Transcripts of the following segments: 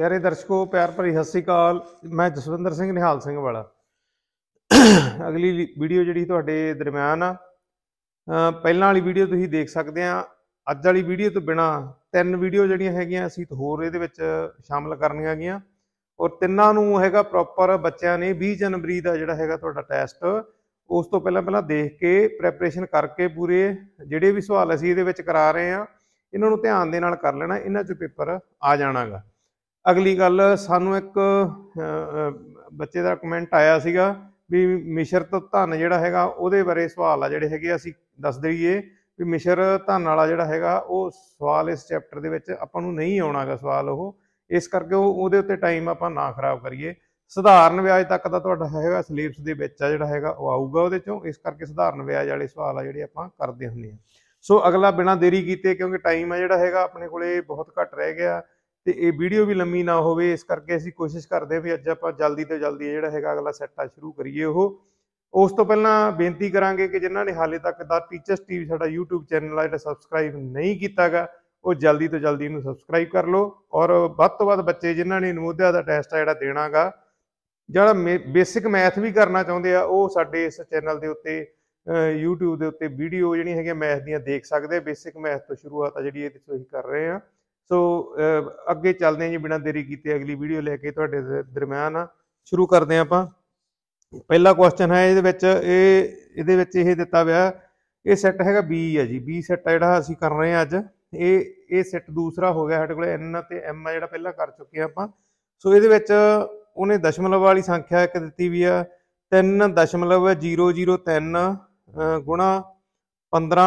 ਪਿਆਰੇ ਦਰਸ਼ਕੋ ਪਿਆਰ ਭਰੀ ਸਤਿ ਸ੍ਰੀ ਅਕਾਲ ਮੈਂ ਜਸਵਿੰਦਰ ਸਿੰਘ ਨਿਹਾਲ ਸਿੰਘ ਵਾਲਾ ਅਗਲੀ ਵੀਡੀਓ ਜਿਹੜੀ ਤੁਹਾਡੇ ਦਰਮਿਆਨ ਆ ਪਹਿਲਾਂ ਵਾਲੀ ਵੀਡੀਓ ਤੁਸੀਂ ਦੇਖ ਸਕਦੇ ਆ ਅੱਜ ਵਾਲੀ ਵੀਡੀਓ ਤੋਂ ਬਿਨਾ ਤਿੰਨ ਵੀਡੀਓ ਜਿਹੜੀਆਂ ਹੈਗੀਆਂ ਅਸੀਂ ਹੋਰ ਇਹਦੇ ਵਿੱਚ ਸ਼ਾਮਲ ਕਰਨੀਆਂ ਗਈਆਂ ਔਰ ਤਿੰਨਾਂ ਨੂੰ ਹੈਗਾ ਪ੍ਰੋਪਰ ਬੱਚਿਆਂ ਨੇ 20 ਜਨਵਰੀ ਦਾ ਜਿਹੜਾ ਹੈਗਾ ਤੁਹਾਡਾ ਟੈਸਟ ਉਸ ਤੋਂ ਪਹਿਲਾਂ ਪਹਿਲਾਂ ਦੇਖ ਕੇ ਪ੍ਰੈਪਰੇਸ਼ਨ ਕਰਕੇ ਪੂਰੇ ਜਿਹੜੇ ਵੀ ਸਵਾਲ ਅਸੀਂ ਇਹਦੇ ਵਿੱਚ ਕਰਾ ਰਹੇ ਆ ਇਹਨਾਂ ਨੂੰ ਧਿਆਨ ਦੇ ਨਾਲ ਕਰ ਲੈਣਾ ਇਹਨਾਂ 'ਚ ਪੇਪਰ ਆ ਜਾਣਾਗਾ ਅਗਲੀ ਗੱਲ ਸਾਨੂੰ ਇੱਕ ਬੱਚੇ ਦਾ ਕਮੈਂਟ ਆਇਆ ਸੀਗਾ ਵੀ ਮਿਸ਼ਰਤ ਧਨ ਜਿਹੜਾ ਹੈਗਾ ਉਹਦੇ ਬਾਰੇ ਸਵਾਲ ਆ ਜਿਹੜੇ ਹੈਗੇ ਅਸੀਂ ਦੱਸ ਦਈਏ ਵੀ ਮਿਸ਼ਰ ਧਨ ਵਾਲਾ ਜਿਹੜਾ ਹੈਗਾ ਉਹ ਸਵਾਲ ਇਸ ਚੈਪਟਰ ਦੇ ਵਿੱਚ ਆਪਾਂ ਨੂੰ ਨਹੀਂ ਆਉਣਾਗਾ ਸਵਾਲ ਉਹ ਇਸ ਕਰਕੇ ਉਹ ਉਹਦੇ ਉੱਤੇ ਟਾਈਮ ਆਪਾਂ ਨਾ ਖਰਾਬ ਕਰੀਏ ਸਧਾਰਨ ਵਿਆਜ ਤੱਕ ਦਾ ਤੁਹਾਡਾ ਹੈਗਾ ਸਲੀਪਸ ਦੇ ਵਿੱਚ ਆ ਜਿਹੜਾ ਹੈਗਾ ਉਹ ਆਊਗਾ ਉਹਦੇ ਚੋਂ ਇਸ ਕਰਕੇ ਸਧਾਰਨ ਵਿਆਜ ਵਾਲੇ ਸਵਾਲ ਆ ਜਿਹੜੇ ਆਪਾਂ ਕਰਦੇ ਹੁੰਦੇ ਆ ਸੋ ਅਗਲਾ ਬਿਨਾ ਦੇਰੀ ਕੀਤੇ ਕਿਉਂਕਿ ਟਾਈਮ ਆ ਜਿਹੜਾ ਹੈਗਾ ਆਪਣੇ ਕੋਲੇ ਬਹੁਤ ਘੱਟ ਰਹਿ ਗਿਆ ਤੇ ਇਹ ਵੀਡੀਓ ਵੀ ਲੰਮੀ ਨਾ ਹੋਵੇ ਇਸ ਕਰਕੇ ਅਸੀਂ ਕੋਸ਼ਿਸ਼ ਕਰਦੇ ਵੀ ਅੱਜ ਆਪਾਂ ਜਲਦੀ ਤੋਂ ਜਲਦੀ ਜਿਹੜਾ ਹੈਗਾ ਅਗਲਾ ਸੈਟ ਆ ਸ਼ੁਰੂ ਕਰੀਏ ਉਹ ਉਸ ਤੋਂ ਪਹਿਲਾਂ ਬੇਨਤੀ ਕਰਾਂਗੇ ਕਿ ਜਿਨ੍ਹਾਂ ਨੇ ਹਾਲੇ ਤੱਕ ਦਾ ਟੀਚਰਸ ਟੀਵੀ ਸਾਡਾ YouTube ਚੈਨਲ ਆ ਜਿਹੜਾ ਸਬਸਕ੍ਰਾਈਬ ਨਹੀਂ ਕੀਤਾਗਾ ਉਹ ਜਲਦੀ ਤੋਂ ਜਲਦੀ ਇਹਨੂੰ ਸਬਸਕ੍ਰਾਈਬ ਕਰ ਲਓ ਔਰ ਵੱਧ ਤੋਂ ਵੱਧ ਬੱਚੇ ਜਿਨ੍ਹਾਂ ਨੇ ਨਵੋਦਿਆ ਦਾ ਟੈਸਟ ਆ ਜਿਹੜਾ ਦੇਣਾਗਾ ਜਿਹੜਾ ਬੇਸਿਕ ਮੈਥ ਵੀ ਕਰਨਾ ਚਾਹੁੰਦੇ ਆ ਉਹ ਸਾਡੇ ਇਸ ਚੈਨਲ ਦੇ ਉੱਤੇ YouTube ਦੇ ਉੱਤੇ ਵੀਡੀਓ ਜਿਹੜੀ ਹੈਗੇ ਮੈਥ ਦੀਆਂ ਦੇਖ ਸਕਦੇ ਬੇਸਿਕ ਮੈਥ ਤੋਂ ਸ਼ੁਰੂਆਤ ਆ ਜਿਹੜੀ ਇਹ ਤੁਸੀਂ ਕਰ ਰਹੇ ਆ ਸੋ ਅੱਗੇ ਚੱਲਦੇ ਹਾਂ ਜੀ ਬਿਨਾਂ ਦੇਰੀ ਕੀਤੇ ਅਗਲੀ ਵੀਡੀਓ ਲੈ ਕੇ ਤੁਹਾਡੇ ਦਰਮਿਆਨ ਸ਼ੁਰੂ ਕਰਦੇ ਹਾਂ ਆਪਾਂ ਪਹਿਲਾ ਕੁਐਸਚਨ ਹੈ ਇਹਦੇ ਵਿੱਚ ਇਹ ਇਹਦੇ ਵਿੱਚ ਇਹ ਦਿੱਤਾ ਹੋਇਆ ਇਹ ਸੈੱਟ ਹੈਗਾ B ਹੈ ਜੀ B ਸੈੱਟ ਜਿਹੜਾ ਅਸੀਂ ਕਰ ਰਹੇ ਹਾਂ ਅੱਜ ਇਹ ਇਹ ਸੈੱਟ ਦੂਸਰਾ ਹੋ ਗਿਆ ਸਾਡੇ ਕੋਲੇ N ਤੇ M ਆ ਜਿਹੜਾ ਪਹਿਲਾਂ ਕਰ ਚੁੱਕੇ ਆਪਾਂ ਸੋ ਇਹਦੇ ਵਿੱਚ ਉਹਨੇ ਦਸ਼ਮਲਵ ਵਾਲੀ ਸੰਖਿਆ ਇੱਕ ਦਿੱਤੀ ਵੀ ਆ 3.003 ਗੁਣਾ 15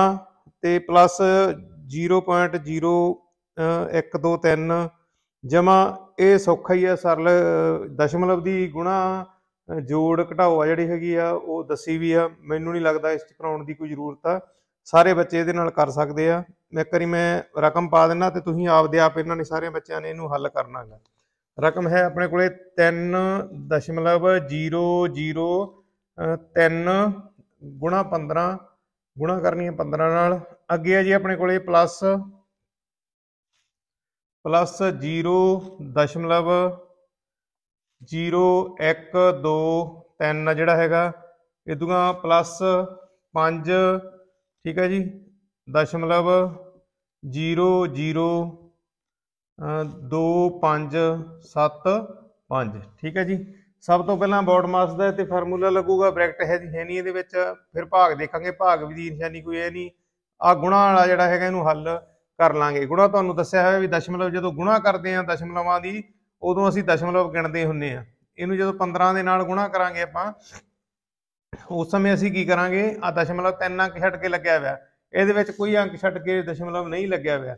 ਤੇ ਪਲੱਸ 0.0 1 2 3 ਜਮਾ ਇਹ ਸੌਖਾ ਹੀ ਆ ਸਰਲ ਦਸ਼ਮਲਵ ਦੀ ਗੁਣਾ ਜੋੜ ਘਟਾਓ ਆ ਜਿਹੜੀ ਹੈਗੀ ਆ ਉਹ ਦੱਸੀ ਵੀ ਆ ਮੈਨੂੰ ਨਹੀਂ ਲੱਗਦਾ ਇਸ ਚ ਕਰਾਉਣ ਦੀ ਕੋਈ ਜ਼ਰੂਰਤ ਆ ਸਾਰੇ ਬੱਚੇ ਇਹਦੇ ਨਾਲ ਕਰ ਸਕਦੇ ਆ ਮੈਂ ਕਰੀ ਮੈਂ ਰਕਮ ਪਾ ਦਿੰਨਾ ਤੇ ਤੁਸੀਂ ਆਪਦੇ ਆਪ ਇਹਨਾਂ ਨੇ ਸਾਰੇ ਬੱਚਿਆਂ ਨੇ ਇਹਨੂੰ ਹੱਲ ਕਰਨਾ ਹੈ ਰਕਮ ਹੈ ਆਪਣੇ ਕੋਲੇ 3.003 ਗੁਣਾ 15 ਗੁਣਾ ਕਰਨੀ ਹੈ 15 ਨਾਲ ਅੱਗੇ ਆ ਜੀ ਆਪਣੇ ਕੋਲੇ ਪਲੱਸ ਪਲੱਸ 0.0123 ਜਿਹੜਾ ਹੈਗਾ ਇਦੋਂ ਪਲੱਸ 5 ਠੀਕ ਹੈ ਜੀ ਦਸ਼ਮਲਵ 002575 ਠੀਕ ਹੈ ਜੀ ਸਭ ਤੋਂ ਪਹਿਲਾਂ ਬੋਰਡ ਮਾਸ ਦਾ ਤੇ ਫਾਰਮੂਲਾ ਲੱਗੂਗਾ ਬ੍ਰੈਕਟ ਹੈ ਜੀ ਹੈ ਨਹੀਂ ਇਹਦੇ ਵਿੱਚ ਫਿਰ ਭਾਗ ਦੇਖਾਂਗੇ ਭਾਗ ਵੀ ਦੀ ਨਿਸ਼ਾਨੀ ਕੋਈ ਹੈ ਨਹੀਂ ਆ ਗੁਣਾ ਵਾਲਾ ਜਿਹੜਾ ਹੈਗਾ ਇਹਨੂੰ ਹੱਲ ਕਰ ਲਾਂਗੇ ਗੁਣਾ ਤੁਹਾਨੂੰ ਦੱਸਿਆ ਹੋਇਆ ਵੀ ਦਸ਼ਮਲਵ ਜਦੋਂ ਗੁਣਾ ਕਰਦੇ ਆ ਦਸ਼ਮਲਵਾਂ ਦੀ ਉਦੋਂ ਅਸੀਂ ਦਸ਼ਮਲਵ ਗਿਣਦੇ ਹੁੰਨੇ ਆ ਇਹਨੂੰ ਜਦੋਂ 15 ਦੇ ਨਾਲ ਗੁਣਾ ਕਰਾਂਗੇ ਆਪਾਂ ਉਸ ਸਮੇਂ ਅਸੀਂ ਕੀ ਕਰਾਂਗੇ ਆ ਦਸ਼ਮਲਵ ਤਿੰਨ ਅੰਕ ਛੱਡ ਕੇ ਲੱਗਿਆ ਹੋਇਆ ਇਹਦੇ ਵਿੱਚ ਕੋਈ ਅੰਕ ਛੱਡ ਕੇ ਦਸ਼ਮਲਵ ਨਹੀਂ ਲੱਗਿਆ ਹੋਇਆ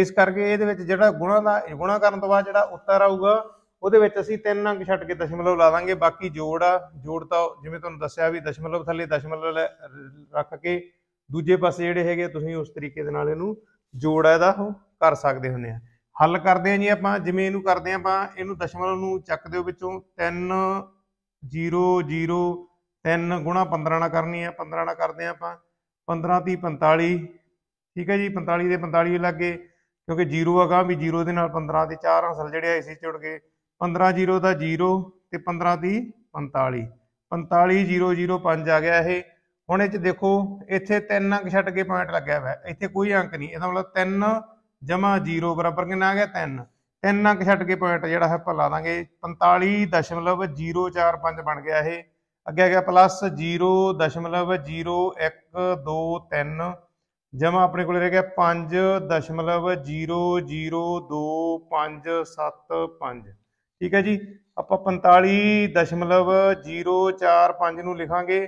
ਇਸ ਕਰਕੇ ਇਹਦੇ ਵਿੱਚ ਜਿਹੜਾ ਗੁਣਾ ਦਾ ਗੁਣਾ ਕਰਨ ਤੋਂ ਬਾਅਦ ਜਿਹੜਾ ਉੱਤਰ ਆਊਗਾ ਉਹਦੇ ਵਿੱਚ ਅਸੀਂ ਤਿੰਨ ਅੰਕ ਛੱਡ ਕੇ ਦਸ਼ਮਲਵ ਲਾ ਦਾਂਗੇ ਬਾਕੀ ਜੋੜ ਆ ਜੋੜ ਤਾਂ ਜਿਵੇਂ ਤੁਹਾਨੂੰ ਦੱਸਿਆ ਵੀ ਦਸ਼ਮਲਵ ਥੱਲੇ ਦਸ਼ਮਲਵ ਰੱਖ ਕੇ ਦੂਜੇ ਪਾਸੇ ਜਿਹੜੇ ਹੈਗੇ ਤੁਸੀਂ ਉਸ ਤਰੀਕੇ ਦੇ ਨਾਲ ਇਹਨੂੰ ਜੋੜ ਹੈ ਦਾ ਉਹ ਕਰ ਸਕਦੇ ਹੁੰਦੇ ਆ ਹੱਲ ਕਰਦੇ ਆ ਜੀ ਆਪਾਂ ਜਿਵੇਂ ਇਹਨੂੰ ਕਰਦੇ ਆ ਆਪਾਂ ਇਹਨੂੰ ਦਸ਼ਮਲਵ ਨੂੰ ਚੱਕ ਦਿਓ ਵਿੱਚੋਂ 3 0 0 3 ਗੁਣਾ 15 ਨਾਲ ਕਰਨੀ ਆ 15 ਨਾਲ ਕਰਦੇ ਆ ਆਪਾਂ 15 30 45 ਠੀਕ ਹੈ ਜੀ 45 ਦੇ 45 ਲੱਗੇ ਕਿਉਂਕਿ 0 ਗਾ ਵੀ 0 ਦੇ ਨਾਲ 15 ਦੇ 4 ਅਸਲ ਜਿਹੜੇ ਆ ਇਸੇ ਜੁੜ ਗਏ 15 0 ਦਾ 0 ਤੇ 15 30 45 45 0 0 5 ਆ ਗਿਆ ਇਹ ਹੁਣ ਇਹ ਚ ਦੇਖੋ ਇੱਥੇ ਤਿੰਨ ਅੰਕ ਛੱਡ ਕੇ ਪੁਆਇੰਟ ਲੱਗਿਆ ਹੋਇਆ ਇੱਥੇ ਕੋਈ ਅੰਕ ਨਹੀਂ ਇਹਦਾ ਮਤਲਬ 3 ਜਮਾ 0 ਬਰਾਬਰ ਕਿੰਨਾ ਆ ਗਿਆ 3 ਤਿੰਨ ਅੰਕ ਛੱਡ ਕੇ ਪੁਆਇੰਟ ਜਿਹੜਾ ਹੈ ਆਪਾਂ ਲਾ ਦਾਂਗੇ 45.045 ਬਣ ਗਿਆ ਇਹ ਅੱਗੇ ਆ ਗਿਆ ਪਲੱਸ 0.0123 ਜਮਾ ਆਪਣੇ ਕੋਲ ਰਹਿ ਗਿਆ 5.0025575 ਠੀਕ ਹੈ ਜੀ ਆਪਾਂ 45.045 ਨੂੰ ਲਿਖਾਂਗੇ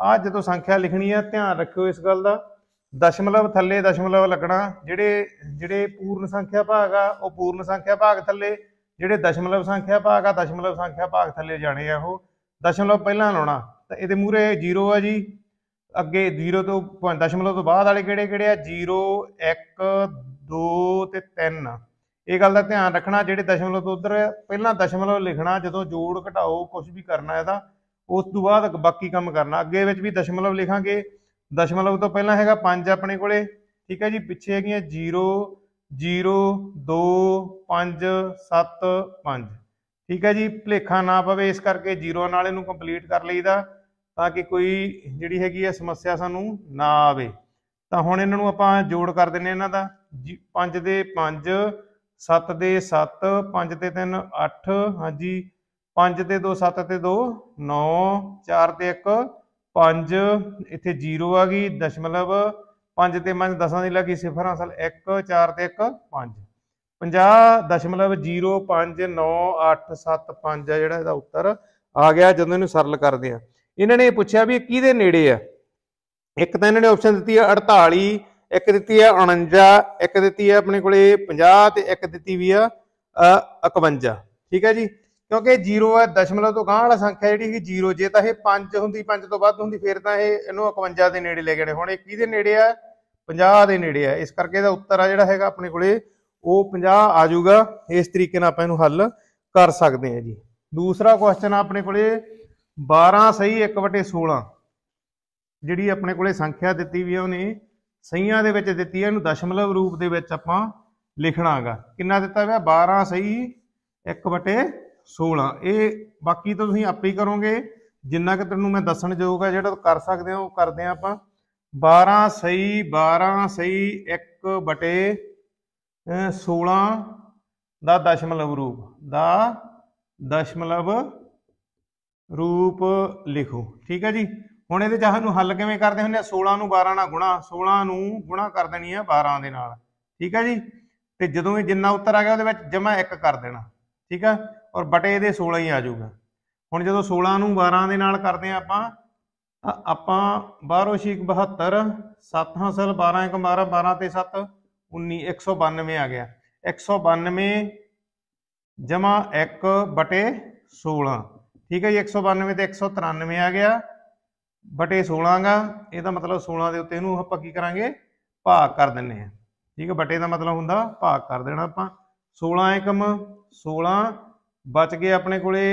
ਆ ਜਦੋਂ ਸੰਖਿਆ ਲਿਖਣੀ ਹੈ ਧਿਆਨ ਰੱਖਿਓ ਇਸ ਗੱਲ ਦਾ ਦਸ਼ਮਲਵ ਥੱਲੇ ਦਸ਼ਮਲਵ ਲੱਗਣਾ ਜਿਹੜੇ ਜਿਹੜੇ ਪੂਰਨ ਸੰਖਿਆ ਭਾਗ ਆ ਉਹ ਪੂਰਨ ਸੰਖਿਆ ਭਾਗ ਥੱਲੇ ਜਿਹੜੇ ਦਸ਼ਮਲਵ ਸੰਖਿਆ ਭਾਗ ਆ ਦਸ਼ਮਲਵ ਸੰਖਿਆ ਭਾਗ ਥੱਲੇ ਜਾਣੇ ਆ ਉਹ ਦਸ਼ਮਲਵ ਪਹਿਲਾਂ ਲਾਉਣਾ ਤਾਂ ਇਹਦੇ ਮੂਰੇ 0 ਆ ਜੀ ਅੱਗੇ 0 ਤੋਂ ਦਸ਼ਮਲਵ ਤੋਂ ਬਾਅਦ ਵਾਲੇ ਕਿਹੜੇ ਕਿਹੜੇ ਆ 0 1 2 ਤੇ 3 ਇਹ ਗੱਲ ਦਾ ਧਿਆਨ ਰੱਖਣਾ ਜਿਹੜੇ ਦਸ਼ਮਲਵ ਤੋਂ ਉੱਧਰ ਪਹਿਲਾਂ ਦਸ਼ਮਲਵ ਲਿਖਣਾ ਜਦੋਂ ਜੋੜ ਘਟਾਓ ਕੁਝ ਵੀ ਕਰਨਾ ਇਹਦਾ ਉਸ ਤੋਂ ਬਾਅਦ ਬਾਕੀ ਕੰਮ ਕਰਨਾ ਅੱਗੇ ਵਿੱਚ ਵੀ ਦਸ਼ਮਲਵ ਲਿਖਾਂਗੇ ਦਸ਼ਮਲਵ ਤੋਂ ਪਹਿਲਾਂ ਹੈਗਾ 5 ਆਪਣੇ ਕੋਲੇ ਠੀਕ ਹੈ ਜੀ ਪਿੱਛੇ ਹੈਗੀਆਂ 0 0 2 5 7 5 ਠੀਕ ਹੈ ਜੀ ਭਲੇਖਾ ਨਾ ਪਵੇ ਇਸ ਕਰਕੇ ਜ਼ੀਰੋ ਨਾਲ ਇਹਨੂੰ ਕੰਪਲੀਟ ਕਰ ਲਈਦਾ ਤਾਂ ਕਿ ਕੋਈ ਜਿਹੜੀ ਹੈਗੀ ਹੈ ਸਮੱਸਿਆ ਸਾਨੂੰ ਨਾ ਆਵੇ ਤਾਂ ਹੁਣ ਇਹਨਾਂ ਨੂੰ ਆਪਾਂ ਜੋੜ ਕਰ ਦਿੰਨੇ ਇਹਨਾਂ ਦਾ 5 ਦੇ 5 7 ਦੇ 7 5 ਤੇ 3 8 ਹਾਂਜੀ 5 ਤੇ 2 7 ਤੇ 2 9 4 ਤੇ 1 5 ਇੱਥੇ 0 ਆ ਗਈ ਦਸ਼ਮਲਵ 5 ਤੇ 5 ਦਸਾਂ ਦੀ ਲੱਗੀ ਸਿਫਰ ਅਸਲ 1 4 ਤੇ 1 5 50.059875 ਆ ਜਿਹੜਾ ਇਹਦਾ ਉੱਤਰ ਆ ਗਿਆ ਜਦੋਂ ਇਹਨੂੰ ਸਰਲ ਕਰਦੇ ਆ ਇਹਨਾਂ ਨੇ ਪੁੱਛਿਆ ਵੀ ਕਿਹਦੇ ਨੇੜੇ ਆ ਇੱਕ ਤਾਂ ਇਹਨਾਂ ਨੇ ਆਪਸ਼ਨ ਦਿੱਤੀ ਆ 48 ਇੱਕ ਦਿੱਤੀ ਆ 49 ਇੱਕ ਦਿੱਤੀ ਆ ਆਪਣੇ ਕੋਲੇ 50 ਤੇ ਇੱਕ ਦਿੱਤੀ ਵੀ ਆ 51 ਠੀਕ ਹੈ ਜੀ ਕਿਉਂਕਿ 0 ਹੈ ਦਸ਼ਮਲਵ ਤੋਂ ਗਾਂਹ ਵਾਲਾ ਸੰਖਿਆ ਜਿਹੜੀ ਹੈ 0 ਜੇ ਤਾਂ ਇਹ 5 ਹੁੰਦੀ 5 ਤੋਂ ਵੱਧ ਹੁੰਦੀ ਫਿਰ ਤਾਂ ਇਹ ਇਹਨੂੰ 51 ਦੇ ਨੇੜੇ ਲੈ ਗਏ ਹੁਣ ਇਹ ਕਿਹਦੇ ਨੇੜੇ ਆ 50 ਦੇ ਨੇੜੇ ਆ ਇਸ ਕਰਕੇ ਇਹਦਾ ਉੱਤਰ ਆ ਜਿਹੜਾ ਹੈਗਾ ਆਪਣੇ ਕੋਲੇ ਉਹ 50 ਆ ਜਾਊਗਾ ਇਸ ਤਰੀਕੇ ਨਾਲ ਆਪਾਂ ਇਹਨੂੰ ਹੱਲ ਕਰ ਸਕਦੇ ਆ ਜੀ ਦੂਸਰਾ ਕੁਐਸਚਨ ਆ ਆਪਣੇ ਕੋਲੇ 12 ਸਹੀ 1/16 ਜਿਹੜੀ ਆਪਣੇ ਕੋਲੇ ਸੰਖਿਆ ਦਿੱਤੀ ਵੀ ਉਹਨੇ ਸਹੀਆਂ ਦੇ ਵਿੱਚ ਦਿੱਤੀ ਹੈ ਇਹਨੂੰ ਦਸ਼ਮਲਵ ਰੂਪ ਦੇ ਵਿੱਚ ਆਪਾਂ ਲਿਖਣਾਗਾ ਕਿੰਨਾ ਦਿੱਤਾ ਹੋਇਆ 12 ਸਹੀ 1 16 ਇਹ ਬਾਕੀ ਤਾਂ ਤੁਸੀਂ ਆਪੇ ਹੀ ਕਰੋਗੇ ਜਿੰਨਾ ਕਿ ਤੁਹਾਨੂੰ ਮੈਂ ਦੱਸਣ ਹੈ ਜਿਹੜਾ ਕਰ ਸਕਦੇ ਹੋ ਉਹ ਕਰਦੇ ਆ ਆਪਾਂ 12 ਸਹੀ 12 ਸਹੀ 1 ਬਟੇ 16 ਦਾ ਦਸ਼ਮਲਵ ਰੂਪ ਦਾ ਦਸ਼ਮਲਵ ਰੂਪ ਲਿਖੋ ਠੀਕ ਹੈ ਜੀ ਹੁਣ ਇਹਦੇ ਚਾਹ ਨੂੰ ਹੱਲ ਕਿਵੇਂ ਕਰਦੇ ਹੁੰਦੇ ਆ 16 ਨੂੰ 12 ਨਾਲ ਗੁਣਾ 16 ਨੂੰ ਗੁਣਾ ਕਰ ਦੇਣੀ ਆ 12 ਦੇ ਨਾਲ ਠੀਕ ਹੈ ਜੀ ਤੇ ਜਦੋਂ ਇਹ ਜਿੰਨਾ ਉੱਤਰ ਆ ਗਿਆ ਉਹਦੇ ਵਿੱਚ ਜਮਾ 1 ਕਰ ਦੇਣਾ ਠੀਕ ਹੈ ਔਰ ਬਟੇ ਇਹਦੇ 16 ਹੀ ਆ ਜਾਊਗਾ ਹੁਣ ਜਦੋਂ 16 ਨੂੰ 12 ਦੇ ਨਾਲ ਕਰਦੇ ਆ ਆਪਾਂ ਆਪਾਂ 12 ਸ਼ੀਕ 72 7 ਹਸਲ 12 ਇੱਕ 12 12 ਤੇ 7 19 192 ਆ ਗਿਆ 192 ਜਮਾ 1 ਬਟੇ 16 ਠੀਕ ਹੈ ਜੀ 192 ਤੇ 193 ਆ ਗਿਆ ਬਟੇ 16 ਗਾ ਇਹਦਾ ਮਤਲਬ 16 ਦੇ ਉੱਤੇ ਇਹਨੂੰ ਆਪਾਂ ਕੀ ਕਰਾਂਗੇ ਭਾਗ ਕਰ ਦਿੰਨੇ ਆ ਠੀਕ ਹੈ ਬਟੇ ਦਾ ਮਤਲਬ ਹੁੰਦਾ ਭਾਗ ਕਰ ਦੇਣਾ ਆਪਾਂ 16 ਇੱਕਮ 16 ਬਚ ਗਏ ਆਪਣੇ ਕੋਲੇ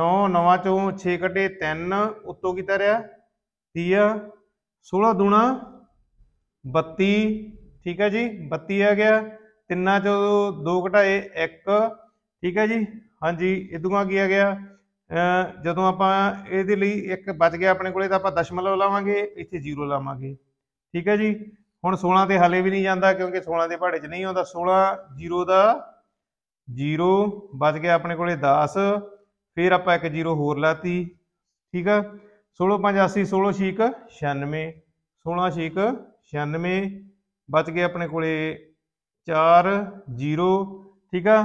9 9 ਚੋਂ 6 ਕੱਟੇ 3 ਉੱਤੋਂ ਕੀਤਾ ਰਿਹਾ 30 16 ਦੂਣਾ 32 ਠੀਕ ਹੈ ਜੀ 32 ਆ ਗਿਆ ਤਿੰਨਾਂ ਚੋਂ 2 ਘਟਾਏ 1 ਠੀਕ ਹੈ ਜੀ ਹਾਂਜੀ ਇਦੋਂ ਕੀ ਆ ਗਿਆ ਜਦੋਂ ਆਪਾਂ ਇਹਦੇ ਲਈ ਇੱਕ ਬਚ ਗਿਆ ਆਪਣੇ ਕੋਲੇ ਤਾਂ ਆਪਾਂ ਦਸ਼ਮਲਵ ਲਾਵਾਂਗੇ ਇੱਥੇ ਜ਼ੀਰੋ ਲਾਵਾਂਗੇ ਠੀਕ ਹੈ ਜੀ ਹੁਣ 16 ਤੇ ਹਲੇ ਵੀ ਨਹੀਂ ਜਾਂਦਾ ਕਿਉਂਕਿ 16 ਦੇ ਪਹਾੜੇ 'ਚ ਨਹੀਂ ਆਉਂਦਾ 16 ਜ਼ੀਰੋ ਦਾ 0 ਬਚ ਗਿਆ ਆਪਣੇ ਕੋਲੇ 10 ਫਿਰ ਆਪਾਂ ਇੱਕ 0 ਹੋਰ ਲਾਤੀ ਠੀਕ ਆ 16 85 16 ਛੀਕ 96 16 6 96 ਬਚ ਗਿਆ ਆਪਣੇ ਕੋਲੇ 4 0 ਠੀਕ ਆ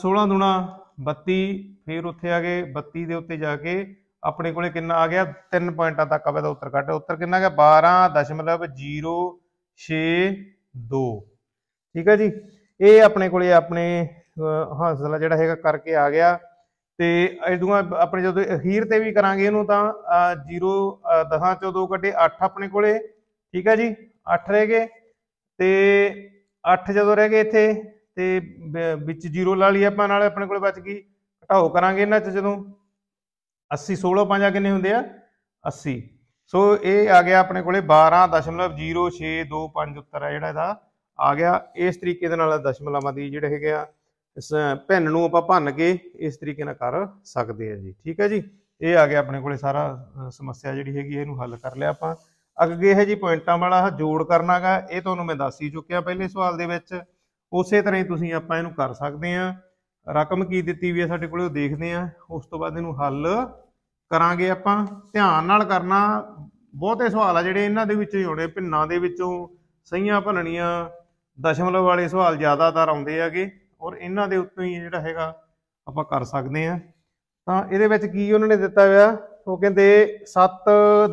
16 ਦੁਣਾ 32 ਫਿਰ ਉੱਥੇ ਆ ਗਏ 32 ਦੇ ਉੱਤੇ ਜਾ ਕੇ ਆਪਣੇ ਕੋਲੇ ਕਿੰਨਾ ਆ ਗਿਆ 3 ਪੁਆਇੰਟਾਂ ਤੱਕ ਆਵੇ ਦਾ ਉੱਤਰ ਕੱਢ ਉੱਤਰ ਕਿੰਨਾ ਗਿਆ 12.062 ਠੀਕ ਹੈ ਜੀ ਇਹ ਆਪਣੇ ਕੋਲੇ ਆਪਣੇ ਹੌਸਲਾ ਜਿਹੜਾ ਹੈਗਾ ਕਰਕੇ ਆ ਗਿਆ ਤੇ ਇਦੋਂ ਆਪਣੇ ਜਦੋਂ ਅਖੀਰ ਤੇ ਵੀ ਕਰਾਂਗੇ ਇਹਨੂੰ ਤਾਂ 0 10 ਚੋਂ 2 ਕੱਢੇ 8 ਆਪਣੇ ਕੋਲੇ ਠੀਕ ਹੈ ਜੀ 8 ਰਹਿ ਗਏ ਤੇ 8 ਜਦੋਂ ਰਹਿ ਗਏ ਇੱਥੇ ਤੇ ਵਿੱਚ 0 ਲਾ ਲਈ ਆਪਾਂ ਨਾਲ ਆਪਣੇ ਕੋਲੇ ਬਚ ਗਈ ਘਟਾਓ ਕਰਾਂਗੇ ਇਹਨਾਂ ਚ ਜਦੋਂ 80 16 ਪੰਜਾ ਕਿੰਨੇ ਹੁੰਦੇ ਆ 80 ਸੋ ਇਹ ਆ ਗਿਆ ਆਪਣੇ ਕੋਲੇ 12.0625 ਉੱਤਰ ਹੈ ਜਿਹੜਾ ਇਹਦਾ ਆ ਗਿਆ ਇਸ ਤਰੀਕੇ ਦੇ ਨਾਲ ਦਸ਼ਮਲਵਾਂ ਦੀ ਜਿਹੜੇ ਹੈਗੇ ਆ ਇਸ ਭਿੰਨ ਨੂੰ ਆਪਾਂ ਭੰਨ ਕੇ ਇਸ ਤਰੀਕੇ ਨਾਲ ਕਰ ਸਕਦੇ ਆ ਜੀ ਠੀਕ ਹੈ ਜੀ ਇਹ ਆ ਗਿਆ ਆਪਣੇ ਕੋਲੇ ਸਾਰਾ ਸਮੱਸਿਆ ਜਿਹੜੀ ਹੈਗੀ ਇਹਨੂੰ ਹੱਲ ਕਰ ਲਿਆ ਆਪਾਂ ਅੱਗੇ ਹੈ ਜੀ ਪੁਆਇੰਟਾਂ ਵਾਲਾ ਜੋੜ ਕਰਨਾਗਾ ਇਹ ਤੁਹਾਨੂੰ ਮੈਂ ਦੱਸ ਹੀ ਚੁੱਕਿਆ ਪਹਿਲੇ ਸਵਾਲ ਦੇ ਵਿੱਚ ਉਸੇ ਤਰ੍ਹਾਂ ਹੀ ਤੁਸੀਂ ਆਪਾਂ ਇਹਨੂੰ ਕਰ ਸਕਦੇ ਆ ਰਕਮ ਕੀ ਦਿੱਤੀ ਵੀ ਹੈ ਸਾਡੇ ਕੋਲੇ ਉਹ ਦੇਖਦੇ ਆ ਉਸ ਤੋਂ ਬਾਅਦ ਇਹਨੂੰ ਹੱਲ ਕਰਾਂਗੇ ਆਪਾਂ ਧਿਆਨ ਨਾਲ ਕਰਨਾ ਬਹੁਤੇ ਸਵਾਲ ਆ ਜਿਹੜੇ ਇਹਨਾਂ ਦੇ ਵਿੱਚੋਂ ਹੀ ਹੋਣੇ ਪਿੰਨਾਂ ਦੇ ਵਿੱਚੋਂ ਸਹੀਆਂ ਭੰਨਣੀਆਂ ਦਸ਼ਮਲਵ ਵਾਲੇ ਸਵਾਲ ਜ਼ਿਆਦਾਤਰ ਆਉਂਦੇ ਆਗੇ ਔਰ ਇਹਨਾਂ ਦੇ ਉੱਤੋਂ ਹੀ ਜਿਹੜਾ ਹੈਗਾ ਆਪਾਂ ਕਰ ਸਕਦੇ ਆ ਤਾਂ ਇਹਦੇ ਵਿੱਚ ਕੀ ਉਹਨਾਂ ਨੇ ਦਿੱਤਾ ਹੋਇਆ ਉਹ ਕਹਿੰਦੇ 7.7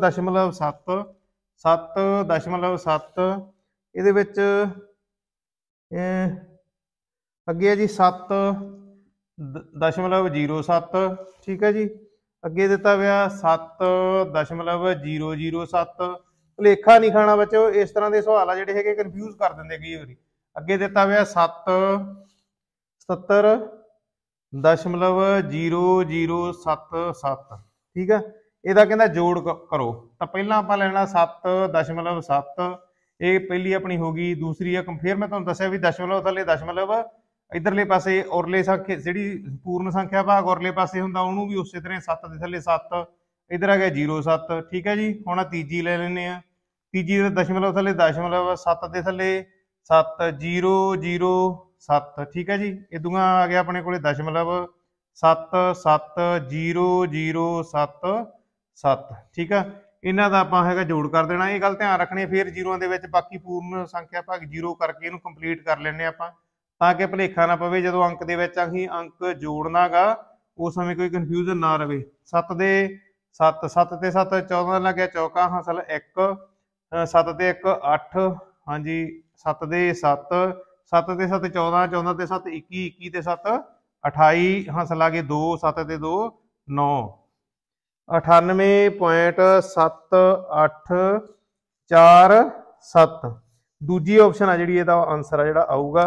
7.7 ਇਹਦੇ ਵਿੱਚ ਅੱਗੇ ਹੈ ਜੀ 7.07 ਠੀਕ ਹੈ ਜੀ ਅੱਗੇ ਦਿੱਤਾ ਹੋਇਆ 7.007 ਭੁਲੇਖਾ ਨਹੀਂ ਖਾਣਾ ਬੱਚੋ ਇਸ ਤਰ੍ਹਾਂ ਦੇ ਸਵਾਲ ਆ ਜਿਹੜੇ ਹੈਗੇ ਕਨਫਿਊਜ਼ ਕਰ ਦਿੰਦੇ ਕਈ ਵਾਰੀ ਅੱਗੇ ਦਿੱਤਾ ਹੋਇਆ 7 77 0077 ਠੀਕ ਆ ਇਹਦਾ ਕਹਿੰਦਾ ਜੋੜ ਕਰੋ ਤਾਂ ਪਹਿਲਾਂ ਆਪਾਂ ਲੈਣਾ 7.7 ਇਹ ਪਹਿਲੀ ਆਪਣੀ ਹੋ ਗਈ ਦੂਸਰੀ ਆ ਕੰਫੇਅਰ ਮੈਂ ਤੁਹਾਨੂੰ ਦੱਸਿਆ ਵੀ ਦਸ਼ਮਲਵ ਥੱਲੇ ਦਸ਼ਮਲਵ ਇਧਰਲੇ ਪਾਸੇ ਔਰਲੇ ਸੰਖਿਆ ਜਿਹੜੀ ਪੂਰਨ ਸੰਖਿਆ ਭਾਗ ਔਰਲੇ ਪਾਸੇ ਹੁੰਦਾ ਉਹਨੂੰ ਵੀ ਉਸੇ ਤਰ੍ਹਾਂ 7 ਦੇ ਥੱਲੇ 7 ਇਧਰ ਆ ਗਿਆ 07 ਠੀਕ ਹੈ ਜੀ ਹੁਣ ਆ ਤੀਜੀ ਲੈ ਲੈਨੇ ਆ ਤੀਜੀ ਦੇ ਦਸ਼ਮਲਵ ਥੱਲੇ ਦਸ਼ਮਲਵ 7 ਦੇ ਥੱਲੇ 7007 ਠੀਕ ਹੈ ਜੀ ਇਹ ਦੂਆ ਆ ਗਿਆ ਆਪਣੇ ਕੋਲੇ ਦਸ਼ਮਲਵ 770077 ਠੀਕ ਆ ਇਹਨਾਂ ਦਾ ਆਪਾਂ ਹੈਗਾ ਜੋੜ ਕਰ ਦੇਣਾ ਇਹ ਗੱਲ ਧਿਆਨ ਰੱਖਣੀ ਫਿਰ ਜ਼ੀਰੋਆਂ ਦੇ ਵਿੱਚ ਬਾਕੀ ਪੂਰਨ ਸੰਖਿਆ ਭਾਗ ਜ਼ੀਰੋ ਕਰਕੇ ਇਹਨੂੰ ਕੰਪਲੀਟ ਕਰ ਲੈਣੇ ਆਪਾਂ ਤਾਂ ਕਿ ਭਲੇਖਾ ਨਾ ਪਵੇ ਜਦੋਂ ਅੰਕ ਦੇ ਵਿੱਚ ਅਸੀਂ ਅੰਕ ਜੋੜਨਾਗਾ ਉਸ ਸਮੇਂ ਕੋਈ ਕਨਫਿਊਜ਼ਨ ਨਾ ਰਵੇ 7 ਦੇ 7 7 ਤੇ 7 14 ਲੱਗਿਆ ਚੌਕਾ ਹਾਸਲ 1 7 ਤੇ 1 8 ਹਾਂਜੀ 7 ਦੇ 7 7 ਤੇ 7 14 14 ਤੇ 7 21 21 ਤੇ 7 28 ਹਾਸਲ ਆ ਗਏ 2 7 ਤੇ 2 9 98.784 ਦੂਜੀ ਆਪਸ਼ਨ ਆ ਜਿਹੜੀ ਇਹਦਾ ਆਨਸਰ ਆ ਜਿਹੜਾ ਆਊਗਾ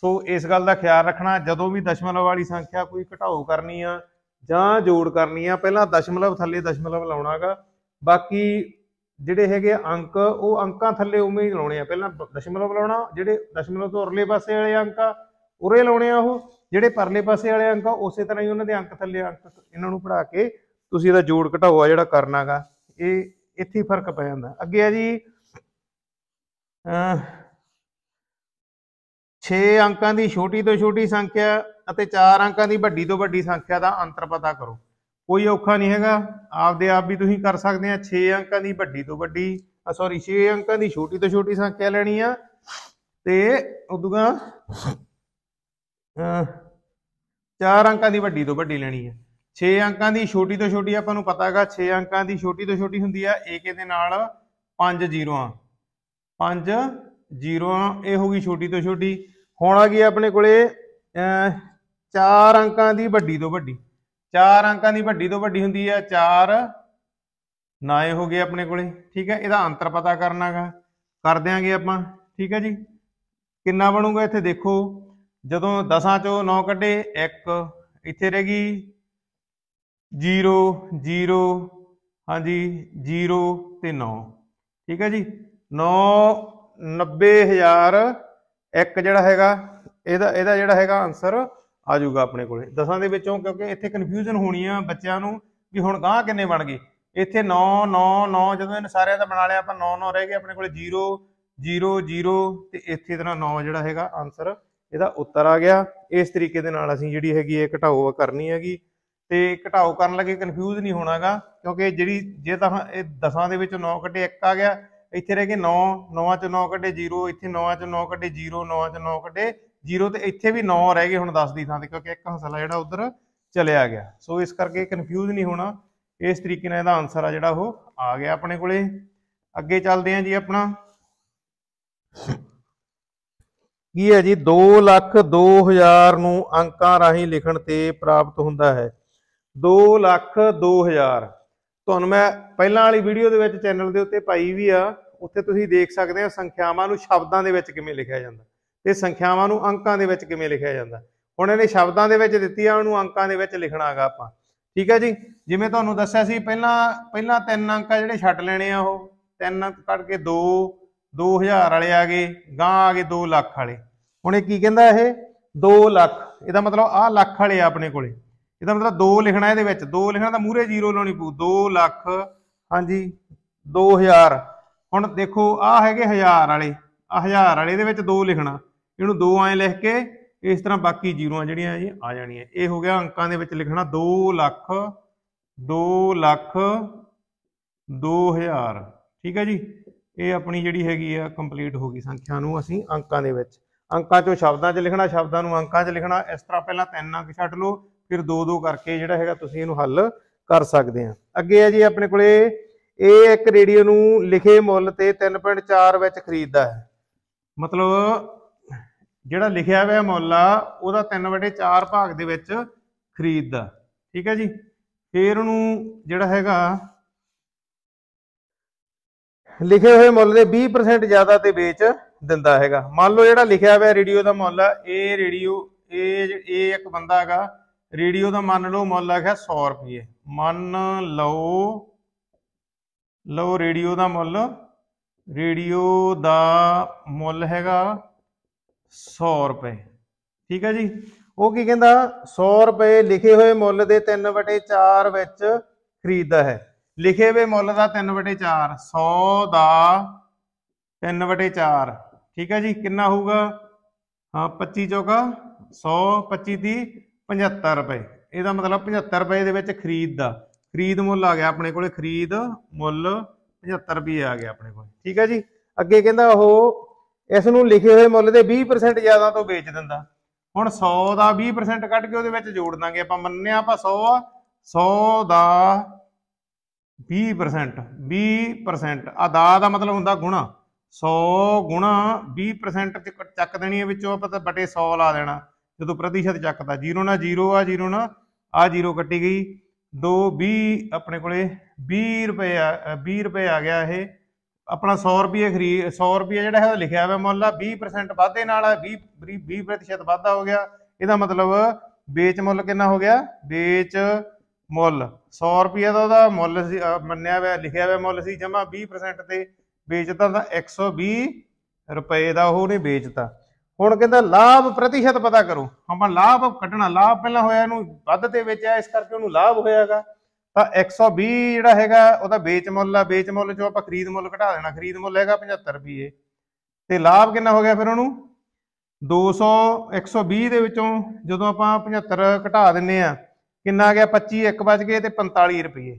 ਸੋ ਇਸ ਗੱਲ ਦਾ ਖਿਆਲ ਰੱਖਣਾ ਜਦੋਂ ਵੀ ਦਸ਼ਮਲਵ ਵਾਲੀ ਸੰਖਿਆ ਕੋਈ ਘਟਾਓ ਕਰਨੀ ਆ ਜਾਂ ਜੋੜ ਕਰਨੀ ਆ ਪਹਿਲਾਂ ਦਸ਼ਮਲਵ ਥੱਲੇ ਦਸ਼ਮਲਵ ਲਾਉਣਾਗਾ ਬਾਕੀ ਜਿਹੜੇ ਹੈਗੇ ਅੰਕ ਉਹ ਅੰਕਾਂ ਥੱਲੇ ਉਵੇਂ ਹੀ ਲਾਉਣੇ ਆ ਪਹਿਲਾਂ ਦਸ਼ਮਲਵ ਲਾਉਣਾ ਜਿਹੜੇ ਦਸ਼ਮਲਵ ਤੋਂ ਉਰਲੇ ਪਾਸੇ ਵਾਲੇ ਅੰਕ ਆ ਉਰੇ ਲਾਉਣੇ ਆ ਉਹ ਜਿਹੜੇ ਪਰਲੇ ਪਾਸੇ ਵਾਲੇ ਅੰਕ ਆ ਉਸੇ ਤਰ੍ਹਾਂ ਹੀ ਉਹਨਾਂ ਦੇ ਅੰਕ ਥੱਲੇ ਅੰਕ ਇਹਨਾਂ ਨੂੰ ਪੜਾ ਕੇ ਤੁਸੀਂ ਇਹਦਾ ਜੋੜ ਘਟਾਓ ਆ ਜਿਹੜਾ ਕਰਨਾਗਾ ਇਹ ਇੱਥੇ ਫਰਕ ਪੈ ਜਾਂਦਾ ਅੱਗੇ ਆ ਜੀ 6 ਅੰਕਾਂ ਦੀ ਛੋਟੀ ਤੋਂ ਛੋਟੀ ਸੰਖਿਆ ਅਤੇ 4 ਅੰਕਾਂ ਦੀ ਵੱਡੀ ਤੋਂ ਵੱਡੀ ਸੰਖਿਆ ਦਾ ਅੰਤਰ ਪਤਾ ਕਰੋ ਕੋਈ ਔਖਾ ਨਹੀਂ ਹੈਗਾ ਆਪਦੇ ਆਪ ਵੀ ਤੁਸੀਂ ਕਰ ਸਕਦੇ ਆ 6 ਅੰਕਾਂ ਦੀ ਵੱਡੀ ਤੋਂ ਵੱਡੀ ਸੌਰੀ 6 ਅੰਕਾਂ ਦੀ ਛੋਟੀ ਤੋਂ ਛੋਟੀ ਸੰਖਿਆ ਲੈਣੀ ਆ ਤੇ ਉਦੋਂ 4 ਅੰਕਾਂ ਦੀ ਵੱਡੀ ਤੋਂ ਵੱਡੀ ਲੈਣੀ ਹੈ 6 ਅੰਕਾਂ ਦੀ ਛੋਟੀ ਤੋਂ ਛੋਟੀ ਆਪਾਂ ਨੂੰ ਪਤਾ ਹੈਗਾ 6 ਅੰਕਾਂ ਦੀ ਛੋਟੀ ਤੋਂ ਛੋਟੀ ਹੁੰਦੀ ਆ ਏਕੇ ਦੇ ਨਾਲ 5 ਜ਼ੀਰੋਆਂ 5 ਜ਼ੀਰੋਆਂ ਇਹ ਹੋ ਗਈ ਛੋਟੀ ਤੋਂ ਛੋਟੀ ਹੁਣ ਆ ਗਈ ਆਪਣੇ ਕੋਲੇ ਚਾਰ ਅੰਕਾਂ ਦੀ ਵੱਡੀ ਤੋਂ ਵੱਡੀ ਚਾਰ ਅੰਕਾਂ ਦੀ ਵੱਡੀ ਤੋਂ ਵੱਡੀ ਹੁੰਦੀ ਹੈ 4 ਨਾਏ ਹੋ ਗਏ ਆਪਣੇ ਕੋਲੇ ਠੀਕ ਹੈ ਇਹਦਾ ਅੰਤਰ ਪਤਾ ਕਰਨਾ ਹੈ ਕਰ ਦਿਆਂਗੇ ਆਪਾਂ ਠੀਕ ਹੈ ਜੀ ਕਿੰਨਾ ਬਣੂਗਾ ਇੱਥੇ ਦੇਖੋ ਜਦੋਂ 10ਾਂ ਚੋਂ 9 ਕੱਢੇ 1 ਇੱਥੇ ਰਹਿ ਗਈ 0 0 ਹਾਂਜੀ 0 ਤੇ 9 ਠੀਕ ਹੈ ਜੀ 9 90000 ਇੱਕ ਜਿਹੜਾ ਹੈਗਾ ਇਹਦਾ ਇਹਦਾ ਜਿਹੜਾ ਹੈਗਾ ਆਨਸਰ ਆ ਜਾਊਗਾ ਆਪਣੇ ਕੋਲੇ ਦਸਾਂ ਦੇ ਵਿੱਚੋਂ ਕਿਉਂਕਿ ਇੱਥੇ ਕਨਫਿਊਜ਼ਨ ਹੋਣੀ ਆ ਬੱਚਿਆਂ ਨੂੰ ਵੀ ਹੁਣ ਗਾਂ ਕਿੰਨੇ ਬਣ ਗਏ ਇੱਥੇ 9 9 9 ਜਦੋਂ ਇਹਨਾਂ ਸਾਰਿਆਂ ਦਾ ਬਣਾ ਲਿਆ ਆਪਾਂ 9 9 ਰਹਿ ਗਏ ਆਪਣੇ ਕੋਲੇ 0 0 0 ਤੇ ਇੱਥੇ ਤਰ੍ਹਾਂ 9 ਜਿਹੜਾ ਹੈਗਾ ਆਨਸਰ ਇਹਦਾ ਉੱਤਰ ਆ ਗਿਆ ਇਸ ਤਰੀਕੇ ਦੇ ਨਾਲ ਅਸੀਂ ਜਿਹੜੀ ਹੈਗੀ ਇਹ ਘਟਾਓ ਕਰਨੀ ਹੈਗੀ ਤੇ ਘਟਾਓ ਕਰਨ ਲੱਗੇ ਕਨਫਿਊਜ਼ ਨਹੀਂ ਹੋਣਾਗਾ ਕਿਉਂਕਿ ਜਿਹੜੀ ਜੇ ਤਾਂ ਇਹ ਦਸਾਂ ਦੇ ਵਿੱਚ 9 ਕੱਢੇ 1 ਆ ਗਿਆ ਇੱਥੇ ਰਹਿ ਗਏ 9 9 ਚੋਂ 9 ਕੱਢੇ 0 ਇੱਥੇ 9 ਚੋਂ 9 ਕੱਢੇ 0 9 ਚੋਂ 9 ਕੱਢੇ 0 ਤੇ ਇੱਥੇ ਵੀ 9 ਰਹਿ ਗਏ ਹੁਣ 10 ਦੀ ਥਾਂ ਤੇ ਕਿਉਂਕਿ ਇੱਕ ਹਸਲਾ ਜਿਹੜਾ ਉਧਰ ਚਲਿਆ ਗਿਆ ਸੋ ਇਸ ਕਰਕੇ ਕਨਫਿਊਜ਼ ਨਹੀਂ ਹੋਣਾ ਇਸ ਤਰੀਕੇ ਨਾਲ ਇਹਦਾ ਆਨਸਰ ਆ ਜਿਹੜਾ ਉਹ ਆ ਗਿਆ ਆਪਣੇ ਕੋਲੇ ਅੱਗੇ ਚੱਲਦੇ ਆ ਜੀ ਆਪਣਾ ਕੀ ਹੈ ਜੀ 2 ਲੱਖ 2000 ਨੂੰ ਅੰਕਾਂ ਰਾਹੀਂ ਲਿਖਣ ਤੇ ਪ੍ਰਾਪਤ ਹੁੰਦਾ ਹੈ 2 ਲੱਖ 2000 ਤੁਹਾਨੂੰ ਮੈਂ ਪਹਿਲਾਂ ਵਾਲੀ ਵੀਡੀਓ ਦੇ ਵਿੱਚ ਚੈਨਲ ਦੇ ਉੱਤੇ ਪਾਈ ਵੀ ਆ ਉੱਥੇ ਤੁਸੀਂ ਦੇਖ ਸਕਦੇ ਹੋ ਸੰਖਿਆਵਾਂ ਨੂੰ ਸ਼ਬਦਾਂ ਦੇ ਵਿੱਚ ਕਿਵੇਂ ਲਿਖਿਆ ਜਾਂਦਾ ਤੇ ਸੰਖਿਆਵਾਂ ਨੂੰ ਅੰਕਾਂ ਦੇ ਵਿੱਚ ਕਿਵੇਂ ਲਿਖਿਆ ਜਾਂਦਾ ਹੁਣ ਇਹਨੇ ਸ਼ਬਦਾਂ ਦੇ ਵਿੱਚ ਦਿੱਤੀ ਆ ਉਹਨੂੰ ਅੰਕਾਂ ਦੇ ਵਿੱਚ ਲਿਖਣਾਗਾ ਆਪਾਂ ਠੀਕ ਹੈ ਜੀ ਜਿਵੇਂ ਤੁਹਾਨੂੰ ਦੱਸਿਆ ਸੀ ਪਹਿਲਾਂ ਪਹਿਲਾਂ ਤਿੰਨ ਅੰਕ ਆ ਜਿਹੜੇ ਛੱਡ ਲੈਣੇ ਆ ਉਹ ਤਿੰਨ ਅੰਕ ਕੱਢ ਕੇ 2 2000 ਵਾਲੇ ਆ ਗਏ ਗਾਂ ਆ ਗਏ 2 ਲੱਖ ਵਾਲੇ ਹੁਣ ਇਹ ਕੀ ਕਹਿੰਦਾ ਇਹ 2 ਲੱਖ ਇਹਦਾ ਮਤਲਬ ਆ ਲੱਖ ਵਾਲੇ ਆ ਆਪਣੇ ਕੋਲੇ ਇਹਦਾ ਮਤਲਬ 2 ਲਿਖਣਾ ਇਹਦੇ ਵਿੱਚ 2 ਲਿਖਣਾ ਤਾਂ ਮੂਰੇ ਜ਼ੀਰੋ ਲਾਉਣੀ ਪਊ 2 ਲੱਖ ਹਾਂਜੀ 2000 ਹੁਣ ਦੇਖੋ ਆ ਹੈਗੇ 1000 ਵਾਲੇ ਆ 1000 ਵਾਲੇ ਦੇ ਵਿੱਚ ਦੋ ਲਿਖਣਾ ਇਹਨੂੰ ਦੋ ਐ ਲਿਖ ਕੇ ਇਸ ਤਰ੍ਹਾਂ ਬਾਕੀ ਜ਼ੀਰੋਆਂ ਜਿਹੜੀਆਂ ਜੀ ਆ ਜਾਣੀਆਂ ਇਹ ਹੋ ਗਿਆ ਅੰਕਾਂ ਦੇ ਵਿੱਚ ਲਿਖਣਾ 2 ਲੱਖ 2 ਲੱਖ 2000 ਠੀਕ ਹੈ ਜੀ ਇਹ ਆਪਣੀ ਜਿਹੜੀ ਹੈਗੀ ਆ ਕੰਪਲੀਟ ਹੋ ਗਈ ਸੰਖਿਆ ਨੂੰ ਅਸੀਂ ਅੰਕਾਂ ਦੇ ਵਿੱਚ ਅੰਕਾਂ ਚੋਂ ਸ਼ਬਦਾਂ 'ਚ ਲਿਖਣਾ ਸ਼ਬਦਾਂ ਨੂੰ ਅੰਕਾਂ 'ਚ ਲਿਖਣਾ ਇਸ ਤਰ੍ਹਾਂ ਪਹਿਲਾਂ ਤਿੰਨ ਅੰਕ ਛੱਡ ਲਓ ਫਿਰ ਦੋ ਦੋ ਕਰਕੇ ਜਿਹੜਾ ਹੈਗਾ ਤੁਸੀਂ ਇਹਨੂੰ ਹੱਲ ਕਰ ਸਕਦੇ ਆ ਅੱਗੇ ਆ ਜੀ ਆਪਣੇ ਕੋਲੇ ਇਹ ਇੱਕ ਰੇਡੀਓ ਨੂੰ ਲਿਖੇ ਮੁੱਲ ਤੇ 3.4 ਵਿੱਚ ਖਰੀਦਦਾ ਹੈ ਮਤਲਬ ਜਿਹੜਾ ਲਿਖਿਆ ਹੋਇਆ ਮੁੱਲ ਆ ਉਹਦਾ 3/4 ਭਾਗ ਦੇ ਵਿੱਚ ਖਰੀਦਦਾ ਠੀਕ ਹੈ ਜੀ ਫੇਰ ਉਹਨੂੰ ਜਿਹੜਾ ਹੈਗਾ ਲਿਖੇ ਹੋਏ ਮੁੱਲ ਦੇ 20% ਜ਼ਿਆਦਾ ਤੇ ਵੇਚ ਦਿੰਦਾ ਹੈਗਾ ਮੰਨ ਲਓ ਜਿਹੜਾ ਲਿਖਿਆ ਹੋਇਆ ਰੇਡੀਓ ਦਾ ਮੁੱਲ ਆ ਇਹ ਰੇਡੀਓ ਇਹ ਇਹ ਇੱਕ ਬੰਦਾ ਹੈਗਾ ਰੇਡੀਓ ਦਾ ਮੰਨ ਲਓ ਮੁੱਲ ਹੈਗਾ 100 ਰੁਪਏ ਮੰਨ ਲਓ ਲਓ ਰੇਡੀਓ ਦਾ ਮੁੱਲ ਰੇਡੀਓ ਦਾ ਮੁੱਲ ਹੈਗਾ 100 ਰੁਪਏ ਠੀਕ ਹੈ ਜੀ ਉਹ ਕੀ ਕਹਿੰਦਾ 100 ਰੁਪਏ ਲਿਖੇ ਹੋਏ ਮੁੱਲ ਦੇ 3/4 ਵਿੱਚ ਖਰੀਦਦਾ ਹੈ ਲਿਖੇ ਹੋਏ ਮੁੱਲ ਦਾ 3/4 100 ਦਾ 3/4 ਠੀਕ ਹੈ ਜੀ ਕਿੰਨਾ ਹੋਊਗਾ ਹਾਂ 25 ਚੋਗਾ 100 25 ਦੀ 75 ਰੁਪਏ ਇਹਦਾ ਮਤਲਬ 75 ਰੁਪਏ ਦੇ ਵਿੱਚ ਖਰੀਦਦਾ ਖਰੀਦ ਮੁੱਲ ਆ ਗਿਆ ਆਪਣੇ ਕੋਲੇ ਖਰੀਦ ਮੁੱਲ 75 ਰੁਪਏ ਆ ਗਿਆ ਆਪਣੇ ਕੋਲ ਠੀਕ ਹੈ ਜੀ ਅੱਗੇ ਕਹਿੰਦਾ ਉਹ ਇਸ ਨੂੰ ਲਿਖੇ ਹੋਏ ਮੁੱਲ ਦੇ 20% ਜ਼ਿਆਦਾ ਤੋਂ ਵੇਚ ਦਿੰਦਾ ਹੁਣ 100 ਦਾ 20% ਕੱਢ ਕੇ ਉਹਦੇ ਵਿੱਚ ਜੋੜ ਦਾਂਗੇ ਆਪਾਂ ਮੰਨਿਆ ਆਪਾਂ 100 ਆ 100 ਦਾ 20% 20% ਆ ਦਾ ਦਾ ਮਤਲਬ ਹੁੰਦਾ ਗੁਣਾ 100 ਗੁਣਾ 20% ਚੱਕ ਦੇਣੀ ਹੈ ਵਿੱਚੋਂ ਆਪਾਂ ਤਾਂ ਬਟੇ 100 ਲਾ ਦੇਣਾ ਜਦੋਂ ਪ੍ਰਤੀਸ਼ਤ ਚੱਕਦਾ 0 ਨਾਲ 0 ਆ 0 ਨਾਲ ਆ 0 ਕੱਟੀ ਗਈ ਦੋ 20 ਆਪਣੇ ਕੋਲੇ 20 ਰੁਪਏ 20 ਰੁਪਏ ਆ ਗਿਆ ਇਹ ਆਪਣਾ 100 ਰੁਪਏ ਖਰੀਦ 100 ਰੁਪਏ ਜਿਹੜਾ ਹੈ ਉਹ ਲਿਖਿਆ ਹੋਇਆ ਮੁੱਲ ਆ 20% ਵਾਧੇ ਨਾਲ ਆ 20 20% ਵਾਧਾ ਹੋ ਗਿਆ ਇਹਦਾ ਮਤਲਬ ਵੇਚ ਮੁੱਲ ਕਿੰਨਾ ਹੋ ਗਿਆ ਵੇਚ ਮੁੱਲ 100 ਰੁਪਏ ਦਾ ਉਹਦਾ ਮੁੱਲ ਸੀ ਮੰਨਿਆ ਹੋਇਆ ਲਿਖਿਆ ਹੋਇਆ ਮੁੱਲ ਸੀ ਜਮਾ 20% ਤੇ ਵੇਚਦਾ ਤਾਂ 120 ਰੁਪਏ ਦਾ ਉਹਨੇ ਵੇਚਤਾ ਹੁਣ ਕਹਿੰਦਾ ਲਾਭ ਪ੍ਰਤੀਸ਼ਤ ਪਤਾ ਕਰੋ ਆਪਾਂ ਲਾਭ ਕੱਢਣਾ ਲਾਭ ਪਹਿਲਾਂ ਹੋਇਆ ਇਹਨੂੰ ਵੱਧ ਤੇ ਵਿੱਚ ਆ ਇਸ ਕਰਕੇ ਉਹਨੂੰ ਲਾਭ ਹੋਇਆਗਾ ਤਾਂ 120 ਜਿਹੜਾ ਹੈਗਾ ਉਹਦਾ ਵੇਚ ਮੁੱਲ ਆ ਵੇਚ ਮੁੱਲ ਚੋਂ ਆਪਾਂ ਖਰੀਦ ਮੁੱਲ ਘਟਾ ਦੇਣਾ ਖਰੀਦ ਮੁੱਲ ਹੈਗਾ 75 ਰੁਪਏ ਤੇ ਲਾਭ ਕਿੰਨਾ ਹੋ ਗਿਆ ਫਿਰ ਉਹਨੂੰ 200 120 ਦੇ ਵਿੱਚੋਂ ਜਦੋਂ ਆਪਾਂ 75 ਘਟਾ ਦਿੰਨੇ ਆ ਕਿੰਨਾ ਆ ਗਿਆ 25 ਇੱਕ ਬਚ ਗਏ ਤੇ 45 ਰੁਪਏ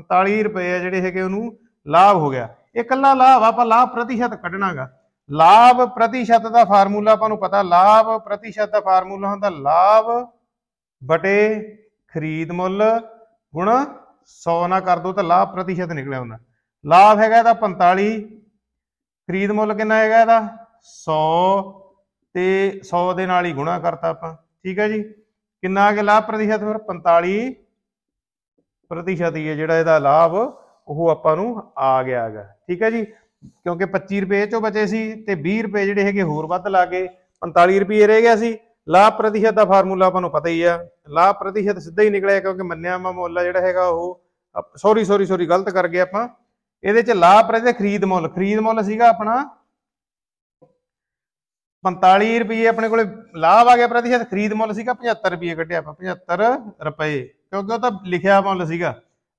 45 ਰੁਪਏ ਜਿਹੜੇ ਹੈਗੇ ਉਹਨੂੰ ਲਾਭ ਹੋ ਗਿਆ ਇਹ ਕੱਲਾ ਲਾਭ ਆਪਾਂ ਲਾਭ ਪ੍ਰਤੀਸ਼ਤ ਕੱਢਣਾਗਾ ਲਾਭ ਪ੍ਰਤੀਸ਼ਤ ਦਾ ਫਾਰਮੂਲਾ ਆਪਾਂ ਨੂੰ ਪਤਾ ਲਾਭ ਪ੍ਰਤੀਸ਼ਤ ਦਾ ਫਾਰਮੂਲਾ ਹੁੰਦਾ ਲਾਭ ਬਟੇ ਖਰੀਦ ਮੁੱਲ ਗੁਣ 100 ਨਾ ਕਰ ਦੋ ਤਾਂ ਲਾਭ ਪ੍ਰਤੀਸ਼ਤ ਨਿਕਲਿਆ ਹੁੰਦਾ ਲਾਭ ਹੈਗਾ ਇਹਦਾ 45 ਖਰੀਦ ਮੁੱਲ ਕਿੰਨਾ ਹੈਗਾ ਇਹਦਾ 100 ਤੇ 100 ਦੇ ਨਾਲ ਹੀ ਗੁਣਾ ਕਰਤਾ ਆਪਾਂ ਠੀਕ ਹੈ ਜੀ ਕਿੰਨਾ ਆ ਗਿਆ ਲਾਭ ਪ੍ਰਤੀਸ਼ਤ ਫਿਰ 45 ਪ੍ਰਤੀਸ਼ਤ ਹੀ ਹੈ ਜਿਹੜਾ ਇਹਦਾ ਲਾਭ ਉਹ ਆਪਾਂ ਨੂੰ ਆ ਗਿਆ ਹੈਗਾ ਠੀਕ ਹੈ ਜੀ ਕਿਉਂਕਿ 25 ਰੁਪਏ ਚੋਂ ਬਚੇ ਸੀ ਤੇ 20 ਰੁਪਏ ਜਿਹੜੇ ਹੈਗੇ ਹੋਰ ਵੱਧ ਲਾ ਕੇ 45 ਰੁਪਏ ਰਹਿ ਗਿਆ ਸੀ ਲਾਭ ਪ੍ਰਤੀਸ਼ਤ ਦਾ ਫਾਰਮੂਲਾ ਆਪਾਂ ਨੂੰ ਪਤਾ ਹੀ ਆ ਲਾਭ ਪ੍ਰਤੀਸ਼ਤ ਸਿੱਧਾ ਹੀ ਨਿਕਲਿਆ ਕਿਉਂਕਿ ਮੰਨਿਆ ਮੁੱਲ ਜਿਹੜਾ ਹੈਗਾ ਉਹ ਸੌਰੀ ਸੌਰੀ ਸੌਰੀ ਗਲਤ ਕਰ ਗਏ ਆਪਾਂ ਇਹਦੇ ਚ ਲਾਭ ਪ੍ਰਤੀਸ਼ਤ ਖਰੀਦ ਮੁੱਲ ਖਰੀਦ ਮੁੱਲ ਸੀਗਾ ਆਪਣਾ 45 ਰੁਪਏ ਆਪਣੇ ਕੋਲੇ ਲਾਭ ਆ ਗਿਆ ਪ੍ਰਤੀਸ਼ਤ ਖਰੀਦ ਮੁੱਲ ਸੀਗਾ 75 ਰੁਪਏ ਕੱਢਿਆ ਆਪਾਂ 75 ਰੁਪਏ ਕਿਉਂਕਿ ਉਹ ਤਾਂ ਲਿਖਿਆ ਮੁੱਲ ਸੀਗਾ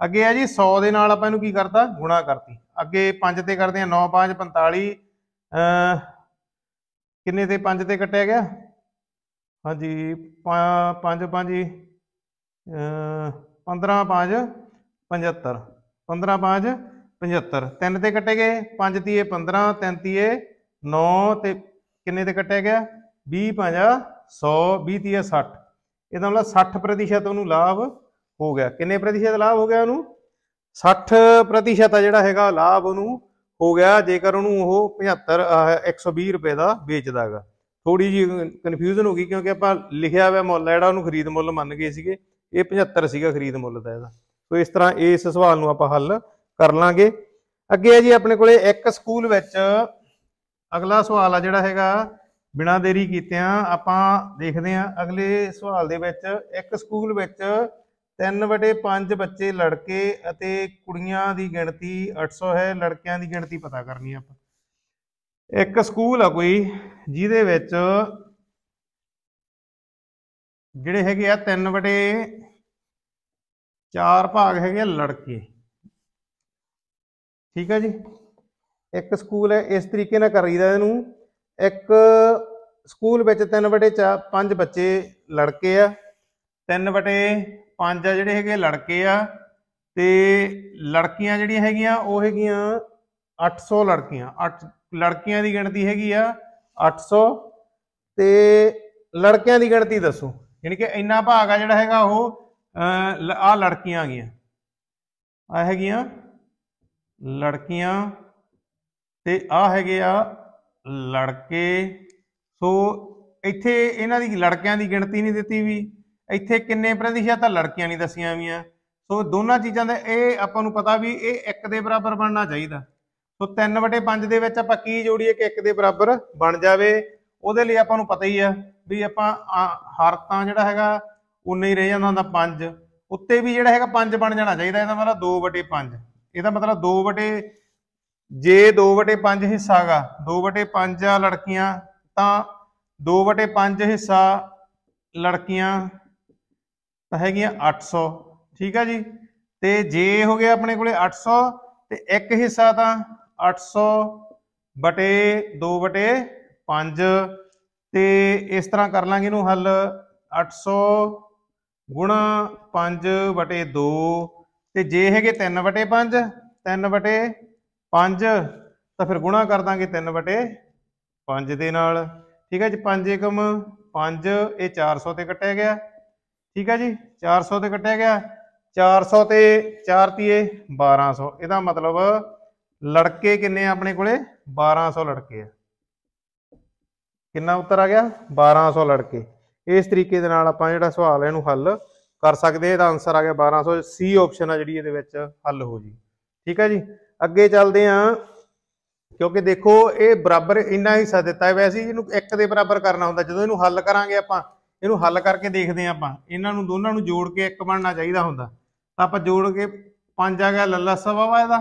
ਅੱਗੇ ਆ ਜੀ 100 ਦੇ ਨਾਲ ਆਪਾਂ ਇਹਨੂੰ ਕੀ ਕਰਤਾ ਗੁਣਾ ਕਰਤੀ ਅੱਗੇ 5 ਤੇ ਕਰਦੇ ਆ 9 5 45 ਕਿੰਨੇ ਤੇ 5 ਤੇ ਕੱਟਿਆ ਗਿਆ ਹਾਂਜੀ 5 5 ਅ 15 5 75 15 5 75 ਤਿੰਨ ਤੇ ਕੱਟੇ ਗਏ 5 ਤੀਏ 15 3 ਤੀਏ 9 ਤੇ ਕਿੰਨੇ ਤੇ ਕੱਟਿਆ ਗਿਆ 20 5 100 20 ਤੀਏ 60 ਇਹਦਾ ਮਤਲਬ 60% ਉਹਨੂੰ ਲਾਭ ਹੋ ਗਿਆ ਕਿੰਨੇ ਪ੍ਰਤੀਸ਼ਤ ਲਾਭ ਹੋ ਗਿਆ ਉਹਨੂੰ 60% ਆ ਜਿਹੜਾ ਹੈਗਾ ਲਾਭ ਉਹਨੂੰ ਹੋ ਗਿਆ ਜੇਕਰ ਉਹਨੂੰ ਉਹ 75 120 ਰੁਪਏ ਦਾ ਵੇਚਦਾਗਾ ਥੋੜੀ ਜੀ ਕਨਫਿਊਜ਼ਨ ਹੋ ਗਈ ਕਿਉਂਕਿ ਆਪਾਂ ਲਿਖਿਆ ਹੋਇਆ ਮੁੱਲ ਜਿਹੜਾ ਉਹਨੂੰ ਖਰੀਦ ਮੁੱਲ ਮੰਨ ਗਏ ਸੀਗੇ ਇਹ 75 ਸੀਗਾ ਖਰੀਦ ਮੁੱਲ ਦਾ ਇਹਦਾ ਸੋ ਇਸ ਤਰ੍ਹਾਂ ਇਸ ਸਵਾਲ ਨੂੰ ਆਪਾਂ ਹੱਲ ਕਰ ਲਾਂਗੇ ਅੱਗੇ ਹੈ ਜੀ ਆਪਣੇ ਕੋਲੇ ਇੱਕ ਸਕੂਲ ਵਿੱਚ ਅਗਲਾ ਸਵਾਲ ਆ ਜਿਹੜਾ ਹੈਗਾ ਬਿਨਾ ਦੇਰੀ ਕੀਤਿਆਂ ਆਪਾਂ ਦੇਖਦੇ ਹਾਂ ਅਗਲੇ ਸਵਾਲ ਦੇ ਵਿੱਚ ਇੱਕ ਸਕੂਲ ਵਿੱਚ 3/5 ਬੱਚੇ ਲੜਕੇ ਅਤੇ ਕੁੜੀਆਂ ਦੀ ਗਿਣਤੀ 800 ਹੈ ਲੜਕਿਆਂ ਦੀ ਗਿਣਤੀ ਪਤਾ ਕਰਨੀ ਆਪਾਂ ਇੱਕ ਸਕੂਲ ਆ ਕੋਈ ਜਿਹਦੇ ਵਿੱਚ ਜਿਹੜੇ ਹੈਗੇ ਆ 3 ਵਟੇ 4 ਭਾਗ ਹੈਗੇ ਲੜਕੇ ਠੀਕ ਹੈ ਜੀ ਇੱਕ ਸਕੂਲ ਹੈ ਇਸ ਤਰੀਕੇ ਨਾਲ ਕਰੀਦਾ ਇਹਨੂੰ ਇੱਕ ਸਕੂਲ ਵਿੱਚ 3 ਵਟੇ 5 ਬੱਚੇ ਲੜਕੇ ਆ 3 ਵਟੇ ਪੰਜ ਆ ਜਿਹੜੇ ਹੈਗੇ ਲੜਕੇ ਆ ਤੇ ਲੜਕੀਆਂ ਜਿਹੜੀਆਂ ਹੈਗੀਆਂ ਉਹ ਹੈਗੀਆਂ 800 ਲੜਕੀਆਂ 8 ਲੜਕੀਆਂ ਦੀ ਗਿਣਤੀ ਹੈਗੀ ਆ 800 ਤੇ ਲੜਕਿਆਂ ਦੀ ਗਿਣਤੀ ਦੱਸੋ ਯਾਨੀ ਕਿ ਇੰਨਾ ਭਾਗ ਆ ਜਿਹੜਾ ਹੈਗਾ ਉਹ ਆ ਲੜਕੀਆਂ ਆ ਗਈਆਂ ਆ ਹੈਗੀਆਂ ਲੜਕੀਆਂ ਤੇ ਆ ਹੈਗੇ ਆ ਲੜਕੇ ਸੋ ਇੱਥੇ ਇਹਨਾਂ ਦੀ ਲੜਕਿਆਂ ਦੀ ਗਿਣਤੀ ਨਹੀਂ ਦਿੱਤੀ ਵੀ ਇੱਥੇ ਕਿੰਨੇ ਪ੍ਰਤੀਸ਼ਤ ਲੜਕੀਆਂ ਨਹੀਂ ਦੱਸੀਆਂ ਵੀਆਂ ਸੋ ਦੋਨਾਂ ਚੀਜ਼ਾਂ ਦਾ ਇਹ ਆਪਾਂ ਨੂੰ ਪਤਾ ਵੀ ਇਹ 1 ਦੇ ਬਰਾਬਰ ਬਣਨਾ ਚਾਹੀਦਾ ਸੋ 3/5 ਦੇ ਵਿੱਚ ਆਪਾਂ ਕੀ ਜੋੜੀਏ ਕਿ 1 ਦੇ ਬਰਾਬਰ ਬਣ ਜਾਵੇ ਉਹਦੇ ਲਈ ਆਪਾਂ ਨੂੰ ਪਤਾ ਹੀ ਆ ਵੀ ਆਪਾਂ ਹਰ ਤਾਂ ਜਿਹੜਾ ਹੈਗਾ ਉਨੇ ਹੀ ਰਹਿ ਜਾਂਦਾ ਹੁੰਦਾ 5 ਉੱਤੇ ਵੀ ਜਿਹੜਾ ਹੈਗਾ 5 ਬਣ ਜਾਣਾ ਚਾਹੀਦਾ ਇਹਦਾ ਮਤਲਬ 2/5 ਇਹਦਾ ਮਤਲਬ 2 ਜੇ 2 5 ਹਿੱਸਾ ਹੈਗਾ 2 5 ਆ ਲੜਕੀਆਂ ਤਾਂ 2 5 ਹਿੱਸਾ ਲੜਕੀਆਂ ਤਾਂ ਹੈਗੀਆਂ 800 ਠੀਕ ਆ ਜੀ ਤੇ ਜੇ ਹੋ ਗਿਆ ਆਪਣੇ ਕੋਲੇ 800 ਤੇ ਇੱਕ ਹਿੱਸਾ ਤਾਂ 800 ਬਟੇ 2 ਬਟੇ 5 ਤੇ ਇਸ ਤਰ੍ਹਾਂ ਕਰ ਲਾਂਗੇ ਇਹਨੂੰ ਹੱਲ 800 ਗੁਣਾ 5 ਬਟੇ 2 ਤੇ ਜੇ ਹੈਗੇ 3 ਬਟੇ 5 3 ਬਟੇ 5 ਤਾਂ ਫਿਰ ਗੁਣਾ ਕਰ ਦਾਂਗੇ 3 ਬਟੇ 5 ਦੇ ਨਾਲ ਠੀਕ ਹੈ ਜੀ 5 1 5 ਇਹ 400 ਤੇ ਕੱਟਿਆ ਗਿਆ ਠੀਕ ਹੈ ਜੀ 400 ਤੇ ਕੱਟਿਆ ਗਿਆ 400 ਤੇ 4 ਤੀਏ 1200 ਇਹਦਾ ਮਤਲਬ ਲੜਕੇ ਕਿੰਨੇ ਆ ਆਪਣੇ ਕੋਲੇ 1200 ਲੜਕੇ ਆ ਕਿੰਨਾ ਉੱਤਰ ਆ ਗਿਆ 1200 ਲੜਕੇ ਇਸ ਤਰੀਕੇ ਦੇ ਨਾਲ ਆਪਾਂ ਜਿਹੜਾ ਸਵਾਲ ਇਹਨੂੰ ਹੱਲ ਕਰ ਸਕਦੇ ਇਹਦਾ ਆਨਸਰ ਆ ਗਿਆ 1200 ਸੀ ਆਪਸ਼ਨ ਆ ਜਿਹੜੀ ਇਹਦੇ ਵਿੱਚ ਹੱਲ ਹੋ ਜੀ ਠੀਕ ਹੈ ਜੀ ਅੱਗੇ ਚੱਲਦੇ ਆ ਕਿਉਂਕਿ ਦੇਖੋ ਇਹ ਬਰਾਬਰ ਇੰਨਾ ਸਾ ਦਿੱਤਾ ਹੈ ਵੈਸੇ ਇਹਨੂੰ 1 ਦੇ ਬਰਾਬਰ ਕਰਨਾ ਹੁੰਦਾ ਜਦੋਂ ਇਹਨੂੰ ਹੱਲ ਕਰਾਂਗੇ ਆਪਾਂ ਇਹਨੂੰ ਹੱਲ ਕਰਕੇ ਦੇਖਦੇ ਆ ਆਪਾਂ ਇਹਨਾਂ ਨੂੰ ਦੋਨਾਂ ਨੂੰ ਜੋੜ ਕੇ ਇੱਕ ਬਣਨਾ ਚਾਹੀਦਾ ਹੁੰਦਾ ਤਾਂ ਆਪਾਂ ਜੋੜ ਕੇ 5 ਆ ਗਿਆ ਲੱਲਾ ਸਵਾ ਵਾ ਇਹਦਾ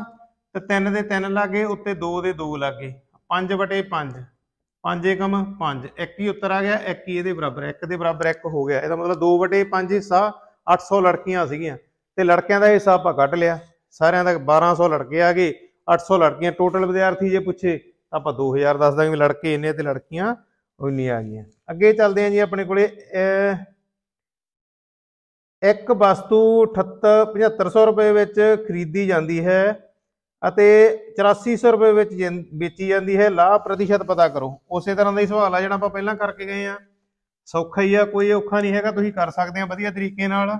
ਤੇ 3 ਦੇ 3 ਲੱਗੇ ਉੱਤੇ 2 ਦੇ 2 ਲੱਗੇ 5 ਬਟੇ 5 5 ਕਮ 5 ਇੱਕ ਹੀ ਉੱਤਰ ਆ ਗਿਆ ਇੱਕ ਹੀ ਇਹਦੇ ਬਰਾਬਰ ਇੱਕ ਦੇ ਬਰਾਬਰ ਇੱਕ ਹੋ ਗਿਆ ਇਹਦਾ ਮਤਲਬ 2 ਵਟੇ 5 ਹਿੱਸਾ 800 ਲੜਕੀਆਂ ਸੀਗੀਆਂ ਤੇ ਲੜਕਿਆਂ ਦਾ ਹਿੱਸਾ ਆਪਾਂ ਕੱਢ ਲਿਆ ਸਾਰਿਆਂ ਦਾ 1200 ਲੜਕੇ ਆ ਗਏ 800 ਲੜਕੀਆਂ ਟੋਟਲ ਵਿਦਿਆਰਥੀ ਜੇ ਪੁੱਛੇ ਤਾਂ ਆਪਾਂ 2000 ਦੱਸ ਦਾਂਗੇ ਲੜਕੇ ਇੰਨੇ ਤੇ ਲੜਕੀਆਂ ਨਹੀਂ ਆ ਗਈਆਂ ਅੱਗੇ ਚੱਲਦੇ ਹਾਂ ਜੀ ਆਪਣੇ ਕੋਲੇ ਇੱਕ ਵਸਤੂ 78 7500 ਰੁਪਏ ਵਿੱਚ ਖਰੀਦੀ ਜਾਂਦੀ ਹੈ ਅਤੇ 8400 ਰੁਪਏ ਵਿੱਚ ਵੇਚੀ ਜਾਂਦੀ ਹੈ ਲਾਭ ਪ੍ਰਤੀਸ਼ਤ ਪਤਾ ਕਰੋ ਉਸੇ ਤਰ੍ਹਾਂ ਦਾ ਹੀ ਸਵਾਲ ਆ ਜਿਹੜਾ ਆਪਾਂ ਪਹਿਲਾਂ ਕਰਕੇ ਗਏ ਆ ਸੌਖਾ ਹੀ ਆ ਕੋਈ ਔਖਾ ਨਹੀਂ ਹੈਗਾ ਤੁਸੀਂ ਕਰ ਸਕਦੇ ਆ ਵਧੀਆ ਤਰੀਕੇ ਨਾਲ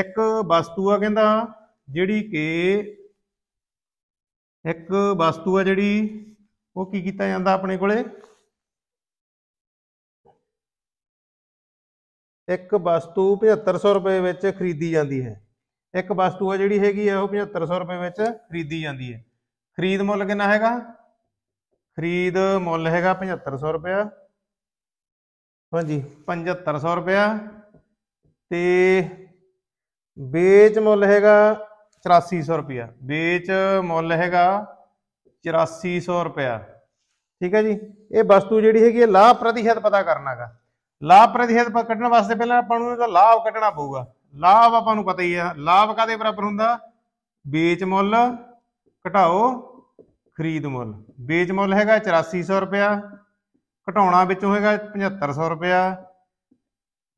ਇੱਕ ਵਸਤੂ ਆ ਕਹਿੰਦਾ ਜਿਹੜੀ ਕਿ ਇੱਕ ਵਸਤੂ ਆ ਜਿਹੜੀ ਉਹ ਕੀ ਕੀਤਾ ਜਾਂਦਾ ਆਪਣੇ ਕੋਲੇ ਇੱਕ ਵਸਤੂ 7500 ਰੁਪਏ ਵਿੱਚ ਖਰੀਦੀ ਜਾਂਦੀ ਹੈ ਇੱਕ ਵਸਤੂ ਆ ਜਿਹੜੀ ਹੈਗੀ ਆ ਉਹ 7500 ਰੁਪਏ ਵਿੱਚ ਖਰੀਦੀ ਜਾਂਦੀ ਹੈ ਖਰੀਦ ਮੁੱਲ ਕਿੰਨਾ ਹੈਗਾ ਖਰੀਦ ਮੁੱਲ ਹੈਗਾ 7500 ਰੁਪਏ ਹਾਂਜੀ 7500 ਰੁਪਏ ਤੇ ਵੇਚ ਮੁੱਲ ਹੈਗਾ 8400 ਰੁਪਏ ਵੇਚ ਮੁੱਲ ਹੈਗਾ 8400 ਰੁਪਏ ਠੀਕ ਹੈ ਜੀ ਇਹ ਵਸਤੂ ਜਿਹੜੀ ਹੈਗੀ ਹੈ ਲਾਭ ਪ੍ਰਤੀਸ਼ਤ ਪਤਾ ਕਰਨਾਗਾ ਲਾਭ ਪ੍ਰਤੀਸ਼ਤ ਕੱਢਣ ਵਾਸਤੇ ਪਹਿਲਾਂ ਆਪਾਂ ਨੂੰ ਇਹਦਾ ਲਾਭ ਕੱਢਣਾ ਪਊਗਾ ਲਾਭ ਆਪਾਂ ਨੂੰ ਪਤਾ ਹੀ ਆ ਲਾਭ ਕਾਦੇ ਬਰਾਬਰ ਹੁੰਦਾ ਵੇਚ ਮੁੱਲ ਘਟਾਓ ਖਰੀਦ ਮੁੱਲ ਵੇਚ ਮੁੱਲ ਹੈਗਾ 8400 ਰੁਪਿਆ ਘਟਾਉਣਾ ਵਿੱਚੋਂ ਹੋਏਗਾ 7500 ਰੁਪਿਆ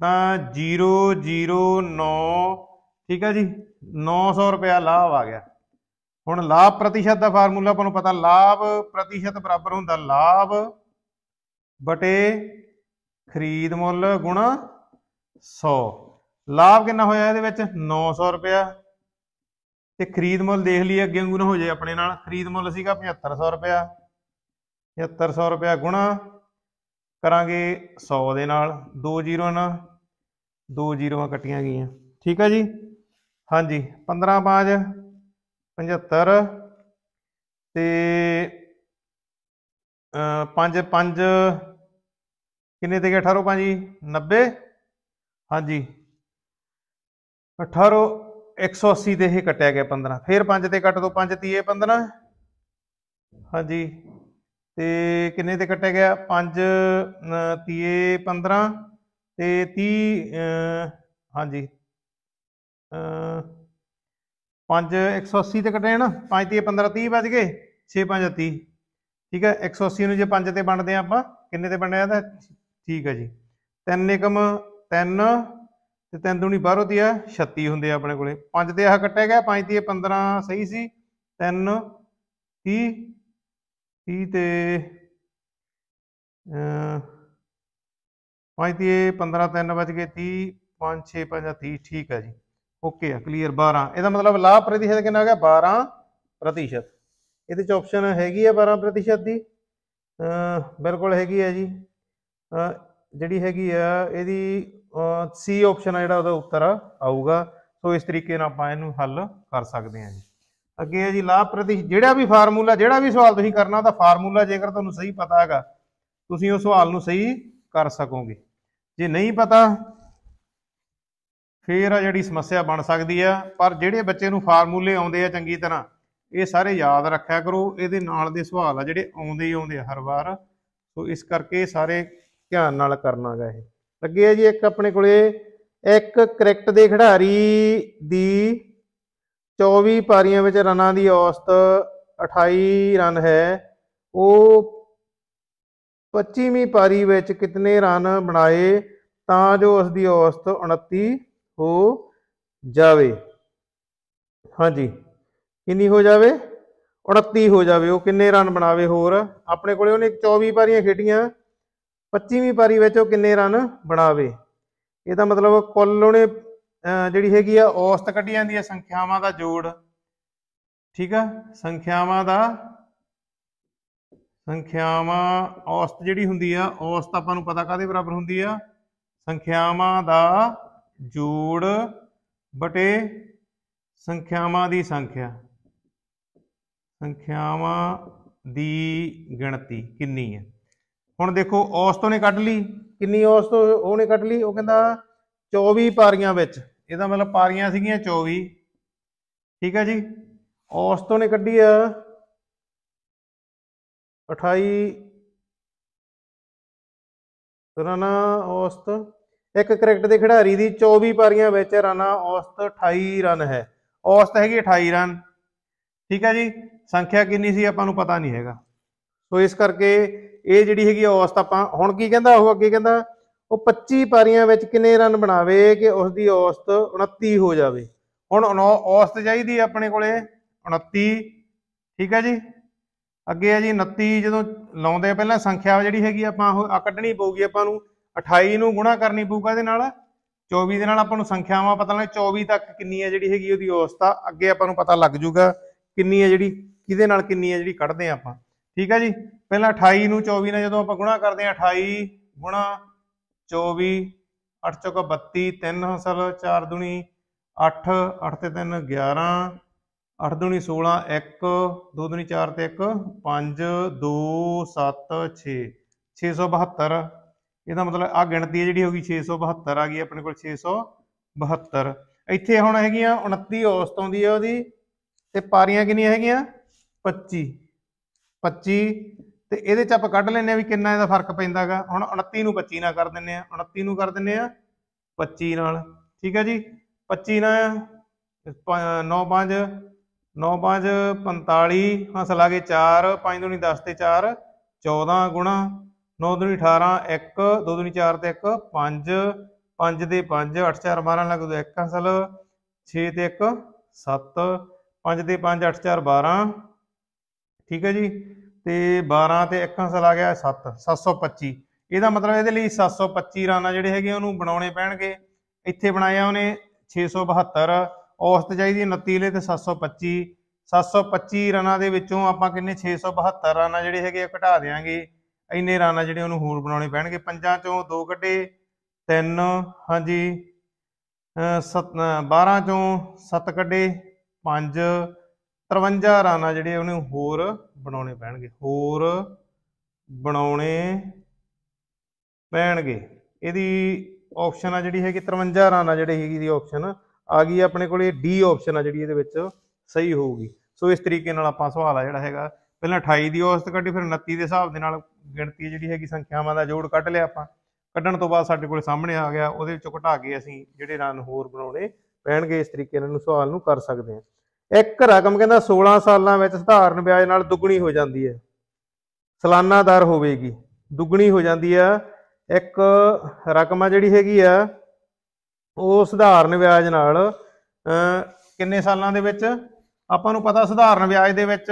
ਤਾਂ 009 ਠੀਕ ਹੈ ਜੀ 900 ਰੁਪਿਆ ਲਾਭ ਆ ਗਿਆ ਹੁਣ ਲਾਭ ਪ੍ਰਤੀਸ਼ਤ ਦਾ ਫਾਰਮੂਲਾ ਆਪਾਂ ਨੂੰ ਪਤਾ ਲਾਭ ਪ੍ਰਤੀਸ਼ਤ ਬਰਾਬਰ ਹੁੰਦਾ ਲਾਭ ਬਟੇ ਖਰੀਦ ਮੁੱਲ ਗੁਣਾ 100 ਲਾਭ ਕਿੰਨਾ ਹੋਇਆ ਇਹਦੇ ਵਿੱਚ 900 ਰੁਪਇਆ ਤੇ ਖਰੀਦ ਮੁੱਲ ਦੇਖ ਲਈ ਅੱਗੇ ਗੁਣਾ ਹੋ ਜਾਏ ਆਪਣੇ ਨਾਲ ਖਰੀਦ ਮੁੱਲ ਸੀਗਾ 7500 ਰੁਪਇਆ 7500 ਰੁਪਇਆ ਗੁਣਾ ਕਰਾਂਗੇ 100 ਦੇ ਨਾਲ ਦੋ ਜ਼ੀਰੋ ਨਾਲ ਦੋ ਜ਼ੀਰੋਆਂ ਕੱਟੀਆਂ ਗਈਆਂ ਠੀਕ ਹੈ ਜੀ ਹਾਂਜੀ 15 5 75 ਤੇ 5 5 ਕਿੰਨੇ ਤੇ ਗਿਆ 18 5 ਜੀ 90 ਹਾਂਜੀ 18 180 ਤੇ ਇਹ ਕਟਿਆ ਗਿਆ 15 ਫਿਰ 5 ਤੇ ਕੱਟ ਦੋ 5 3 15 ਹਾਂਜੀ ਤੇ ਕਿੰਨੇ ਤੇ ਕਟਿਆ ਗਿਆ 5 3 15 ਤੇ 30 ਹਾਂਜੀ 5 180 ਤੇ ਕਟੇ ਨਾ 5 3 15 30 ਵੱਜ ਗਏ 6 5 30 ਠੀਕ ਹੈ 180 ਨੂੰ ਜੇ 5 ਤੇ ਵੰਡਦੇ ਆਪਾਂ ਕਿੰਨੇ ਤੇ ਵੰਡਿਆ ਤਾਂ ਠੀਕ ਹੈ ਜੀ 3 ਏਕਮ 3 ਤੇ 3 ਦੂਣੀ 12 ਦੀ ਹੈ 36 ਹੁੰਦੇ ਆ ਆਪਣੇ ਕੋਲੇ 5 ਤੇ ਆਹ ਕੱਟਿਆ ਗਿਆ 5 ਤੇ 15 ਸਹੀ ਸੀ 3 30 30 ਤੇ 5 ਤੇ 15 3 ਬਚ ਗਏ 30 5 6 5 30 ਠੀਕ ਹੈ ਜੀ ਓਕੇ ਆ ਕਲੀਅਰ 12 ਇਹਦਾ ਮਤਲਬ ਲਾਭ ਪ੍ਰਤੀਸ਼ਤ ਕਿੰਨਾ ਹੋ ਗਿਆ 12 ਪ੍ਰਤੀਸ਼ਤ ਇਹਦੇ ਚ ਆਪਸ਼ਨ ਹੈਗੀ ਆ 12 ਪ੍ਰਤੀਸ਼ਤ ਦੀ ਬਿਲਕੁਲ ਹੈਗੀ ਆ ਜੀ ਜਿਹੜੀ ਹੈਗੀ ਆ ਇਹਦੀ ਸੀ ਆਪਸ਼ਨ ਆ ਜਿਹੜਾ ਉਹਦਾ ਉੱਤਰ ਆਊਗਾ ਸੋ ਇਸ ਤਰੀਕੇ ਨਾਲ ਆਪਾਂ ਇਹਨੂੰ ਹੱਲ ਕਰ ਸਕਦੇ ਹਾਂ ਜੀ ਅੱਗੇ ਹੈ ਜੀ ਲਾਭ ਪ੍ਰਤੀ ਜਿਹੜਾ ਵੀ ਫਾਰਮੂਲਾ ਜਿਹੜਾ ਵੀ ਸਵਾਲ ਤੁਸੀਂ ਕਰਨਾ ਉਹਦਾ ਫਾਰਮੂਲਾ ਜੇਕਰ ਤੁਹਾਨੂੰ ਸਹੀ ਪਤਾ ਹੈਗਾ ਤੁਸੀਂ ਉਹ ਸਵਾਲ ਨੂੰ ਸਹੀ ਕਰ ਸਕੋਗੇ ਜੇ ਨਹੀਂ ਪਤਾ ਫੇਰ ਆ ਜਿਹੜੀ ਸਮੱਸਿਆ ਬਣ ਸਕਦੀ ਆ ਪਰ ਜਿਹੜੇ ਬੱਚੇ ਨੂੰ ਫਾਰਮੂਲੇ ਆਉਂਦੇ ਆ ਚੰਗੀ ਤਰ੍ਹਾਂ ਇਹ ਸਾਰੇ ਯਾਦ ਰੱਖਿਆ ਕਰੋ ਇਹਦੇ ਨਾਲ ਦੇ ਸਵਾਲ ਆ ਜਿਹੜੇ ਆਉਂਦੇ ਹੀ ਆਉਂਦੇ ਆ ਹਰ ਵਾਰ ਸੋ ਇਸ ਕਰਕੇ ਸਾਰੇ ਧਿਆਨ ਨਾਲ ਕਰਨਾ ਹੈ ਇਹ ਅੱਗੇ ਹੈ ਜੀ ਇੱਕ ਆਪਣੇ ਕੋਲੇ ਇੱਕ ਕ੍ਰਿਕਟ ਦੇ ਖਿਡਾਰੀ ਦੀ 24 ਪਾਰੀਆਂ ਵਿੱਚ ਰਨਾਂ ਦੀ ਔਸਤ 28 ਰਨ ਹੈ ਉਹ 25ਵੀਂ ਪਾਰੀ ਵਿੱਚ ਕਿੰਨੇ ਰਨ ਬਣਾਏ ਤਾਂ ਜੋ ਉਸ ਦੀ ਔਸਤ 29 ਹੋ ਜਾਵੇ ਹਾਂਜੀ ਕਿੰਨੀ ਹੋ ਜਾਵੇ 29 ਹੋ ਜਾਵੇ ਉਹ ਕਿੰਨੇ ਰਨ ਬਣਾਵੇ ਹੋਰ ਆਪਣੇ ਕੋਲੇ ਉਹਨੇ 24 ਪਾਰੀਆਂ ਖੇਡੀਆਂ 25ਵੀਂ ਪਾਰੀ ਵਿੱਚ ਉਹ ਕਿੰਨੇ ਰਨ ਬਣਾਵੇ ਇਹਦਾ ਮਤਲਬ ਕੁੱਲ ਉਹਨੇ ਜਿਹੜੀ ਹੈਗੀ ਆ ਔਸਤ ਕੱਢੀ ਜਾਂਦੀ ਹੈ ਸੰਖਿਆਵਾਂ ਦਾ ਜੋੜ ਠੀਕ ਆ ਸੰਖਿਆਵਾਂ ਦਾ ਸੰਖਿਆਵਾਂ ਔਸਤ ਜਿਹੜੀ ਹੁੰਦੀ ਆ ਔਸਤ ਆਪਾਂ ਨੂੰ ਪਤਾ ਕਾਦੇ ਬਰਾਬਰ ਹੁੰਦੀ ਆ ਸੰਖਿਆਵਾਂ ਦਾ ਜੋੜ ਬਟੇ ਸੰਖਿਆਵਾਂ ਦੀ ਸੰਖਿਆ ਸੰਖਿਆਵਾਂ ਦੀ ਗਿਣਤੀ ਕਿੰਨੀ ਹੈ ਹੁਣ ਦੇਖੋ ਔਸ ਤੋਂ ਨੇ ਕੱਢ ਲਈ ਕਿੰਨੀ ਔਸ ਤੋਂ ਉਹਨੇ ਕੱਢ ਲਈ ਉਹ ਕਹਿੰਦਾ 24 ਪਾਰੀਆਂ ਵਿੱਚ ਇਹਦਾ ਮਤਲਬ ਪਾਰੀਆਂ ਸੀਗੀਆਂ 24 ਠੀਕ ਹੈ ਜੀ ਔਸ ਤੋਂ ਨੇ ਕੱਢੀ ਆ 28 ਰਾਣਾ ਔਸਤ ਇੱਕ ਕ੍ਰਿਕਟ ਦੇ ਖਿਡਾਰੀ ਦੀ 24 ਪਾਰੀਆਂ ਵਿੱਚ ਰਾਣਾ ਔਸਤ 28 ਰਨ ਹੈ ਔਸਤ ਹੈਗੀ 28 ਰਨ ਠੀਕ ਹੈ ਜੀ ਸੰਖਿਆ ਕਿੰਨੀ ਸੀ ਆਪਾਂ ਨੂੰ ਪਤਾ ਨਹੀਂ ਹੈਗਾ ਸੋ ਇਸ ਕਰਕੇ ਇਹ ਜਿਹੜੀ ਹੈਗੀ ਔਸਤ ਆਪਾਂ ਹੁਣ ਕੀ ਕਹਿੰਦਾ ਉਹ ਅੱਗੇ ਕਹਿੰਦਾ ਉਹ 25 ਪਾਰੀਆਂ ਵਿੱਚ ਕਿੰਨੇ ਰਨ ਬਣਾਵੇ ਕਿ ਉਸ ਦੀ ਔਸਤ 29 ਹੋ ਜਾਵੇ ਹੁਣ ਔਸਤ ਚਾਹੀਦੀ ਹੈ ਆਪਣੇ ਕੋਲੇ 29 ਠੀਕ ਹੈ ਜੀ ਅੱਗੇ ਹੈ ਜੀ 29 ਜਦੋਂ ਲਾਉਂਦੇ ਪਹਿਲਾਂ ਸੰਖਿਆ ਜਿਹੜੀ ਹੈਗੀ ਆਪਾਂ ਉਹ ਕੱਢਣੀ ਪਊਗੀ ਆਪਾਂ ਨੂੰ 28 ਨੂੰ ਗੁਣਾ ਕਰਨੀ ਪਊਗਾ ਇਹਦੇ ਨਾਲ 24 ਦੇ ਨਾਲ ਆਪਾਂ ਨੂੰ ਸੰਖਿਆਵਾਂ ਪਤਾ ਲੱਗ 24 ਤੱਕ ਕਿੰਨੀ ਹੈ ਜਿਹੜੀ ਹੈਗੀ ਉਹਦੀ ਔਸਤ ਆ ਅੱਗੇ ਆਪਾਂ ਨੂੰ ਪਤਾ ਲੱਗ ਜੂਗਾ ਕਿੰਨੀ ਹੈ ਜਿਹੜੀ ਕਿਹਦੇ ਨਾਲ ਕਿੰਨੀ ਹੈ ਜਿਹੜੀ ਕੱਢਦੇ ਆਪਾਂ ਠੀਕ ਹੈ ਜੀ ਪਹਿਲਾਂ 28 ਨੂੰ 24 ਨਾਲ ਜਦੋਂ ਆਪਾਂ ਗੁਣਾ ਕਰਦੇ ਆ 28 ਗੁਣਾ 24 8 ਚੌਕ 32 3 ਹਸਲ 4 ਦੁਣੀ 8 8 ਤੇ 3 11 8 ਦੁਣੀ 16 1 2 ਦੁਣੀ 4 ਤੇ 1 5 2 7 6 672 ਇਹਦਾ ਮਤਲਬ ਆ ਗਿਣਤੀ ਜਿਹੜੀ ਹੋ ਗਈ 672 ਆ ਗਈ ਆਪਣੇ ਕੋਲ 672 ਇੱਥੇ ਹੁਣ ਹੈਗੀਆਂ 29 ਔਸਤ ਆਉਂਦੀ ਹੈ ਉਹਦੀ ਤੇ ਪਾਰੀਆਂ ਕਿੰਨੀਆਂ ਹੈਗੀਆਂ 25 25 ਤੇ ਇਹਦੇ ਚ ਆਪਾਂ ਕੱਢ ਲੈਨੇ ਆ ਵੀ ਕਿੰਨਾ ਇਹਦਾ ਫਰਕ ਪੈਂਦਾਗਾ ਹੁਣ 29 ਨੂੰ 25 ਨਾਲ ਕਰ ਦਿੰਨੇ ਆ 29 ਨੂੰ ਕਰ ਦਿੰਨੇ ਆ 25 ਨਾਲ ਠੀਕ ਹੈ ਜੀ 25 ਨਾਲ 95 95 45 ਹਸ ਆ 4 5 ਦੂਣੀ 10 ਤੇ 4 14 ਗੁਣਾ 9 ਦੂਣੀ 18 1 2 ਦੂਣੀ 4 ਤੇ 1 5 5 ਦੇ 5 8 4 12 ਲੱਗ ਦੋ 1 ਹਸਲ 6 ਤੇ 1 7 5 ਦੇ 5 8 4 12 ਠੀਕ ਹੈ ਜੀ ਤੇ 12 ਤੇ 1 ਅੰਸਲ ਆ ਗਿਆ 7 725 ਇਹਦਾ ਮਤਲਬ ਇਹਦੇ ਲਈ 725 ਰਨ ਜਿਹੜੇ ਹੈਗੇ ਉਹਨੂੰ ਬਣਾਉਣੇ ਪੈਣਗੇ ਇੱਥੇ ਬਣਾਇਆ ਉਹਨੇ 672 ਔਸਤ ਚਾਹੀਦੀ 29 ਲਈ ਤੇ 725 725 ਰਨਾਂ ਦੇ ਵਿੱਚੋਂ ਆਪਾਂ ਕਿੰਨੇ 672 ਰਨ ਜਿਹੜੇ ਹੈਗੇ ਉਹ ਘਟਾ ਦੇਾਂਗੇ ਇੰਨੇ ਰਨ ਜਿਹੜੇ ਉਹਨੂੰ ਹੋਰ ਬਣਾਉਣੇ ਪੈਣਗੇ ਪੰਜਾਂ ਚੋਂ ਦੋ ਕੱਢੇ ਤਿੰਨ ਹਾਂਜੀ 12 ਚੋਂ 7 ਕੱਢੇ 5 53 ਆ ਜਿਹੜੇ ਉਹਨੇ ਹੋਰ ਬਣਾਉਣੇ ਪੈਣਗੇ ਹੋਰ ਬਣਾਉਣੇ ਪੈਣਗੇ ਇਹਦੀ ਆਪਸ਼ਨ ਆ ਜਿਹੜੀ ਹੈਗੀ 53 ਆ ਜਿਹੜੀ ਹੈਗੀ ਦੀ ਆਪਸ਼ਨ ਆ ਗਈ ਆਪਣੇ ਕੋਲੇ ਡੀ ਆਪਸ਼ਨ ਆ ਜਿਹੜੀ ਇਹਦੇ ਵਿੱਚ ਸਹੀ ਹੋਊਗੀ ਸੋ ਇਸ ਤਰੀਕੇ ਨਾਲ ਆਪਾਂ ਸਵਾਲ ਆ ਜਿਹੜਾ ਹੈਗਾ ਪਹਿਲਾਂ 28 ਦੀ ਔਸਤ ਕੱਢੀ ਫਿਰ 29 ਦੇ ਹਿਸਾਬ ਦੇ ਨਾਲ ਗਿਣਤੀ ਜਿਹੜੀ ਹੈਗੀ ਸੰਖਿਆਵਾਂ ਦਾ ਜੋੜ ਕੱਢ ਲਿਆ ਆਪਾਂ ਕੱਢਣ ਤੋਂ ਬਾਅਦ ਸਾਡੇ ਕੋਲੇ ਸਾਹਮਣੇ ਆ ਗਿਆ ਉਹਦੇ ਵਿੱਚੋਂ ਘਟਾ ਕੇ ਅਸੀਂ ਜਿਹੜੇ ਰਨ ਹੋਰ ਬਣਾਉਣੇ ਪੈਣਗੇ ਇਸ ਤਰੀਕੇ ਨਾਲ ਨੂੰ ਸਵਾਲ ਨੂੰ ਕਰ ਸਕਦੇ ਹਾਂ ਇੱਕ ਰਕਮ ਕਹਿੰਦਾ 16 ਸਾਲਾਂ ਵਿੱਚ ਸਧਾਰਨ ਵਿਆਜ ਨਾਲ ਦੁੱਗਣੀ ਹੋ ਜਾਂਦੀ ਹੈ ਸਾਲਾਨਾ ਦਰ ਹੋਵੇਗੀ ਦੁੱਗਣੀ ਹੋ ਜਾਂਦੀ ਆ ਇੱਕ ਰਕਮ ਆ ਜਿਹੜੀ ਹੈਗੀ ਆ ਉਹ ਸਧਾਰਨ ਵਿਆਜ ਨਾਲ ਕਿੰਨੇ ਸਾਲਾਂ ਦੇ ਵਿੱਚ ਆਪਾਂ ਨੂੰ ਪਤਾ ਸਧਾਰਨ ਵਿਆਜ ਦੇ ਵਿੱਚ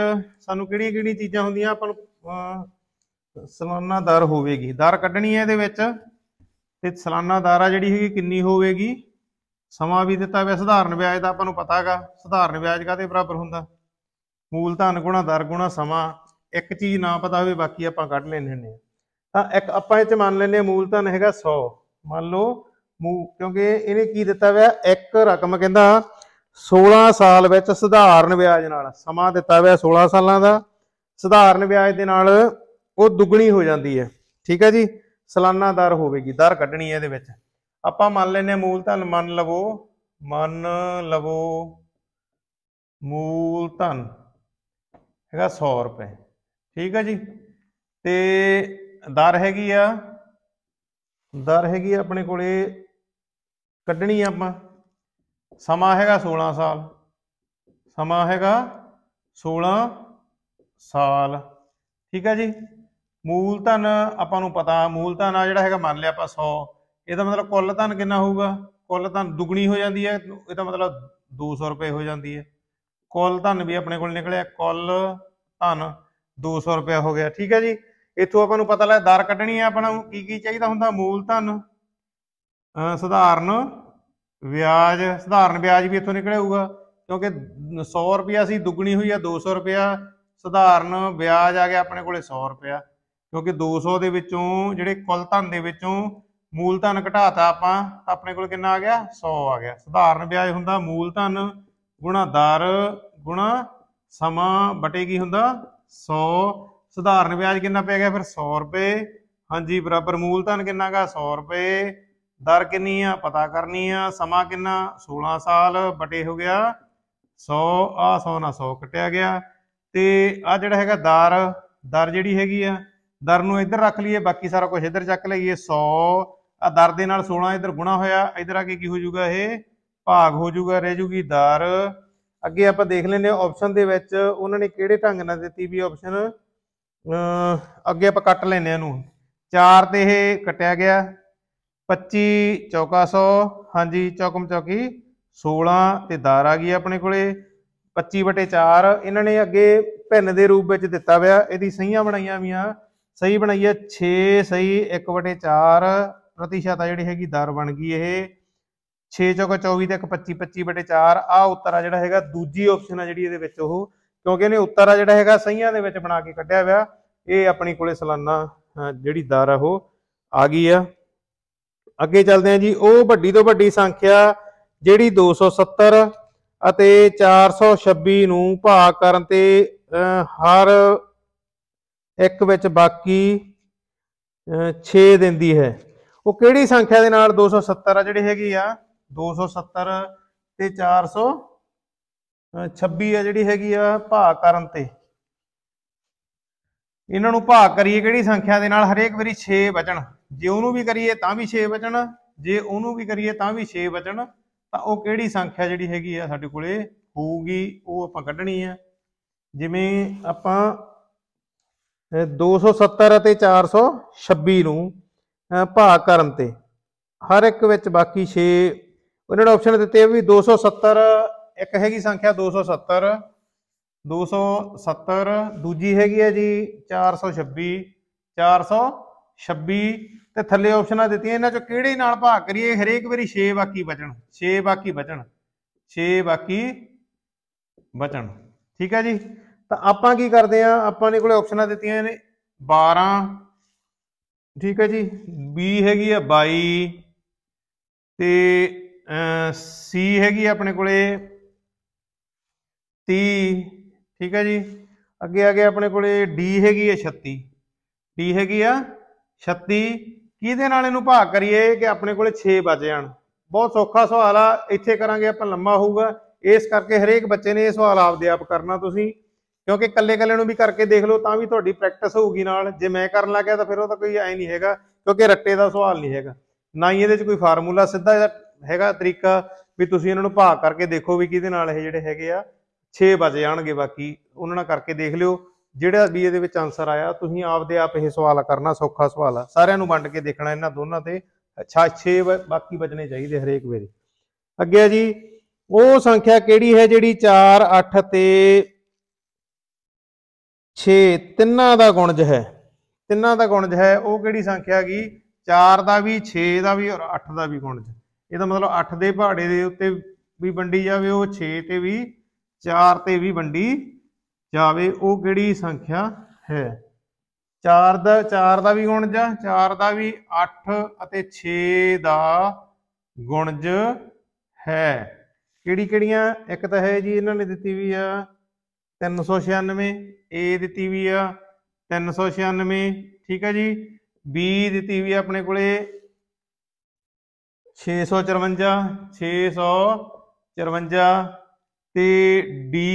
ਸਾਨੂੰ ਕਿਹੜੀਆਂ ਕਿਹੜੀਆਂ ਚੀਜ਼ਾਂ ਹੁੰਦੀਆਂ ਆਪਾਂ ਨੂੰ ਸਾਲਾਨਾ ਦਰ ਹੋਵੇਗੀ ਦਰ ਕੱਢਣੀ ਹੈ ਇਹਦੇ ਵਿੱਚ ਤੇ ਸਾਲਾਨਾ ਦਰ ਆ ਜਿਹੜੀ ਹੈਗੀ ਕਿੰਨੀ ਹੋਵੇਗੀ ਸਮਾਂ ਵੀ ਦਿੱਤਾ ਹੋਇਆ ਸਧਾਰਨ ਵਿਆਜ ਦਾ ਆਪਾਂ ਨੂੰ ਪਤਾ ਹੈਗਾ ਸਧਾਰਨ ਵਿਆਜ ਕਾਦੇ ਬਰਾਬਰ ਹੁੰਦਾ ਮੂਲ ਧਨ ਗੁਣਾ ਦਰ ਗੁਣਾ ਸਮਾਂ ਇੱਕ ਚੀਜ਼ ਨਾ ਪਤਾ ਹੋਵੇ ਬਾਕੀ ਆਪਾਂ ਕੱਢ ਲੈਣੇ ਨੇ ਤਾਂ ਇੱਕ ਆਪਾਂ ਇਹ ਚ ਮੰਨ ਲੈਨੇ ਮੂਲ ਧਨ ਹੈਗਾ 100 ਮੰਨ ਲਓ ਮੂ ਕਿਉਂਕਿ ਇਹਨੇ ਕੀ ਦਿੱਤਾ ਹੋਇਆ ਇੱਕ ਰਕਮ ਕਹਿੰਦਾ 16 ਸਾਲ ਵਿੱਚ ਸਧਾਰਨ ਵਿਆਜ ਨਾਲ ਸਮਾਂ ਦਿੱਤਾ ਹੋਇਆ 16 ਸਾਲਾਂ ਦਾ ਸਧਾਰਨ ਵਿਆਜ ਦੇ ਨਾਲ ਉਹ ਦੁੱਗਣੀ ਹੋ ਜਾਂਦੀ ਹੈ ਠੀਕ ਹੈ ਜੀ ਸਾਲਾਨਾ ਦਰ ਹੋਵੇਗੀ ਦਰ ਕੱਢਣੀ ਹੈ ਇਹਦੇ ਵਿੱਚ ਆਪਾਂ ਮੰਨ ਲੈਨੇ ਮੂਲ ਧਨ ਮੰਨ ਲਵੋ ਮੰਨ ਲਵੋ ਮੂਲ ਧਨ ਹੈਗਾ 100 ਰੁਪਏ ਠੀਕ ਹੈ ਜੀ ਤੇ ਦਰ ਹੈਗੀ ਆ ਦਰ ਹੈਗੀ ਆਪਣੇ ਕੋਲੇ ਕੱਢਣੀ ਆਪਾਂ ਸਮਾਂ ਹੈਗਾ 16 ਸਾਲ ਸਮਾਂ ਹੈਗਾ 16 ਸਾਲ ਠੀਕ ਹੈ ਜੀ ਮੂਲ ਧਨ ਆਪਾਂ ਨੂੰ ਪਤਾ ਮੂਲ ਧਨ ਆ ਜਿਹੜਾ ਹੈਗਾ ਮੰਨ ਲਿਆ ਆਪਾਂ 100 ਇਹਦਾ ਮਤਲਬ ਕੁੱਲ ਧਨ ਕਿੰਨਾ ਹੋਊਗਾ ਕੁੱਲ ਧਨ ਦੁਗਣੀ ਹੋ ਜਾਂਦੀ ਹੈ ਇਹਦਾ ਮਤਲਬ 200 ਰੁਪਏ ਹੋ ਜਾਂਦੀ ਹੈ ਕੁੱਲ ਧਨ ਵੀ ਆਪਣੇ ਕੋਲ ਨਿਕਲਿਆ ਕੁੱਲ ਧਨ 200 ਰੁਪਏ ਹੋ ਗਿਆ ਠੀਕ ਹੈ ਜੀ ਇੱਥੋਂ ਆਪਾਂ ਨੂੰ ਪਤਾ ਲੱਗ ਦਰ ਕੱਢਣੀ ਹੈ ਆਪਣਾ ਕੀ ਕੀ ਚਾਹੀਦਾ ਹੁੰਦਾ ਮੂਲ ਧਨ ਸਧਾਰਨ ਵਿਆਜ ਸਧਾਰਨ ਵਿਆਜ ਵੀ ਇੱਥੋਂ ਨਿਕਲੇਗਾ ਕਿਉਂਕਿ 100 ਰੁਪਿਆ ਸੀ ਦੁੱਗਣੀ ਹੋਈ ਆ 200 ਰੁਪਿਆ ਸਧਾਰਨ ਵਿਆਜ ਆ ਗਿਆ ਆਪਣੇ ਕੋਲੇ 100 ਰੁਪਿਆ ਕਿਉਂਕਿ 200 ਦੇ ਵਿੱਚੋਂ ਜਿਹੜੇ ਕੁੱਲ ਧਨ ਦੇ ਵਿੱਚੋਂ ਮੂਲਧਨ ਘਟਾਤਾ ਆਪਾਂ ਆਪਣੇ ਕੋਲ ਕਿੰਨਾ ਆ ਗਿਆ 100 ਆ ਗਿਆ ਸਧਾਰਨ ਵਿਆਜ ਹੁੰਦਾ ਮੂਲਧਨ ਗੁਣਾ ਦਰ ਗੁਣਾ ਸਮਾਂ ਬਟੇ ਕੀ ਹੁੰਦਾ 100 ਸਧਾਰਨ ਵਿਆਜ ਕਿੰਨਾ ਪੈ ਗਿਆ ਫਿਰ 100 ਰੁਪਏ ਹਾਂਜੀ ਬਰਾਬਰ ਮੂਲਧਨ ਕਿੰਨਾ ਗਾ 100 ਰੁਪਏ ਦਰ ਕਿੰਨੀ ਆ ਪਤਾ ਕਰਨੀ ਆ ਸਮਾਂ ਕਿੰਨਾ 16 ਸਾਲ ਬਟੇ ਹੋ ਗਿਆ 100 ਆ 100 ਨਾਲ 100 ਕਟਿਆ ਗਿਆ ਤੇ ਆ ਜਿਹੜਾ ਹੈਗਾ ਦਰ ਦਰ ਜਿਹੜੀ ਹੈਗੀ ਆ ਦਰ ਨੂੰ ਇੱਧਰ ਰੱਖ ਲਈਏ ਬਾਕੀ ਸਾਰਾ ਕੁਝ ਇੱਧਰ ਚੱਕ ਲਈਏ 100 ਆ ਦਰ ਦੇ ਨਾਲ 16 ਇਧਰ ਗੁਣਾ ਹੋਇਆ ਇਧਰ ਆ ਕੇ ਕੀ ਹੋ ਜਾਊਗਾ ਇਹ ਭਾਗ ਹੋ ਜਾਊਗਾ ਰਹਿ ਜੂਗੀ ਦਰ ਅੱਗੇ ਆਪਾਂ ਦੇਖ ਲੈਨੇ ਆਪਸ਼ਨ ਦੇ ਵਿੱਚ ਉਹਨਾਂ ਨੇ ਕਿਹੜੇ ਢੰਗ ਨਾਲ ਦਿੱਤੀ ਵੀ ਆਪਸ਼ਨ ਅੱਗੇ ਆਪਾਂ ਕੱਟ ਲੈਨੇ ਇਹਨੂੰ 4 ਤੇ ਇਹ ਕਟਿਆ ਗਿਆ 25 ਚੌਕਾ 100 ਹਾਂਜੀ ਚੌਕਮ ਚੌਕੀ 16 ਤੇ ਦਾਰ ਆ ਗਈ ਆਪਣੇ ਕੋਲੇ 25 ਬਟੇ 4 ਇਹਨਾਂ ਨੇ ਅੱਗੇ ਭਿੰਨ ਦੇ ਰੂਪ ਵਿੱਚ ਦਿੱਤਾ ਹੋਇਆ ਇਹਦੀ ਸਹੀਆਂ ਬਣਾਈਆਂ ਵੀਆਂ ਸਹੀ ਬਣਾਈ ਹੈ 6 ਸਹੀ 1 ਬਟੇ 4 ਪ੍ਰਤੀਸ਼ਤ ਆ ਜਿਹੜੀ ਹੈਗੀ ਦਰ ਬਣ ਗਈ ਇਹ 6 ਚੋਕ 24 ਤੇ 25 25 ਬਟੇ 4 ਆ ਉੱਤਰ ਆ ਜਿਹੜਾ ਹੈਗਾ ਦੂਜੀ ਆਪਸ਼ਨ ਆ ਜਿਹੜੀ ਇਹਦੇ ਵਿੱਚ ਉਹ ਕਿਉਂਕਿ ਇਹਨੇ ਉੱਤਰ ਆ ਜਿਹੜਾ ਹੈਗਾ ਸਹੀਆਂ ਦੇ ਵਿੱਚ ਬਣਾ ਕੇ ਕੱਢਿਆ ਹੋਇਆ ਇਹ ਆਪਣੀ ਕੋਲੇ ਸਲਾਨਾ ਜਿਹੜੀ ਦਰ ਆ ਉਹ ਆ ਗਈ ਆ ਅੱਗੇ ਚੱਲਦੇ ਆ ਜੀ ਉਹ ਵੱਡੀ ਤੋਂ ਵੱਡੀ ਸੰਖਿਆ ਜਿਹੜੀ 270 ਅਤੇ 426 ਨੂੰ ਭਾਗ ਕਰਨ ਤੇ ਹਰ ਇੱਕ ਵਿੱਚ ਬਾਕੀ 6 ਦਿੰਦੀ ਹੈ ਉਹ ਕਿਹੜੀ ਸੰਖਿਆ ਦੇ ਨਾਲ 270 ਆ ਜਿਹੜੀ ਹੈਗੀ ਆ 270 ਤੇ 426 ਆ ਜਿਹੜੀ ਹੈਗੀ ਆ ਭਾਗ ਕਰਨ ਤੇ ਇਹਨਾਂ ਨੂੰ ਭਾਗ ਕਰੀਏ ਕਿਹੜੀ ਸੰਖਿਆ ਦੇ ਨਾਲ ਹਰੇਕ ਵਾਰੀ 6 ਬਚਣ ਜੇ ਉਹਨੂੰ ਵੀ ਕਰੀਏ ਤਾਂ ਵੀ 6 ਬਚਣ ਜੇ ਉਹਨੂੰ ਵੀ ਕਰੀਏ ਤਾਂ ਵੀ 6 ਬਚਣ ਤਾਂ ਉਹ ਕਿਹੜੀ ਸੰਖਿਆ ਜਿਹੜੀ ਹੈਗੀ ਆ ਸਾਡੇ ਕੋਲੇ ਹੋਊਗੀ ਉਹ ਆਪਾਂ ਕੱਢਣੀ ਆ ਜਿਵੇਂ ਆਪਾਂ 270 ਅਤੇ 426 ਨੂੰ ਭਾ ਕਰਮ ਤੇ ਹਰ ਇੱਕ ਵਿੱਚ ਬਾਕੀ 6 ਉਹਨਾਂ ਨੇ ਆਪਸ਼ਨ ਦਿੱਤੇ ਵੀ 270 ਇੱਕ ਹੈਗੀ ਸੰਖਿਆ 270 270 ਦੂਜੀ ਹੈਗੀ ਹੈ ਜੀ 426 426 ਤੇ ਥੱਲੇ ਆਪਸ਼ਨਾਂ ਦਿੱਤੀਆਂ ਇਹਨਾਂ ਚੋਂ ਕਿਹੜੇ ਨਾਲ ਭਾਗ ਕਰੀਏ ਹਰੇਕ ਵਾਰੀ 6 ਬਾਕੀ ਬਚਣ 6 ਬਾਕੀ ਬਚਣ 6 ਬਾਕੀ ਬਚਣ ਠੀਕ ਹੈ ਜੀ ਤਾਂ ਆਪਾਂ ਕੀ ਕਰਦੇ ਆ ਆਪਾਂ ਨੇ ਕੋਲੇ ਆਪਸ਼ਨਾਂ ਦਿੱਤੀਆਂ ਨੇ 12 ਠੀਕ ਹੈ ਜੀ B ਹੈਗੀ ਆ 22 ਤੇ C ਹੈਗੀ ਆਪਣੇ ਕੋਲੇ 30 ਠੀਕ ਹੈ ਜੀ ਅੱਗੇ ਆ ਗਿਆ ਆਪਣੇ ਕੋਲੇ D ਹੈਗੀ ਆ 36 D ਹੈਗੀ ਆ 36 ਕਿਹਦੇ ਨਾਲ ਇਹਨੂੰ ਭਾਗ ਕਰੀਏ ਕਿ ਆਪਣੇ ਕੋਲੇ 6 ਬਚ ਜਾਣ ਬਹੁਤ ਸੌਖਾ ਸਵਾਲ ਆ ਇੱਥੇ ਕਰਾਂਗੇ ਆਪਾਂ ਲੰਮਾ ਹੋਊਗਾ ਇਸ ਕਰਕੇ ਹਰੇਕ ਬੱਚੇ ਨੇ ਇਹ ਸਵਾਲ ਆਪਦੇ ਆਪ ਕਰਨਾ ਤੁਸੀਂ ਕਿਉਂਕਿ ਕੱਲੇ ਕੱਲੇ ਨੂੰ ਵੀ ਕਰਕੇ ਦੇਖ ਲਓ ਤਾਂ ਵੀ ਤੁਹਾਡੀ ਪ੍ਰੈਕਟਿਸ ਹੋਊਗੀ ਨਾਲ ਜੇ ਮੈਂ ਕਰਨ ਲੱਗਿਆ ਤਾਂ ਫਿਰ ਉਹ ਤਾਂ ਕੋਈ ਐ ਨਹੀਂ ਹੈਗਾ ਕਿਉਂਕਿ ਰੱਟੇ ਦਾ ਸਵਾਲ ਨਹੀਂ ਹੈਗਾ ਨਾ ਹੀ ਇਹਦੇ 'ਚ ਕੋਈ ਫਾਰਮੂਲਾ ਸਿੱਧਾ ਹੈਗਾ ਤਰੀਕਾ ਵੀ ਤੁਸੀਂ ਇਹਨਾਂ ਨੂੰ ਭਾਗ ਕਰਕੇ ਦੇਖੋ ਵੀ ਕਿਹਦੇ ਨਾਲ ਇਹ ਜਿਹੜੇ ਹੈਗੇ ਆ 6 ਵਜੇ ਆਣਗੇ ਬਾਕੀ ਉਹਨਾਂ ਨਾਲ ਕਰਕੇ ਦੇਖ ਲਿਓ ਜਿਹੜਾ ਵੀ ਇਹਦੇ ਵਿੱਚ ਆਨਸਰ ਆਇਆ ਤੁਸੀਂ ਆਪਦੇ ਆਪ ਇਹ ਸਵਾਲ ਕਰਨਾ ਸੌਖਾ ਸਵਾਲ ਆ ਸਾਰਿਆਂ ਨੂੰ ਵੰਡ ਕੇ ਦੇਖਣਾ ਇਹਨਾਂ ਦੋਨਾਂ ਤੇ ਅੱਛਾ 6 ਬਾਕੀ ਬਚਨੇ ਚਾਹੀਦੇ ਹਰੇਕ ਵੇਰੇ ਅੱਗੇ ਜੀ ਉਹ ਸੰਖਿਆ ਕਿਹੜੀ ਹੈ ਜਿਹੜੀ 4 8 ਤੇ 6 ਤਿੰਨਾਂ ਦਾ ਗੁਣਜ ਹੈ ਤਿੰਨਾਂ ਦਾ ਗੁਣਜ ਹੈ ਉਹ ਕਿਹੜੀ ਸੰਖਿਆ ਗਈ 4 ਦਾ ਵੀ 6 ਦਾ ਵੀ ਔਰ 8 ਦਾ ਵੀ ਗੁਣਜ ਇਹਦਾ ਮਤਲਬ 8 ਦੇ ਪਹਾੜੇ ਦੇ ਉੱਤੇ ਵੀ ਵੰਡੀ ਜਾਵੇ ਉਹ 6 ਤੇ ਵੀ 4 ਤੇ ਵੀ ਵੰਡੀ ਜਾਵੇ ਉਹ ਕਿਹੜੀ ਸੰਖਿਆ ਹੈ 4 ਦਾ 4 ਦਾ ਵੀ ਗੁਣਜ ਆ 4 ਦਾ ਵੀ 8 ਅਤੇ 6 ਦਾ ਗੁਣਜ ਹੈ ਕਿਹੜੀ ਕਿਹੜੀਆਂ ਇੱਕ ਤਾਂ ਹੈ ਜੀ ਇਹਨਾਂ ਨੇ ਦਿੱਤੀ ਵੀ ਆ 396 ਏ ਦਿੱਤੀ ਵੀ ਆ 396 ਠੀਕ ਹੈ ਜੀ ਬੀ ਦਿੱਤੀ ਵੀ ਆਪਣੇ ਕੋਲੇ 654 654 ਤੇ ਡੀ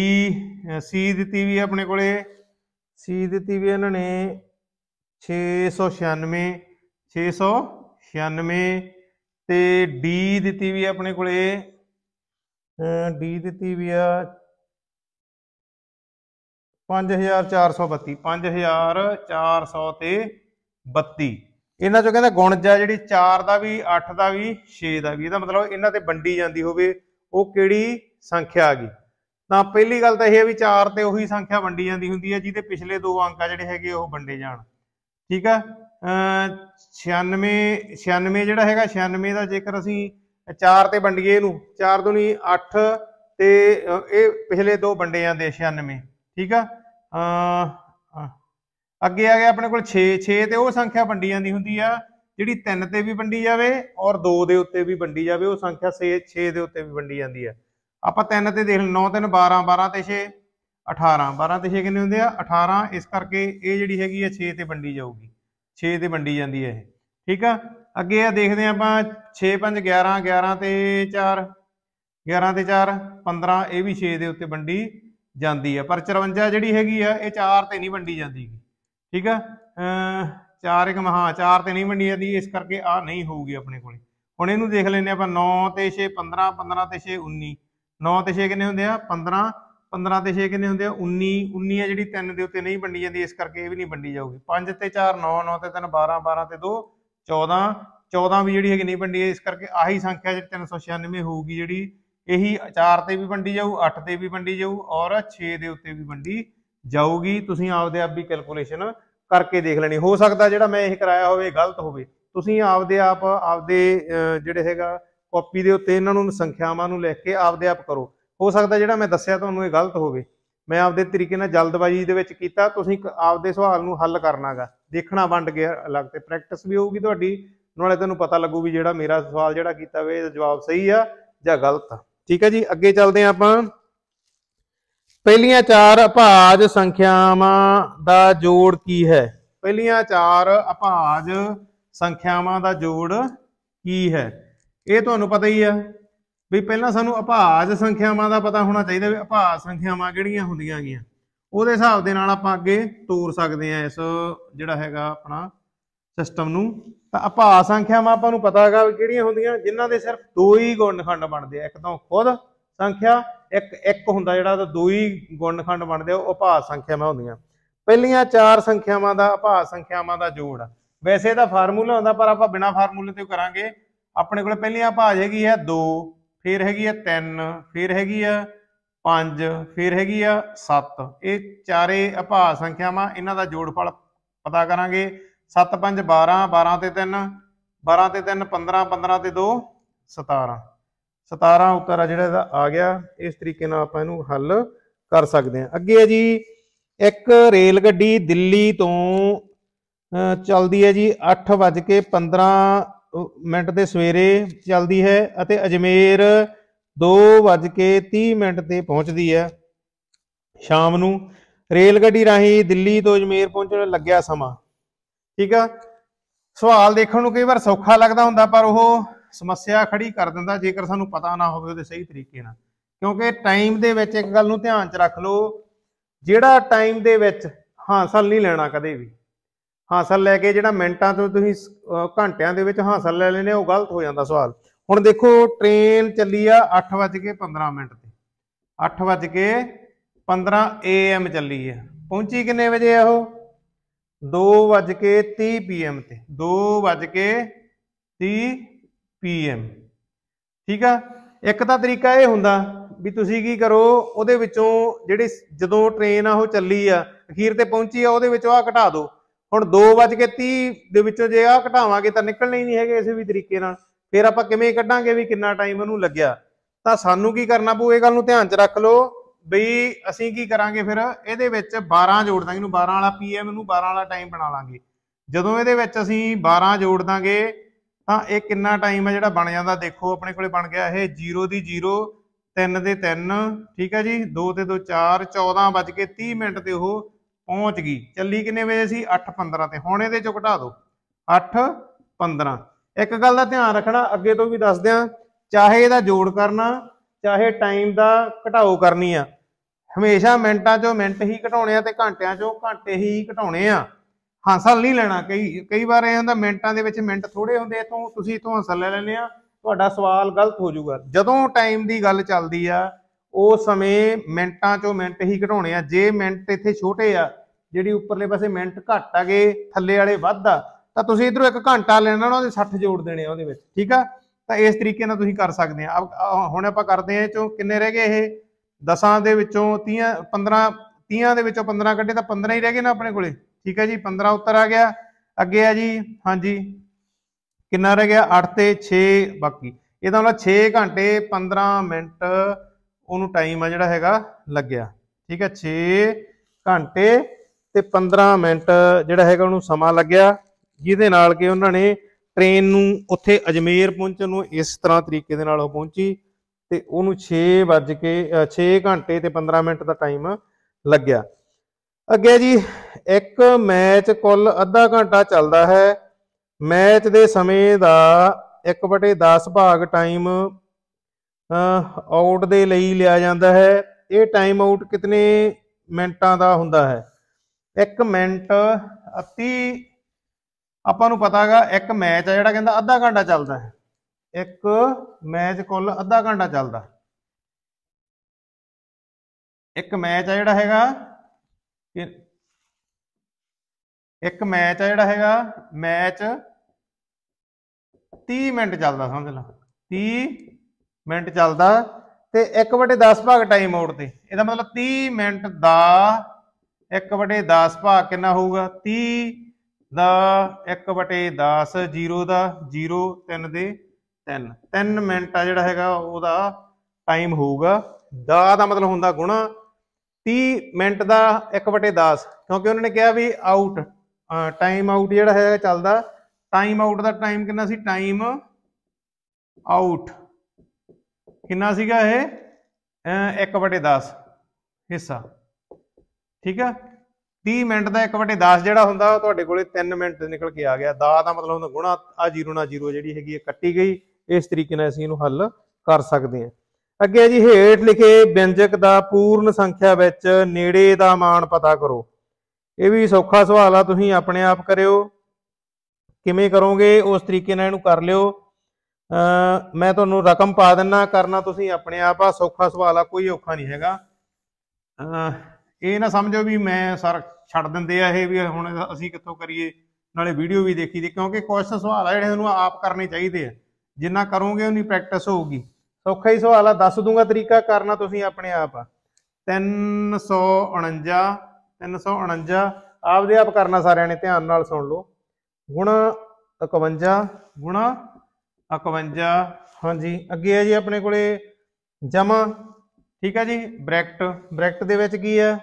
ਸੀ ਦਿੱਤੀ ਵੀ ਆਪਣੇ ਕੋਲੇ ਸੀ ਦਿੱਤੀ ਵੀ ਇਹਨਾਂ ਨੇ 696 696 ਤੇ ਡੀ ਦਿੱਤੀ ਵੀ ਆਪਣੇ ਕੋਲੇ ਡੀ ਦਿੱਤੀ ਵੀ ਆ 5432 5432 ਇਹਨਾਂ ਚੋਂ ਕਹਿੰਦਾ ਗੁਣਜ ਹੈ ਜਿਹੜੀ 4 ਦਾ ਵੀ 8 ਦਾ ਵੀ 6 ਦਾ ਵੀ ਇਹਦਾ ਮਤਲਬ ਇਹਨਾਂ ਤੇ ਵੰਡੀ ਜਾਂਦੀ ਹੋਵੇ ਉਹ ਕਿਹੜੀ ਸੰਖਿਆ ਆ ਗਈ ਤਾਂ ਪਹਿਲੀ ਗੱਲ ਤਾਂ ਇਹ ਹੈ ਵੀ 4 ਤੇ ਉਹੀ ਸੰਖਿਆ ਵੰਡੀ ਜਾਂਦੀ ਹੁੰਦੀ ਹੈ ਜਿਹਦੇ ਪਿਛਲੇ ਦੋ ਅੰਕ ਆ ਜਿਹੜੇ ਹੈਗੇ ਉਹ ਵੰਡੇ ਜਾਣ ਠੀਕ ਆ 96 96 ਜਿਹੜਾ ਹੈਗਾ 96 ਦਾ ਜੇਕਰ ਅਸੀਂ 4 ਤੇ ਵੰਡੀਏ ਇਹਨੂੰ 4 2 8 ਤੇ ਇਹ ਪਿਛਲੇ ਦੋ ਵੰਡੇ ਜਾਂਦੇ 96 ਠੀਕ ਆ ਅੱਗੇ ਆ ਗਿਆ ਆਪਣੇ ਕੋਲ 6 6 ਤੇ ਉਹ ਸੰਖਿਆ ਵੰਡੀ ਜਾਂਦੀ ਹੁੰਦੀ ਆ ਜਿਹੜੀ 3 ਤੇ ਵੀ ਵੰਡੀ ਜਾਵੇ ਔਰ 2 ਦੇ ਉੱਤੇ ਵੀ ਵੰਡੀ ਜਾਵੇ ਉਹ ਸੰਖਿਆ 6 6 ਦੇ ਉੱਤੇ ਵੀ ਵੰਡੀ ਜਾਂਦੀ ਆ ਆਪਾਂ 3 ਤੇ ਦੇਖ ਲਓ 9 3 12 12 ਤੇ 6 18 12 ਤੇ 6 ਕਿੰਨੇ ਹੁੰਦੇ ਆ 18 ਇਸ ਕਰਕੇ ਇਹ ਜਿਹੜੀ ਹੈਗੀ ਆ 6 ਤੇ ਵੰਡੀ ਜਾਊਗੀ 6 ਤੇ ਵੰਡੀ ਜਾਂਦੀ ਹੈ ਇਹ ਠੀਕ ਆ ਅੱਗੇ ਆ ਦੇਖਦੇ ਆਪਾਂ 6 5 11 11 ਤੇ 4 11 ਤੇ 4 15 ਇਹ ਵੀ 6 ਦੇ ਉੱਤੇ ਵੰਡੀ ਜਾਂਦੀ ਆ ਪਰ 54 ਜਿਹੜੀ ਹੈਗੀ ਆ ਇਹ 4 ਤੇ ਨਹੀਂ ਵੰਡੀ ਜਾਂਦੀ ਠੀਕ ਆ 4 ਇੱਕ ਮਹਾ 4 ਤੇ ਨਹੀਂ ਵੰਡੀ ਜਾਂਦੀ ਇਸ ਕਰਕੇ ਆ ਨਹੀਂ ਹੋਊਗੀ ਆਪਣੇ ਕੋਲੇ ਹੁਣ ਇਹਨੂੰ ਦੇਖ ਲੈਨੇ ਆਪਾਂ 9 ਤੇ 6 15 15 ਤੇ 6 19 9 ਤੇ 6 ਕਿੰਨੇ ਹੁੰਦੇ ਆ 15 15 ਤੇ 6 ਕਿੰਨੇ ਹੁੰਦੇ ਆ 19 19 ਆ ਜਿਹੜੀ 3 ਦੇ ਉੱਤੇ ਨਹੀਂ ਵੰਡੀ ਜਾਂਦੀ ਇਸ ਕਰਕੇ ਇਹ ਵੀ ਨਹੀਂ ਵੰਡੀ ਜਾਊਗੀ 5 ਤੇ 4 9 9 ਤੇ 3 12 12 ਤੇ 2 14 14 ਵੀ ਜਿਹੜੀ ਹੈਗੀ ਨਹੀਂ ਵੰਡੀ ਇਸ ਕਰਕੇ ਆਹੀ ਸੰਖਿਆ ਜਿਹੜੀ 396 ਹੋਊਗੀ ਜਿਹੜੀ ਇਹੀ 4 ਤੇ ਵੀ ਵੰਡੀ ਜਾਊ 8 ਤੇ ਵੀ ਵੰਡੀ ਜਾਊ ਔਰ 6 ਦੇ ਉੱਤੇ ਵੀ ਵੰਡੀ ਜਾਊਗੀ ਤੁਸੀਂ ਆਪਦੇ ਆਪ ਵੀ ਕੈਲਕੂਲੇਸ਼ਨ ਕਰਕੇ ਦੇਖ ਲੈਣੀ ਹੋ ਸਕਦਾ ਜਿਹੜਾ ਮੈਂ ਇਹ ਕਰਾਇਆ ਹੋਵੇ ਗਲਤ ਹੋਵੇ ਤੁਸੀਂ ਆਪਦੇ ਆਪ ਆਪਦੇ ਜਿਹੜੇ ਹੈਗਾ ਕਾਪੀ ਦੇ ਉੱਤੇ ਇਹਨਾਂ ਨੂੰ ਸੰਖਿਆਵਾਂ ਨੂੰ ਲਿਖ ਕੇ ਆਪਦੇ ਆਪ ਕਰੋ ਹੋ ਸਕਦਾ ਜਿਹੜਾ ਮੈਂ ਦੱਸਿਆ ਤੁਹਾਨੂੰ ਇਹ ਗਲਤ ਹੋਵੇ ਮੈਂ ਆਪਦੇ ਤਰੀਕੇ ਨਾਲ ਜਲਦਬਾਜ਼ੀ ਦੇ ਵਿੱਚ ਕੀਤਾ ਤੁਸੀਂ ਆਪਦੇ ਸਵਾਲ ਨੂੰ ਹੱਲ ਕਰਨਾਗਾ ਦੇਖਣਾ ਵੰਡ ਗਿਆ ਅਲੱਗ ਤੇ ਪ੍ਰੈਕਟਿਸ ਵੀ ਹੋਊਗੀ ਤੁਹਾਡੀ ਨਾਲੇ ਤੁਹਾਨੂੰ ਪਤਾ ਲੱਗੂ ਵੀ ਜਿਹੜਾ ਮੇਰਾ ਸਵਾਲ ਜਿਹੜਾ ਕੀਤਾ ਵੇ ਜਵਾਬ ਸਹੀ ਆ ਜਾਂ ਗਲਤ ਆ ਠੀਕ ਹੈ ਜੀ ਅੱਗੇ ਚੱਲਦੇ ਆ ਆਪਾਂ ਪਹਿਲੀਆਂ ਚਾਰ ਅਭਾਜ ਸੰਖਿਆਵਾਂ ਦਾ ਜੋੜ ਕੀ ਹੈ ਪਹਿਲੀਆਂ ਚਾਰ ਅਭਾਜ ਸੰਖਿਆਵਾਂ ਦਾ ਜੋੜ ਕੀ ਹੈ ਇਹ ਤੁਹਾਨੂੰ ਪਤਾ ਹੀ ਆ ਵੀ ਪਹਿਲਾਂ ਸਾਨੂੰ ਅਭਾਜ ਸੰਖਿਆਵਾਂ ਦਾ ਪਤਾ ਹੋਣਾ ਚਾਹੀਦਾ ਵੀ ਅਭਾਜ ਸੰਖਿਆਵਾਂ ਕਿਹੜੀਆਂ ਹੁੰਦੀਆਂ ਗੀਆਂ ਉਹਦੇ ਹਿਸਾਬ ਦੇ ਨਾਲ ਆਪਾਂ ਅੱਗੇ ਤੋਰ ਸਕਦੇ ਆ ਇਸ ਜਿਹੜਾ ਹੈਗਾ ਆਪਣਾ ਸਿਸਟਮ ਨੂੰ ਤਾਂ ਅਪਾ ਸੰਖਿਆਵਾਂ ਆਪਾਂ ਨੂੰ ਪਤਾ ਹੈਗਾ ਕਿਹੜੀਆਂ ਹੁੰਦੀਆਂ ਜਿਨ੍ਹਾਂ ਦੇ ਸਿਰਫ ਦੋ ਹੀ ਗੁਣਨਖੰਡ ਬਣਦੇ ਆ ਇੱਕ ਤਾਂ ਖੁਦ ਸੰਖਿਆ ਇੱਕ ਇੱਕ ਹੁੰਦਾ ਜਿਹੜਾ ਦੋ ਹੀ ਗੁਣਨਖੰਡ ਬਣਦੇ ਉਹ ਅਪਾ ਸੰਖਿਆਵਾਂ ਹੁੰਦੀਆਂ ਪਹਿਲੀਆਂ ਚਾਰ ਸੰਖਿਆਵਾਂ ਦਾ ਅਪਾ ਸੰਖਿਆਵਾਂ ਦਾ ਜੋੜ ਵੈਸੇ ਇਹਦਾ ਫਾਰਮੂਲਾ ਹੁੰਦਾ ਪਰ ਆਪਾਂ ਬਿਨਾ ਫਾਰਮੂਲੇ ਤੋਂ ਕਰਾਂਗੇ ਆਪਣੇ ਕੋਲ ਪਹਿਲੀ ਆ ਹੈਗੀ ਹੈ 2 ਫਿਰ ਹੈਗੀ ਹੈ 3 ਫਿਰ ਹੈਗੀ ਹੈ 5 ਫਿਰ ਹੈਗੀ ਆ 7 ਇਹ ਚਾਰੇ ਅਪਾ ਸੰਖਿਆਵਾਂ ਇਹਨਾਂ ਦਾ ਜੋੜਫਲ ਪਤਾ ਕਰਾਂਗੇ 7 5 12 12 ਤੇ 3 12 ਤੇ 3 15 15 ਤੇ 2 17 17 ਉੱਤਰ ਆ ਜਿਹੜਾ ਇਹਦਾ ਆ ਗਿਆ ਇਸ ਤਰੀਕੇ ਨਾਲ ਆਪਾਂ ਇਹਨੂੰ ਹੱਲ ਕਰ ਸਕਦੇ ਹਾਂ ਅੱਗੇ ਹੈ ਜੀ ਇੱਕ ਰੇਲ ਗੱਡੀ ਦਿੱਲੀ ਤੋਂ ਚੱਲਦੀ ਹੈ ਜੀ 8:15 ਮਿੰਟ ਦੇ ਸਵੇਰੇ ਚੱਲਦੀ ਹੈ ਅਤੇ ਅਜਮੇਰ 2:30 ਮਿੰਟ ਤੇ ਪਹੁੰਚਦੀ ਹੈ ਸ਼ਾਮ ਨੂੰ ਰੇਲ ਗੱਡੀ ਰਾਹੀਂ ਦਿੱਲੀ ਤੋਂ ਅਜਮੇਰ ਪਹੁੰਚਣ ਲੱਗਿਆ ਸਮਾਂ ਠੀਕ ਆ ਸਵਾਲ ਦੇਖਣ ਨੂੰ ਕਈ ਵਾਰ ਸੌਖਾ ਲੱਗਦਾ ਹੁੰਦਾ ਪਰ ਉਹ ਸਮੱਸਿਆ ਖੜੀ ਕਰ ਦਿੰਦਾ ਜੇਕਰ ਸਾਨੂੰ ਪਤਾ ਨਾ ਹੋਵੇ ਉਹਦੇ ਸਹੀ ਤਰੀਕੇ ਨਾਲ ਕਿਉਂਕਿ ਟਾਈਮ ਦੇ ਵਿੱਚ ਇੱਕ ਗੱਲ ਨੂੰ ਧਿਆਨ 'ਚ ਰੱਖ ਲਓ ਜਿਹੜਾ ਟਾਈਮ ਦੇ ਵਿੱਚ ਹਾਸਲ ਨਹੀਂ ਲੈਣਾ ਕਦੇ ਵੀ ਹਾਸਲ ਲੈ ਕੇ ਜਿਹੜਾ ਮਿੰਟਾਂ ਤੋਂ ਤੁਸੀਂ ਘੰਟਿਆਂ ਦੇ ਵਿੱਚ ਹਾਸਲ ਲੈ ਲੈਨੇ ਉਹ ਗਲਤ ਹੋ ਜਾਂਦਾ ਸਵਾਲ ਹੁਣ ਦੇਖੋ ਟ੍ਰੇਨ ਚੱਲੀ ਆ 8:15 ਮਿੰਟ ਤੇ 8:15 ਐਮ ਚੱਲੀ ਆ ਪਹੁੰਚੀ ਕਿੰਨੇ ਵਜੇ ਆ ਉਹ 2:30 ਪੀਐਮ ਤੇ 2:30 ਪੀਐਮ ਠੀਕ ਆ ਇੱਕ ਤਾਂ ਤਰੀਕਾ ਇਹ ਹੁੰਦਾ ਵੀ ਤੁਸੀਂ ਕੀ ਕਰੋ ਉਹਦੇ ਵਿੱਚੋਂ ਜਿਹੜੇ ਜਦੋਂ ਟ੍ਰੇਨ ਆ ਉਹ ਚੱਲੀ ਆ ਅਖੀਰ ਤੇ ਪਹੁੰਚੀ ਆ ਉਹਦੇ ਵਿੱਚੋਂ ਆ ਘਟਾ ਦਿਓ ਹੁਣ 2:30 ਦੇ ਵਿੱਚੋਂ ਜੇ ਆ ਘਟਾਵਾਂਗੇ ਤਾਂ ਨਿਕਲਣਾ ਹੀ ਨਹੀਂ ਹੈਗੇ ਇਸੇ ਵੀ ਤਰੀਕੇ ਨਾਲ ਫਿਰ ਆਪਾਂ ਕਿਵੇਂ ਕੱਢਾਂਗੇ ਵੀ ਕਿੰਨਾ ਟਾਈਮ ਉਹਨੂੰ ਲੱਗਿਆ ਤਾਂ ਸਾਨੂੰ ਕੀ ਕਰਨਾ ਪਊ ਇਹ ਗੱਲ ਨੂੰ ਧਿਆਨ 'ਚ ਰੱਖ ਲਓ ਬਈ ਅਸੀਂ ਕੀ ਕਰਾਂਗੇ ਫਿਰ ਇਹਦੇ ਵਿੱਚ 12 ਜੋੜ ਦਾਂਗੇ ਇਹਨੂੰ 12 ਵਾਲਾ ਪੀਐਮ ਨੂੰ 12 ਵਾਲਾ ਟਾਈਮ ਬਣਾ ਲਾਂਗੇ ਜਦੋਂ ਇਹਦੇ ਵਿੱਚ ਅਸੀਂ 12 ਜੋੜ ਦਾਂਗੇ ਤਾਂ ਇਹ ਕਿੰਨਾ ਟਾਈਮ ਹੈ ਜਿਹੜਾ ਬਣ ਜਾਂਦਾ ਦੇਖੋ ਆਪਣੇ ਕੋਲੇ ਬਣ ਗਿਆ ਇਹ 0 ਦੀ 0 3 ਦੇ 3 ਠੀਕ ਹੈ ਜੀ 2 ਤੇ 2 4 14 ਵੱਜ ਕੇ 30 ਮਿੰਟ ਤੇ ਉਹ ਪਹੁੰਚ ਗਈ ਚੱਲੀ ਕਿੰਨੇ ਵਜੇ ਸੀ 8:15 ਤੇ ਹੁਣ ਇਹਦੇ ਚੋਂ ਘਟਾ ਦਿਓ 8:15 ਇੱਕ ਗੱਲ ਦਾ ਧਿਆਨ ਰੱਖਣਾ ਅੱਗੇ ਤੋਂ ਵੀ ਦੱਸ ਦਿਆਂ ਚਾਹੇ ਇਹਦਾ ਜੋੜ ਕਰਨਾ ਚਾਹੇ ਟਾਈਮ ਦਾ ਘਟਾਓ ਕਰਨੀ ਆ ਹਮੇਸ਼ਾ ਮਿੰਟਾਂ 'ਚੋਂ ਮਿੰਟ ਹੀ ਘਟਾਉਣੇ ਆ ਤੇ ਘੰਟਿਆਂ 'ਚੋਂ ਘੰਟੇ ਹੀ ਘਟਾਉਣੇ ਆ ਹਾਸਲ ਨਹੀਂ ਲੈਣਾ ਕਈ ਕਈ ਵਾਰ ਇਹ ਹੁੰਦਾ ਮਿੰਟਾਂ ਦੇ ਵਿੱਚ ਮਿੰਟ ਥੋੜੇ ਹੁੰਦੇ ਇਥੋਂ ਤੁਸੀਂ ਇਥੋਂ ਹਾਸਲ ਲੈ ਲੈਨੇ ਆ ਤੁਹਾਡਾ ਸਵਾਲ ਗਲਤ ਹੋ ਜਾਊਗਾ ਜਦੋਂ ਟਾਈਮ ਦੀ ਗੱਲ ਚੱਲਦੀ ਆ ਉਹ ਸਮੇਂ ਮਿੰਟਾਂ 'ਚੋਂ ਮਿੰਟ ਹੀ ਘਟਾਉਣੇ ਆ ਜੇ ਮਿੰਟ ਇੱਥੇ ਛੋਟੇ ਆ ਜਿਹੜੀ ਉੱਪਰਲੇ ਪਾਸੇ ਮਿੰਟ ਘੱਟ ਆਗੇ ਗਏ ਥੱਲੇ ਵਾਲੇ ਵੱਧ ਆ ਤਾਂ ਤੁਸੀਂ ਇਧਰੋਂ ਇੱਕ ਘੰਟਾ ਲੈਣਾ ਉਹਦੇ 60 ਜੋੜ ਦੇਣੇ ਆ ਉਹਦੇ ਵਿੱਚ ਠੀਕ ਆ ਤਾਂ ਇਸ ਤਰੀਕੇ ਨਾਲ ਤੁਸੀਂ ਕਰ ਸਕਦੇ ਆ ਹੁਣ ਆਪਾਂ ਕਰਦੇ ਆ ਚੋਂ ਕਿੰਨੇ ਰਹਿ ਗਏ ਇਹ ਦਸਾਂ ਦੇ ਵਿੱਚੋਂ 30 15 30 ਦੇ ਵਿੱਚੋਂ 15 ਕੱਢੇ ਤਾਂ 15 ਹੀ ਰਹਿ ਗਏ ਨਾ ਆਪਣੇ ਕੋਲੇ ਠੀਕ ਹੈ ਜੀ 15 ਉੱਤਰ ਆ ਗਿਆ ਅੱਗੇ ਆ ਜੀ ਹਾਂਜੀ ਕਿੰਨਾ ਰਹਿ ਗਿਆ 8 ਤੇ 6 ਬਾਕੀ ਇਹਦਾ ਮਤਲਬ 6 ਘੰਟੇ 15 ਮਿੰਟ ਉਹਨੂੰ ਟਾਈਮ ਆ ਜਿਹੜਾ ਹੈਗਾ ਲੱਗਿਆ ਠੀਕ ਹੈ 6 ਘੰਟੇ ਤੇ 15 ਮਿੰਟ ਜਿਹੜਾ ਹੈਗਾ ਉਹਨੂੰ ਸਮਾਂ ਲੱਗਿਆ ਜਿਹਦੇ ਨਾਲ ਕਿ ਉਹਨਾਂ ਨੇ ਟ੍ਰੇਨ ਨੂੰ ਉੱਥੇ ਅਜਮੇਰ ਪਹੁੰਚਣ ਨੂੰ ਇਸ ਤਰ੍ਹਾਂ ਤਰੀਕੇ ਦੇ ਨਾਲ ਉਹ ਪਹੁੰਚੀ ਤੇ ਉਹਨੂੰ 6 ਵਜੇ ਕੇ 6 ਘੰਟੇ ਤੇ 15 ਮਿੰਟ ਦਾ ਟਾਈਮ ਲੱਗਿਆ ਅੱਗੇ ਜੀ ਇੱਕ ਮੈਚ ਕੁੱਲ ਅੱਧਾ ਘੰਟਾ ਚੱਲਦਾ ਹੈ ਮੈਚ ਦੇ ਸਮੇਂ ਦਾ 1/10 ਭਾਗ ਟਾਈਮ ਆਊਟ ਦੇ ਲਈ ਲਿਆ ਜਾਂਦਾ ਹੈ ਇਹ ਟਾਈਮ ਆਊਟ ਕਿਤਨੇ ਮਿੰਟਾਂ ਦਾ ਹੁੰਦਾ ਹੈ 1 ਮਿੰਟ 30 ਆਪਾਂ ਨੂੰ ਪਤਾ ਹੈਗਾ ਇੱਕ ਮੈਚ ਆ ਜਿਹੜਾ ਕਹਿੰਦਾ ਅੱਧਾ ਘੰਟਾ ਚੱਲਦਾ ਹੈ ਇੱਕ ਮੈਚ ਕੁੱਲ ਅੱਧਾ ਘੰਟਾ ਚੱਲਦਾ ਇੱਕ ਮੈਚ ਆ ਜਿਹੜਾ ਹੈਗਾ ਇੱਕ ਮੈਚ ਆ ਜਿਹੜਾ ਹੈਗਾ ਮੈਚ 30 ਮਿੰਟ ਚੱਲਦਾ ਸਮਝ ਲਾ 30 ਮਿੰਟ ਚੱਲਦਾ ਤੇ 1/10 ਭਾਗ ਟਾਈਮ ਆਊਟ ਤੇ ਇਹਦਾ ਮਤਲਬ 30 ਮਿੰਟ ਦਾ 1/10 ਭਾਗ ਕਿੰਨਾ ਹੋਊਗਾ ਦਾ 1/10 0 ਦਾ 0 3 ਦੇ 3 3 ਮਿੰਟ ਆ ਜਿਹੜਾ ਹੈਗਾ ਉਹਦਾ ਟਾਈਮ ਹੋਊਗਾ ਦਾ ਦਾ ਮਤਲਬ ਹੁੰਦਾ ਗੁਣਾ 30 ਮਿੰਟ ਦਾ 1/10 ਕਿਉਂਕਿ ਉਹਨਾਂ ਨੇ ਕਿਹਾ ਵੀ ਆਊਟ ਟਾਈਮ ਆਊਟ ਜਿਹੜਾ ਹੈਗਾ ਚੱਲਦਾ ਟਾਈਮ ਆਊਟ ਦਾ ਟਾਈਮ ਕਿੰਨਾ ਸੀ ਟਾਈਮ ਆਊਟ ਕਿੰਨਾ ਸੀਗਾ ਇਹ 1/10 ਹਿੱਸਾ ਠੀਕ ਹੈ 30 ਮਿੰਟ ਦਾ 1 ਵਟੇ 10 ਜਿਹੜਾ ਹੁੰਦਾ ਉਹ ਤੁਹਾਡੇ ਕੋਲੇ 3 ਮਿੰਟ ਨਿਕਲ ਕੇ ਆ ਗਿਆ ਦਾ ਦਾ ਮਤਲਬ ਹੁੰਦਾ ਗੁਣਾ ਆ 0 ਨਾਲ 0 ਜਿਹੜੀ ਹੈਗੀ ਇਹ ਕੱਟੀ ਗਈ ਇਸ ਤਰੀਕੇ ਨਾਲ ਅਸੀਂ ਇਹਨੂੰ ਹੱਲ ਕਰ ਸਕਦੇ ਹਾਂ ਅੱਗੇ ਜੀ ਹੇਠ ਲਿਖੇ ਵਿਅੰਜਕ ਦਾ ਪੂਰਨ ਸੰਖਿਆ ਵਿੱਚ ਨੇੜੇ ਦਾ ਮਾਨ ਪਤਾ ਕਰੋ ਇਹ ਵੀ ਸੌਖਾ ਸਵਾਲ ਆ ਤੁਸੀਂ ਆਪਣੇ ਆਪ ਕਰਿਓ ਕਿਵੇਂ ਕਰੋਗੇ ਉਸ ਤਰੀਕੇ ਨਾਲ ਇਹਨੂੰ ਕਰ ਲਿਓ ਮੈਂ ਤੁਹਾਨੂੰ ਰਕਮ ਪਾ ਦਿੰਨਾ ਕਰਨਾ ਤੁਸੀਂ ਆਪਣੇ ਆਪ ਆ ਸੌਖਾ ਸਵਾਲ ਆ ਕੋਈ ਔਖਾ ਨਹੀਂ ਹੈਗਾ ਇਹ ਨਾ ਸਮਝੋ ਵੀ ਮੈਂ ਸਰ ਛੱਡ ਦਿੰਦੇ ਆ ਇਹ ਵੀ ਹੁਣ ਅਸੀਂ ਕਿੱਥੋਂ ਕਰੀਏ ਨਾਲੇ ਵੀਡੀਓ ਵੀ ਦੇਖੀ ਦੀ ਕਿਉਂਕਿ ਕੁਐਸਚਨ ਸਵਾਲ ਆ ਜਿਹੜੇ ਤੁਹਾਨੂੰ ਆਪ ਕਰਨੇ ਚਾਹੀਦੇ ਆ ਜਿੰਨਾ ਕਰੋਗੇ ਉਨੀ ਪ੍ਰੈਕਟਿਸ ਹੋਊਗੀ ਸੌਖਾ ਹੀ ਸਵਾਲ ਆ ਦੱਸ ਦੂੰਗਾ ਤਰੀਕਾ ਕਰਨਾ ਤੁਸੀਂ ਆਪਣੇ ਆਪ ਆ 349 349 ਆਪਦੇ ਆਪ ਕਰਨਾ ਸਾਰਿਆਂ ਨੇ ਧਿਆਨ ਨਾਲ ਸੁਣ ਲਓ ਗੁਣਾ 51 ਗੁਣਾ 51 ਹਾਂਜੀ ਅੱਗੇ ਆ ਜੀ ਆਪਣੇ ਕੋਲੇ ਜਮਾ ਠੀਕ ਆ ਜੀ ਬ੍ਰੈਕਟ ਬ੍ਰੈਕਟ ਦੇ ਵਿੱਚ ਕੀ ਆ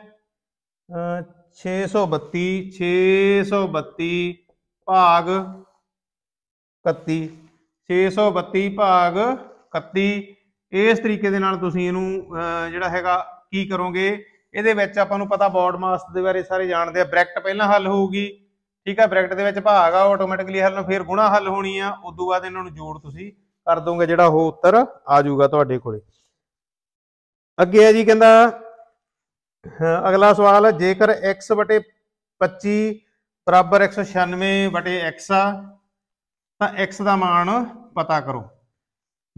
632 632 ਭਾਗ 31 632 ਭਾਗ 31 ਇਸ ਤਰੀਕੇ ਦੇ ਨਾਲ ਤੁਸੀਂ ਇਹਨੂੰ ਜਿਹੜਾ ਹੈਗਾ ਕੀ ਕਰੋਗੇ ਇਹਦੇ ਵਿੱਚ ਆਪਾਂ ਨੂੰ ਪਤਾ ਬੋਰਡ ਮਾਸ ਦੇ ਬਾਰੇ ਸਾਰੇ ਜਾਣਦੇ ਆ ਬ੍ਰੈਕਟ ਪਹਿਲਾਂ ਹੱਲ ਹੋਊਗੀ ਠੀਕ ਆ ਬ੍ਰੈਕਟ ਦੇ ਵਿੱਚ ਭਾਗ ਆ ਆਟੋਮੈਟਿਕਲੀ ਹੱਲ ਫਿਰ ਗੁਣਾ ਹੱਲ ਹੋਣੀ ਆ ਉਸ ਤੋਂ ਬਾਅਦ ਇਹਨਾਂ ਨੂੰ ਜੋੜ ਤੁਸੀਂ ਕਰ ਦੋਗੇ ਜਿਹੜਾ ਉਹ ਉੱਤਰ ਆ ਜਾਊਗਾ ਤੁਹਾਡੇ ਕੋਲੇ ਅੱਗੇ ਆ ਜੀ ਕਹਿੰਦਾ ਅਗਲਾ ਸਵਾਲ ਹੈ ਜੇਕਰ x 25 ਬਰਾਬਰ 196 x ਆ ਤਾਂ x ਦਾ ਮਾਨ ਪਤਾ ਕਰੋ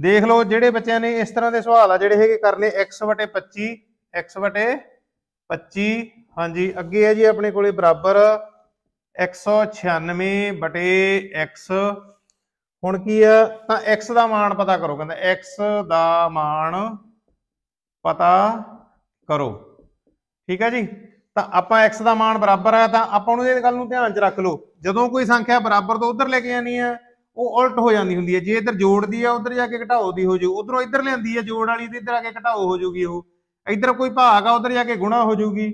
ਦੇਖ ਲਓ ਜਿਹੜੇ ਬੱਚਿਆਂ ਨੇ ਇਸ ਤਰ੍ਹਾਂ ਦੇ ਸਵਾਲ ਆ ਜਿਹੜੇ ਹੈਗੇ ਕਰਨੇ x 25 x 25 ਹਾਂਜੀ ਅੱਗੇ ਹੈ ਜੀ ਆਪਣੇ ਕੋਲੇ ਬਰਾਬਰ 196 x ਹੁਣ ਕੀ ਆ ਤਾਂ x ਦਾ ਮਾਨ ਪਤਾ ਕਰੋ ਕਹਿੰਦਾ x ਦਾ ਮਾਨ ਪਤਾ ਕਰੋ ਠੀਕ ਹੈ ਜੀ ਤਾਂ ਆਪਾਂ x ਦਾ ਮਾਨ ਬਰਾਬਰ ਹੈ ਤਾਂ ਆਪਾਂ ਨੂੰ ਇਹ ਗੱਲ ਨੂੰ ਧਿਆਨ 'ਚ ਰੱਖ ਲਓ ਜਦੋਂ ਕੋਈ ਸੰਖਿਆ ਬਰਾਬਰ ਤੋਂ ਉਧਰ ਲੈ ਕੇ ਜਾਣੀ ਆ ਉਹ ਉਲਟ ਹੋ ਜਾਂਦੀ ਹੁੰਦੀ ਹੈ ਜੇ ਇੱਧਰ ਜੋੜਦੀ ਆ ਉਧਰ ਜਾ ਕੇ ਘਟਾਓ ਦੀ ਹੋ ਜਾਊ ਉਧਰੋਂ ਇੱਧਰ ਲੈਂਦੀ ਆ ਜੋੜ ਵਾਲੀ ਤੇ ਇੱਧਰ ਆ ਕੇ ਘਟਾਓ ਹੋ ਜਾਊਗੀ ਉਹ ਇੱਧਰ ਕੋਈ ਭਾਗ ਆ ਉਧਰ ਜਾ ਕੇ ਗੁਣਾ ਹੋ ਜਾਊਗੀ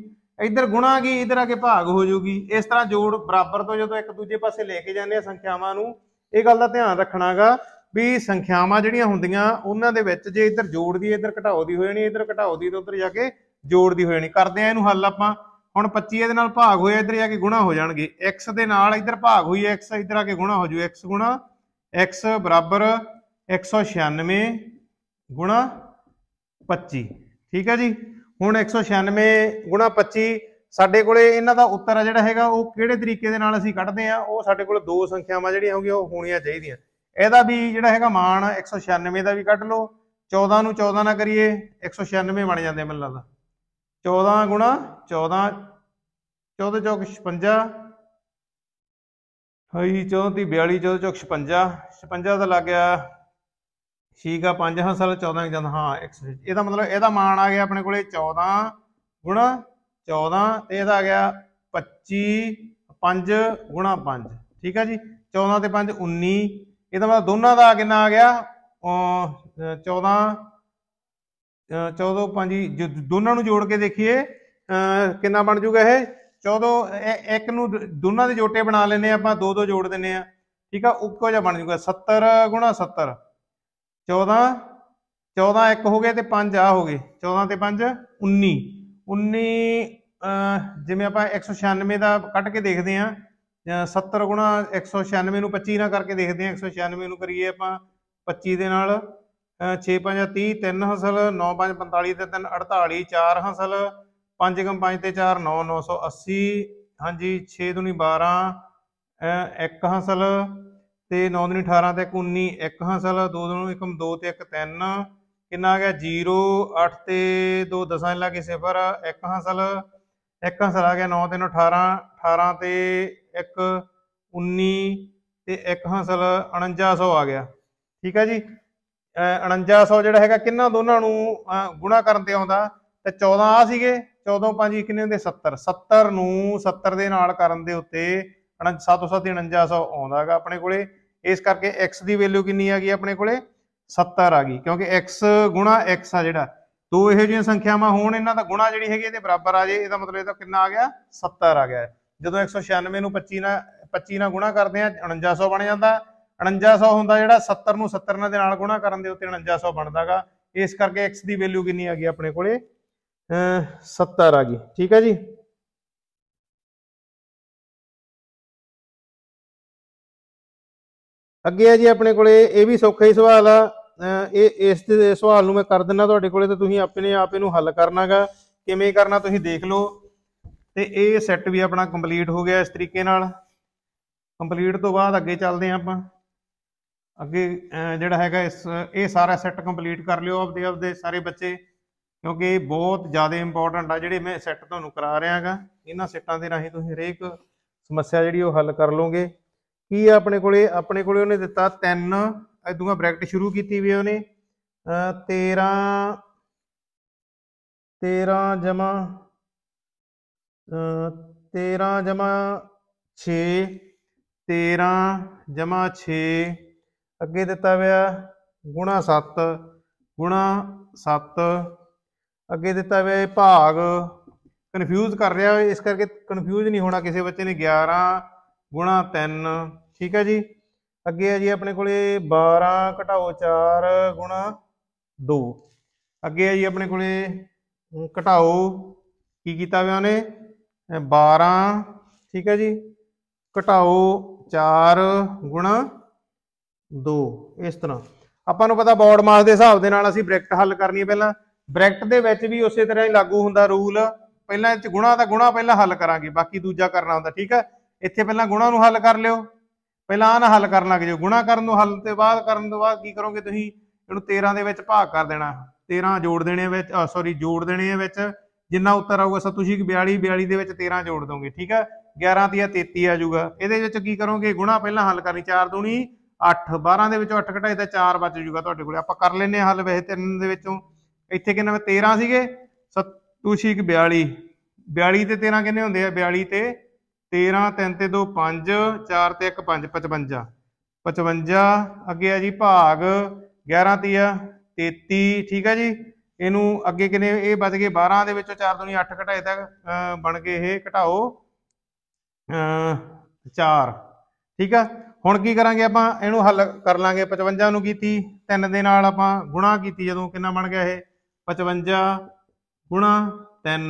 ਇੱਧਰ ਗੁਣਾ ਗਈ ਇੱਧਰ ਆ ਕੇ ਭਾਗ ਹੋ ਜਾਊਗੀ ਇਸ ਤਰ੍ਹਾਂ ਜੋੜ ਬਰਾਬਰ ਤੋਂ ਜਦੋਂ ਇੱਕ ਦੂਜੇ ਪਾਸੇ ਲੈ ਕੇ ਜਾਂਦੇ ਆ ਸੰਖਿਆਵਾਂ ਨੂੰ ਇਹ ਗੱਲ ਦਾ ਧਿਆਨ ਰੱਖਣਾਗਾ ਵੀ ਸੰਖਿਆਵਾਂ ਜਿਹੜੀਆਂ ਹੁੰਦੀਆਂ ਉਹਨਾਂ ਦੇ ਵਿੱਚ ਜੇ ਇੱਧਰ ਜੋੜ ਦੀ ਇੱਧਰ ਘਟਾਓ ਦੀ ਹੋ ਜਾਣੀ ਇੱਧਰ ਘਟਾਓ ਦੀ ਤੇ ਉੱਧਰ ਜਾ ਕੇ ਜੋੜਦੀ ਹੋ ਜਾਣੀ ਕਰਦੇ ਆ ਇਹਨੂੰ ਹੱਲ ਆਪਾਂ ਹੁਣ 25 ਇਹਦੇ ਨਾਲ ਭਾਗ ਹੋਇਆ ਇੱਧਰ ਆ ਕੇ ਗੁਣਾ ਹੋ ਜਾਣਗੇ x ਦੇ ਨਾਲ ਇੱਧਰ ਭਾਗ ਹੋਈ x ਇੱਧਰ ਆ ਕੇ ਗੁਣਾ ਹੋ ਜੂ x ਗੁਣਾ x 196 ਗੁਣਾ 25 ਠੀਕ ਹੈ ਜੀ ਹੁਣ 196 ਗੁਣਾ 25 ਸਾਡੇ ਕੋਲੇ ਇਹਨਾਂ ਦਾ ਉੱਤਰ ਆ ਜਿਹੜਾ ਹੈਗਾ ਉਹ ਕਿਹੜੇ ਤਰੀਕੇ ਦੇ ਨਾਲ ਅਸੀਂ ਕੱਢਦੇ ਆ ਉਹ ਸਾਡੇ ਕੋਲ ਦੋ ਸੰਖਿਆਵਾਂ ਜਿਹੜੀਆਂ ਹੋਣਗੀਆਂ ਉਹ ਹੋਣੀਆਂ ਚਾਹੀਦੀਆਂ ਇਹਦਾ ਵੀ ਜਿਹੜਾ ਹੈਗਾ ਮਾਨ 196 ਦਾ ਵੀ ਕੱਢ ਲਓ 14 ਨੂੰ 14 ਨਾਲ ਕਰੀਏ 196 ਬਣ ਜਾਂਦੇ ਮੈਨੂੰ ਲੱਗਦਾ 14 ਗੁਣਾ 14 14 ਚੌਕ 56 ਹਈ 34 42 14 ਚੌਕ 56 56 ਦਾ ਲੱਗ ਗਿਆ 6 ਦਾ 5 ਹਾਂ 14 ਜਾਂਦਾ ਹਾਂ 100 ਇਹਦਾ ਮਤਲਬ ਇਹਦਾ ਮਾਨ ਆ ਗਿਆ ਆਪਣੇ ਕੋਲੇ 14 ਗੁਣਾ 14 ਤੇ ਇਹਦਾ ਆ ਗਿਆ 25 5 ਗੁਣਾ 5 ਠੀਕ ਆ ਜੀ 14 ਤੇ 5 19 ਇਹਦਾ ਮਤਲਬ ਦੋਨਾਂ ਦਾ ਕਿੰਨਾ ਆ ਗਿਆ 14 14 5 ਦੋਨਾਂ ਨੂੰ ਜੋੜ ਕੇ ਦੇਖੀਏ ਕਿੰਨਾ ਬਣ ਜੂਗਾ ਇਹ 14 ਇੱਕ ਨੂੰ ਦੋਨਾਂ ਦੇ ਜੋਟੇ ਬਣਾ ਲੈਨੇ ਆਪਾਂ ਦੋ ਦੋ ਜੋੜ ਦਿੰਨੇ ਆ ਠੀਕ ਆ ਉੱਕੋ ਜਿਹਾ ਬਣ ਜੂਗਾ 70 70 14 14 1 ਹੋ ਗਏ ਤੇ 5 ਆ ਹੋ ਗਏ 14 ਤੇ 5 19 19 ਜਿਵੇਂ ਆਪਾਂ 196 ਦਾ ਕੱਟ ਕੇ ਦੇਖਦੇ ਆ 70 196 ਨੂੰ 25 ਨਾਲ ਕਰਕੇ ਦੇਖਦੇ ਆ 196 ਨੂੰ ਕਰੀਏ ਆਪਾਂ 25 ਦੇ ਨਾਲ 6 5 30 3 ਹਸਲ 9 5 45 ਤੇ 3 48 4 ਹਸਲ 5 ਗਮ 5 ਤੇ 4 9 980 ਹਾਂਜੀ 6 ਦੁਨੀ 12 1 ਹਸਲ ਤੇ 9 ਦੁਨੀ 18 ਤੇ 19 1 ਹਸਲ 2 ਦੁਨੀ 1 2 ਤੇ 1 3 ਕਿੰਨਾ ਆ ਗਿਆ 0 8 ਤੇ 2 ਦਸਾਂ ਲਾ ਕੇ ਸਿਫਰ 1 ਹਸਲ 1 ਹਸਲ ਆ ਗਿਆ 9 ਤੇ 18 18 ਤੇ 1 19 ਤੇ 1 ਹਸਲ 4900 ਆ ਗਿਆ ਠੀਕ ਆ ਜੀ 4900 ਜਿਹੜਾ ਹੈਗਾ ਕਿੰਨਾ ਦੋਨਾਂ ਨੂੰ ਗੁਣਾ ਕਰਨ ਤੇ ਆਉਂਦਾ ਤੇ 14 ਆ ਸੀਗੇ 14 5 ਕਿੰਨੇ ਹੁੰਦੇ 70 70 ਨੂੰ 70 ਦੇ ਨਾਲ ਕਰਨ ਦੇ ਉੱਤੇ 77900 ਆਉਂਦਾਗਾ ਆਪਣੇ ਕੋਲੇ ਇਸ ਕਰਕੇ x ਦੀ ਵੈਲਿਊ ਕਿੰਨੀ ਆ ਗਈ ਆਪਣੇ ਕੋਲੇ 70 ਆ ਗਈ ਕਿਉਂਕਿ x ਗੁਣਾ x ਆ ਜਿਹੜਾ ਦੋ ਇਹੋ ਜਿਹੀਆਂ ਸੰਖਿਆਵਾਂ ਹੋਣ ਇਹਨਾਂ ਦਾ ਗੁਣਾ ਜਿਹੜੀ ਹੈਗੀ ਇਹਦੇ ਬਰਾਬਰ ਆ ਜੇ ਇਹਦਾ ਮਤਲਬ ਇਹਦਾ ਕਿੰਨਾ ਆ ਗਿਆ 70 ਆ ਗਿਆ ਜਦੋਂ 196 ਨੂੰ 25 ਨਾਲ 25 ਨਾਲ ਗੁਣਾ ਕਰਦੇ ਆ 4900 ਬਣ ਜਾਂਦਾ 4900 ਹੁੰਦਾ ਜਿਹੜਾ 70 ਨੂੰ 70 ਨਾਲ ਦੇ ਨਾਲ ਗੁਣਾ ਕਰਨ ਦੇ ਉੱਤੇ 4900 ਬਣਦਾਗਾ ਇਸ ਕਰਕੇ x ਦੀ ਵੈਲਿਊ ਕਿੰਨੀ ਆ ਗਈ ਆਪਣੇ ਕੋਲੇ 70 ਆ ਗਈ ਠੀਕ ਹੈ ਜੀ ਅੱਗੇ ਆ ਜੀ ਆਪਣੇ ਕੋਲੇ ਇਹ ਵੀ ਸੌਖਾ ਹੀ ਸਵਾਲ ਆ ਇਹ ਇਸ ਦੇ ਸਵਾਲ ਨੂੰ ਮੈਂ ਕਰ ਦਿੰਦਾ ਤੁਹਾਡੇ ਕੋਲੇ ਤੇ ਤੁਸੀਂ ਆਪਣੇ ਆਪ ਇਹਨੂੰ ਹੱਲ ਕਰਨਾਗਾ ਕਿਵੇਂ ਕਰਨਾ ਤੁਸੀਂ ਦੇਖ ਲਓ ਤੇ ਇਹ ਸੈੱਟ ਵੀ ਆਪਣਾ ਕੰਪਲੀਟ ਹੋ ਗਿਆ ਇਸ ਤਰੀਕੇ ਨਾਲ ਕੰਪਲੀਟ ਤੋਂ ਬਾਅਦ ਅੱਗੇ ਚੱਲਦੇ ਆਂ ਆਪਾਂ ਅੱਗੇ ਜਿਹੜਾ ਹੈਗਾ ਇਸ ਇਹ ਸਾਰਾ ਸੈੱਟ ਕੰਪਲੀਟ ਕਰ ਲਿਓ ਆਪਦੇ ਆਪਦੇ ਸਾਰੇ ਬੱਚੇ ਕਿਉਂਕਿ ਇਹ ਬਹੁਤ ਜ਼ਿਆਦਾ ਇੰਪੋਰਟੈਂਟ ਆ ਜਿਹੜੇ ਮੈਂ ਸੈੱਟ ਤੁਹਾਨੂੰ ਕਰਾ ਰਿਹਾ ਹਾਂਗਾ ਇਹਨਾਂ ਸੈੱਟਾਂ ਦੇ ਰਾਹੀਂ ਤੁਸੀਂ ਹਰੇਕ ਸਮੱਸਿਆ ਜਿਹੜੀ ਉਹ ਹੱਲ ਕਰ ਲਓਗੇ ਕੀ ਆ ਆਪਣੇ ਕੋਲੇ ਆਪਣੇ ਕੋਲੇ ਉਹਨੇ ਦਿੱਤਾ 3 ਇਦੋਂ ਬ੍ਰੈਕਟ ਸ਼ੁਰੂ ਕੀਤੀ ਵੀ ਉਹਨੇ 13 13 ਜਮਾ 13 ਜਮਾ 6 13 ਜਮਾ 6 ਅੱਗੇ ਦਿੱਤਾ ਹੋਇਆ ਗੁਣਾ 7 ਗੁਣਾ 7 ਅੱਗੇ ਦਿੱਤਾ ਹੋਇਆ ਭਾਗ ਕਨਫਿਊਜ਼ ਕਰ ਰਿਹਾ ਇਸ ਕਰਕੇ ਕਨਫਿਊਜ਼ ਨਹੀਂ ਹੋਣਾ ਕਿਸੇ ਬੱਚੇ ਨੇ 11 ਗੁਣਾ 3 ਠੀਕ ਹੈ ਜੀ ਅੱਗੇ ਹੈ ਜੀ ਆਪਣੇ ਕੋਲੇ 12 ਘਟਾਓ 4 ਗੁਣਾ 2 ਅੱਗੇ ਹੈ ਜੀ ਆਪਣੇ ਕੋਲੇ ਘਟਾਓ ਕੀ ਕੀਤਾ ਹੋਇਆ ਉਹਨੇ 12 ਠੀਕ ਹੈ ਜੀ ਘਟਾਓ 4 ਗੁਣਾ 2 ਇਸ ਤਰ੍ਹਾਂ ਆਪਾਂ ਨੂੰ ਪਤਾ ਬੋਰਡ ਮਾਸ ਦੇ ਹਿਸਾਬ ਦੇ ਨਾਲ ਅਸੀਂ ਬ੍ਰੈਕਟ ਹੱਲ ਕਰਨੀ ਹੈ ਪਹਿਲਾਂ ਬ੍ਰੈਕਟ ਦੇ ਵਿੱਚ ਵੀ ਉਸੇ ਤਰ੍ਹਾਂ ਹੀ ਲਾਗੂ ਹੁੰਦਾ ਰੂਲ ਪਹਿਲਾਂ ਇਹ ਚ ਗੁਣਾ ਦਾ ਗੁਣਾ ਪਹਿਲਾਂ ਹੱਲ ਕਰਾਂਗੇ ਬਾਕੀ ਦੂਜਾ ਕਰਨਾ ਹੁੰਦਾ ਠੀਕ ਹੈ ਇੱਥੇ ਪਹਿਲਾਂ ਗੁਣਾ ਨੂੰ ਹੱਲ ਕਰ ਲਿਓ ਪਹਿਲਾਂ ਆਹ ਨਾ ਹੱਲ ਕਰਨ ਲੱਗ ਜਾਓ ਗੁਣਾ ਕਰਨ ਨੂੰ ਹੱਲ ਤੇ ਬਾਅਦ ਕਰਨ ਤੋਂ ਬਾਅਦ ਕੀ ਕਰੋਗੇ ਤੁਸੀਂ ਇਹਨੂੰ 13 ਦੇ ਵਿੱਚ ਭਾਗ ਕਰ ਦੇਣਾ 13 ਜੋੜ ਦੇਣੇ ਵਿੱਚ ਸੌਰੀ ਜੋੜ ਦੇਣੇ ਵਿੱਚ ਜਿੰਨਾ ਉੱਤਰ ਆਊਗਾ ਸਤ ਤੁਸੀਂ 42 42 ਦੇ ਵਿੱਚ 13 ਜੋੜ ਦੋਗੇ ਠੀਕ ਹੈ 11 ਤੇ 33 ਆ ਜਾਊਗਾ ਇਹਦੇ ਵਿੱਚ ਕੀ ਕਰੋਗੇ ਗੁਣਾ ਪਹਿਲਾਂ ਹੱਲ ਕਰਨੀ 4 ਦੂਣੀ 8 12 ਦੇ ਵਿੱਚੋਂ 8 ਘਟਾਏ ਤਾਂ 4 ਬਚ ਜੂਗਾ ਤੁਹਾਡੇ ਕੋਲੇ ਆਪਾਂ ਕਰ ਲੈਨੇ ਹੱਲ ਵੈਸੇ ਤਿੰਨ ਦੇ ਵਿੱਚੋਂ ਇੱਥੇ ਕਿੰਨਾ ਵੇ 13 ਸੀਗੇ 726 42 42 ਤੇ 13 ਕਿੰਨੇ ਹੁੰਦੇ ਆ 42 ਤੇ 13 3 ਤੇ 2 5 4 ਤੇ 1 5 55 55 ਅੱਗੇ ਆ ਜੀ ਭਾਗ 11 ਤੀਆ 33 ਠੀਕ ਆ ਜੀ ਇਹਨੂੰ ਅੱਗੇ ਕਿੰਨੇ ਇਹ ਬਚ ਗਏ 12 ਦੇ ਵਿੱਚੋਂ 4 ਦੁਨੀ 8 ਘਟਾਏ ਤਾਂ ਬਣ ਗਏ ਇਹ ਘਟਾਓ 4 ਠੀਕ ਆ ਹੁਣ ਕੀ ਕਰਾਂਗੇ ਆਪਾਂ ਇਹਨੂੰ ਹੱਲ ਕਰ ਲਾਂਗੇ 55 ਨੂੰ ਕੀਤੀ 3 ਦੇ ਨਾਲ ਆਪਾਂ ਗੁਣਾ ਕੀਤੀ ਜਦੋਂ ਕਿੰਨਾ ਬਣ ਗਿਆ ਇਹ 55 ਗੁਣਾ 3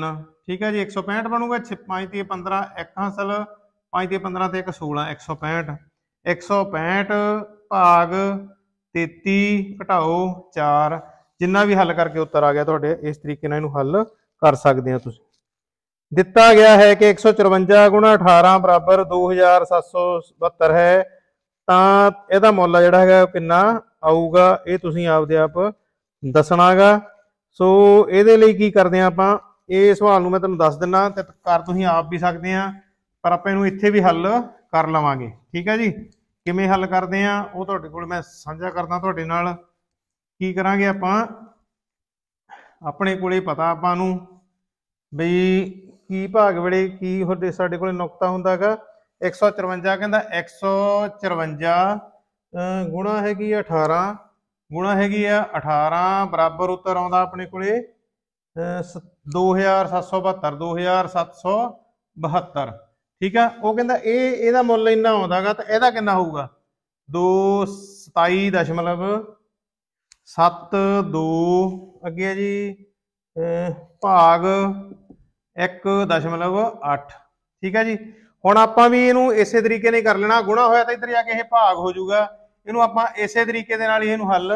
ਠੀਕ ਹੈ ਜੀ 165 ਬਣੂਗਾ 5 3 15 1 ਹਾਸਲ 5 3 15 ਤੇ 1 16 165 165 ਭਾਗ 33 ਘਟਾਓ 4 ਜਿੰਨਾ ਵੀ ਹੱਲ ਕਰਕੇ ਉੱਤਰ ਆ ਗਿਆ ਤੁਹਾਡੇ ਇਸ ਤਰੀਕੇ ਨਾਲ ਇਹਨੂੰ ਹੱਲ ਕਰ ਸਕਦੇ ਆ ਤੁਸੀਂ ਦਿੱਤਾ ਗਿਆ ਹੈ ਕਿ 154 18 2772 ਹੈ ਤਾਂ ਇਹਦਾ ਮੁੱਲ ਜਿਹੜਾ ਹੈਗਾ ਕਿੰਨਾ ਆਊਗਾ ਇਹ ਤੁਸੀਂ ਆਪਦੇ ਆਪ ਦੱਸਣਾਗਾ ਸੋ ਇਹਦੇ ਲਈ ਕੀ ਕਰਦੇ ਆ ਆਪਾਂ ਇਹ ਸਵਾਲ ਨੂੰ ਮੈਂ ਤੁਹਾਨੂੰ ਦੱਸ ਦਿੰਨਾ ਤੇ ਕਰ ਤੁਸੀਂ ਆਪ ਵੀ ਸਕਦੇ ਆ ਪਰ ਆਪਾਂ ਇਹਨੂੰ ਇੱਥੇ ਵੀ ਹੱਲ ਕਰ ਲਵਾਂਗੇ ਠੀਕ ਹੈ ਜੀ ਕਿਵੇਂ ਹੱਲ ਕਰਦੇ ਆ ਉਹ ਤੁਹਾਡੇ ਕੋਲ ਮੈਂ ਸਾਂਝਾ ਕਰਦਾ ਤੁਹਾਡੇ ਨਾਲ ਕੀ ਕਰਾਂਗੇ ਆਪਾਂ ਆਪਣੇ ਕੋਲੇ ਪਤਾ ਆਪਾਂ ਨੂੰ ਬਈ ਕੀ ਭਾਗ ਵੇਲੇ ਕੀ ਹੁੰਦੇ ਸਾਡੇ ਕੋਲੇ ਨੁਕਤਾ ਹੁੰਦਾਗਾ 154 ਕਹਿੰਦਾ 154 ਗੁਣਾ ਹੈਗੀ 18 ਗੁਣਾ ਹੈਗੀ ਆ 18 ਬਰਾਬਰ ਉੱਤਰ ਆਉਂਦਾ ਆਪਣੇ ਕੋਲੇ 2772 2772 ਠੀਕ ਆ ਉਹ ਕਹਿੰਦਾ ਇਹ ਇਹਦਾ ਮੁੱਲ ਇੰਨਾ ਆਉਂਦਾਗਾ ਤਾਂ ਇਹਦਾ ਕਿੰਨਾ ਹੋਊਗਾ 227.72 ਅੱਗੇ ਜੀ ਭਾਗ 1.8 ਠੀਕ ਆ ਜੀ ਹੁਣ ਆਪਾਂ ਵੀ ਇਹਨੂੰ ਇਸੇ ਤਰੀਕੇ ਨਾਲ ਕਰ ਲੈਣਾ ਗੁਣਾ ਹੋਇਆ ਤਾਂ ਇੱਧਰ ਜਾ ਕੇ ਇਹ ਭਾਗ ਹੋ ਜਾਊਗਾ ਇਹਨੂੰ ਆਪਾਂ ਇਸੇ ਤਰੀਕੇ ਦੇ ਨਾਲ ਹੀ ਇਹਨੂੰ ਹੱਲ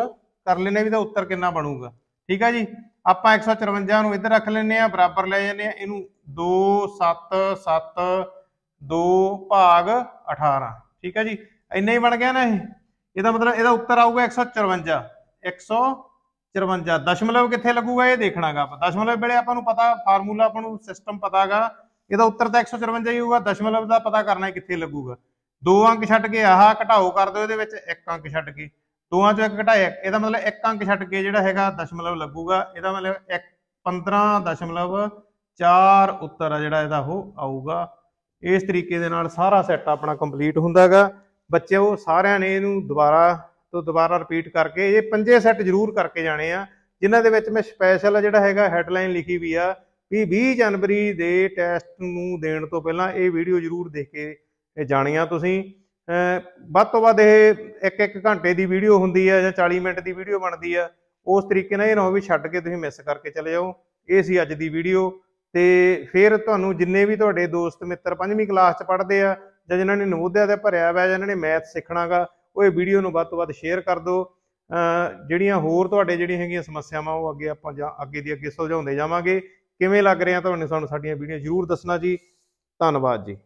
ਕਰ ਲੈਨੇ ਵੀ ਤਾਂ ਉੱਤਰ ਕਿੰਨਾ ਬਣੂਗਾ ਠੀਕ ਆ ਜੀ ਆਪਾਂ 154 ਨੂੰ ਇੱਧਰ ਰੱਖ ਲੈਨੇ ਆ ਬਰਾਬਰ ਲੈ ਜਾਂਦੇ ਆ ਇਹਨੂੰ 2 7 7 2 ਭਾਗ 18 ਠੀਕ ਆ ਜੀ ਇੰਨਾ ਹੀ ਬਣ ਗਿਆ ਨਾ ਇਹ ਇਹਦਾ ਮਤਲਬ ਇਹਦਾ ਉੱਤਰ ਆਊਗਾ 154 154 ਦਸ਼ਮਲਵ ਕਿੱਥੇ ਲੱਗੂਗਾ ਇਹ ਦੇਖਣਾਗਾ ਆਪਾਂ ਦਸ਼ਮਲਵ ਵੇਲੇ ਆਪਾਂ ਨੂੰ ਪਤਾ ਫਾਰਮੂਲਾ ਆਪਾਂ ਨੂੰ ਸਿਸਟਮ ਪਤਾਗਾ ਇਹਦਾ ਉੱਤਰ ਤਾਂ 154 ਹੀ ਹੋਊਗਾ ਦਸ਼ਮਲਵ ਦਾ ਪਤਾ ਕਰਨਾ ਕਿੱਥੇ ਲੱਗੂਗਾ ਦੋ ਅੰਕ ਛੱਡ ਕੇ ਆਹ ਘਟਾਓ ਕਰ ਦਿਓ ਇਹਦੇ ਵਿੱਚ ਇੱਕ ਅੰਕ ਛੱਡ ਕੇ ਦੋਆਂ ਚੋਂ ਇੱਕ ਘਟਾਇਆ ਇਹਦਾ ਮਤਲਬ ਇੱਕ ਅੰਕ ਛੱਡ ਕੇ ਜਿਹੜਾ ਹੈਗਾ ਦਸ਼ਮਲਵ ਲੱਗੂਗਾ ਇਹਦਾ ਮਤਲਬ 15.4 ਉੱਤਰ ਆ ਜਿਹੜਾ ਇਹਦਾ ਉਹ ਆਊਗਾ ਇਸ ਤਰੀਕੇ ਦੇ ਨਾਲ ਸਾਰਾ ਸੈੱਟ ਆਪਣਾ ਕੰਪਲੀਟ ਹੁੰਦਾਗਾ ਬੱਚਿਓ ਸਾਰਿਆਂ ਨੇ ਇਹਨੂੰ ਦੁਬਾਰਾ ਤੋਂ ਦੁਬਾਰਾ ਰਿਪੀਟ ਕਰਕੇ ਇਹ ਪੰਜੇ ਸੈੱਟ ਜ਼ਰੂਰ ਕਰਕੇ ਜਾਣੇ ਆ ਜਿਨ੍ਹਾਂ ਦੇ ਵਿੱਚ ਮੈਂ ਸਪੈਸ਼ਲ ਜਿਹੜਾ ਹੈਗਾ ਹੈਡਲਾਈਨ ਲਿਖੀ ਵੀ ਆ ਵੀ 20 ਜਨਵਰੀ ਦੇ ਟੈਸਟ ਨੂੰ ਦੇਣ ਤੋਂ ਪਹਿਲਾਂ ਇਹ ਵੀਡੀਓ ਜ਼ਰੂਰ ਦੇਖ ਕੇ ਜਾਣੀਆਂ ਤੁਸੀਂ ਵੱਧ ਤੋਂ ਵੱਧ ਇਹ ਇੱਕ ਇੱਕ ਘੰਟੇ ਦੀ ਵੀਡੀਓ ਹੁੰਦੀ ਹੈ ਜਾਂ 40 ਮਿੰਟ ਦੀ ਵੀਡੀਓ ਬਣਦੀ ਹੈ ਉਸ ਤਰੀਕੇ ਨਾਲ ਇਹ ਨਾ ਵੀ ਛੱਡ ਕੇ ਤੁਸੀਂ ਮਿਸ ਕਰਕੇ ਚਲੇ ਜਾਓ ਇਹ ਸੀ ਅੱਜ ਦੀ ਵੀਡੀਓ ਤੇ ਫਿਰ ਤੁਹਾਨੂੰ ਜਿੰਨੇ ਵੀ ਤੁਹਾਡੇ ਦੋਸਤ ਮਿੱਤਰ ਪੰਜਵੀਂ ਕਲਾਸ 'ਚ ਪੜ੍ਹਦੇ ਆ ਜਾਂ ਜਿਨ੍ਹਾਂ ਨੇ ਨਵੋਦਿਆ ਦੇ ਭਰਿਆ ਹੋਇਆ ਜਾਂ ਜਿਨ੍ਹਾਂ ਨੇ ਮੈਥ ਸਿੱਖਣਾਗਾ ਉਹ ਇਹ ਵੀਡੀਓ ਨੂੰ ਵੱਧ ਤੋਂ ਵੱਧ ਸ਼ੇਅਰ ਕਰ ਦਿਓ ਜਿਹੜੀਆਂ ਹੋਰ ਤੁਹਾਡੇ ਜਿਹੜੀਆਂ ਹੈਗੀਆਂ ਸਮੱਸਿਆਵਾਂ ਉਹ ਅੱਗੇ ਆਪਾਂ ਅੱਗੇ ਦੀ ਅੱਗੇ ਸੁਲਝਾਉਂਦੇ ਜਾਵਾਂਗੇ ਕਿਵੇਂ ਲੱਗ ਰਿਹਾ ਤੁਹਾਨੂੰ ਸਾਨੂੰ ਸਾਡੀਆਂ ਵੀਡੀਓ ਜ਼ਰੂਰ ਦੱਸਣਾ ਜੀ ਧੰਨਵਾਦ ਜੀ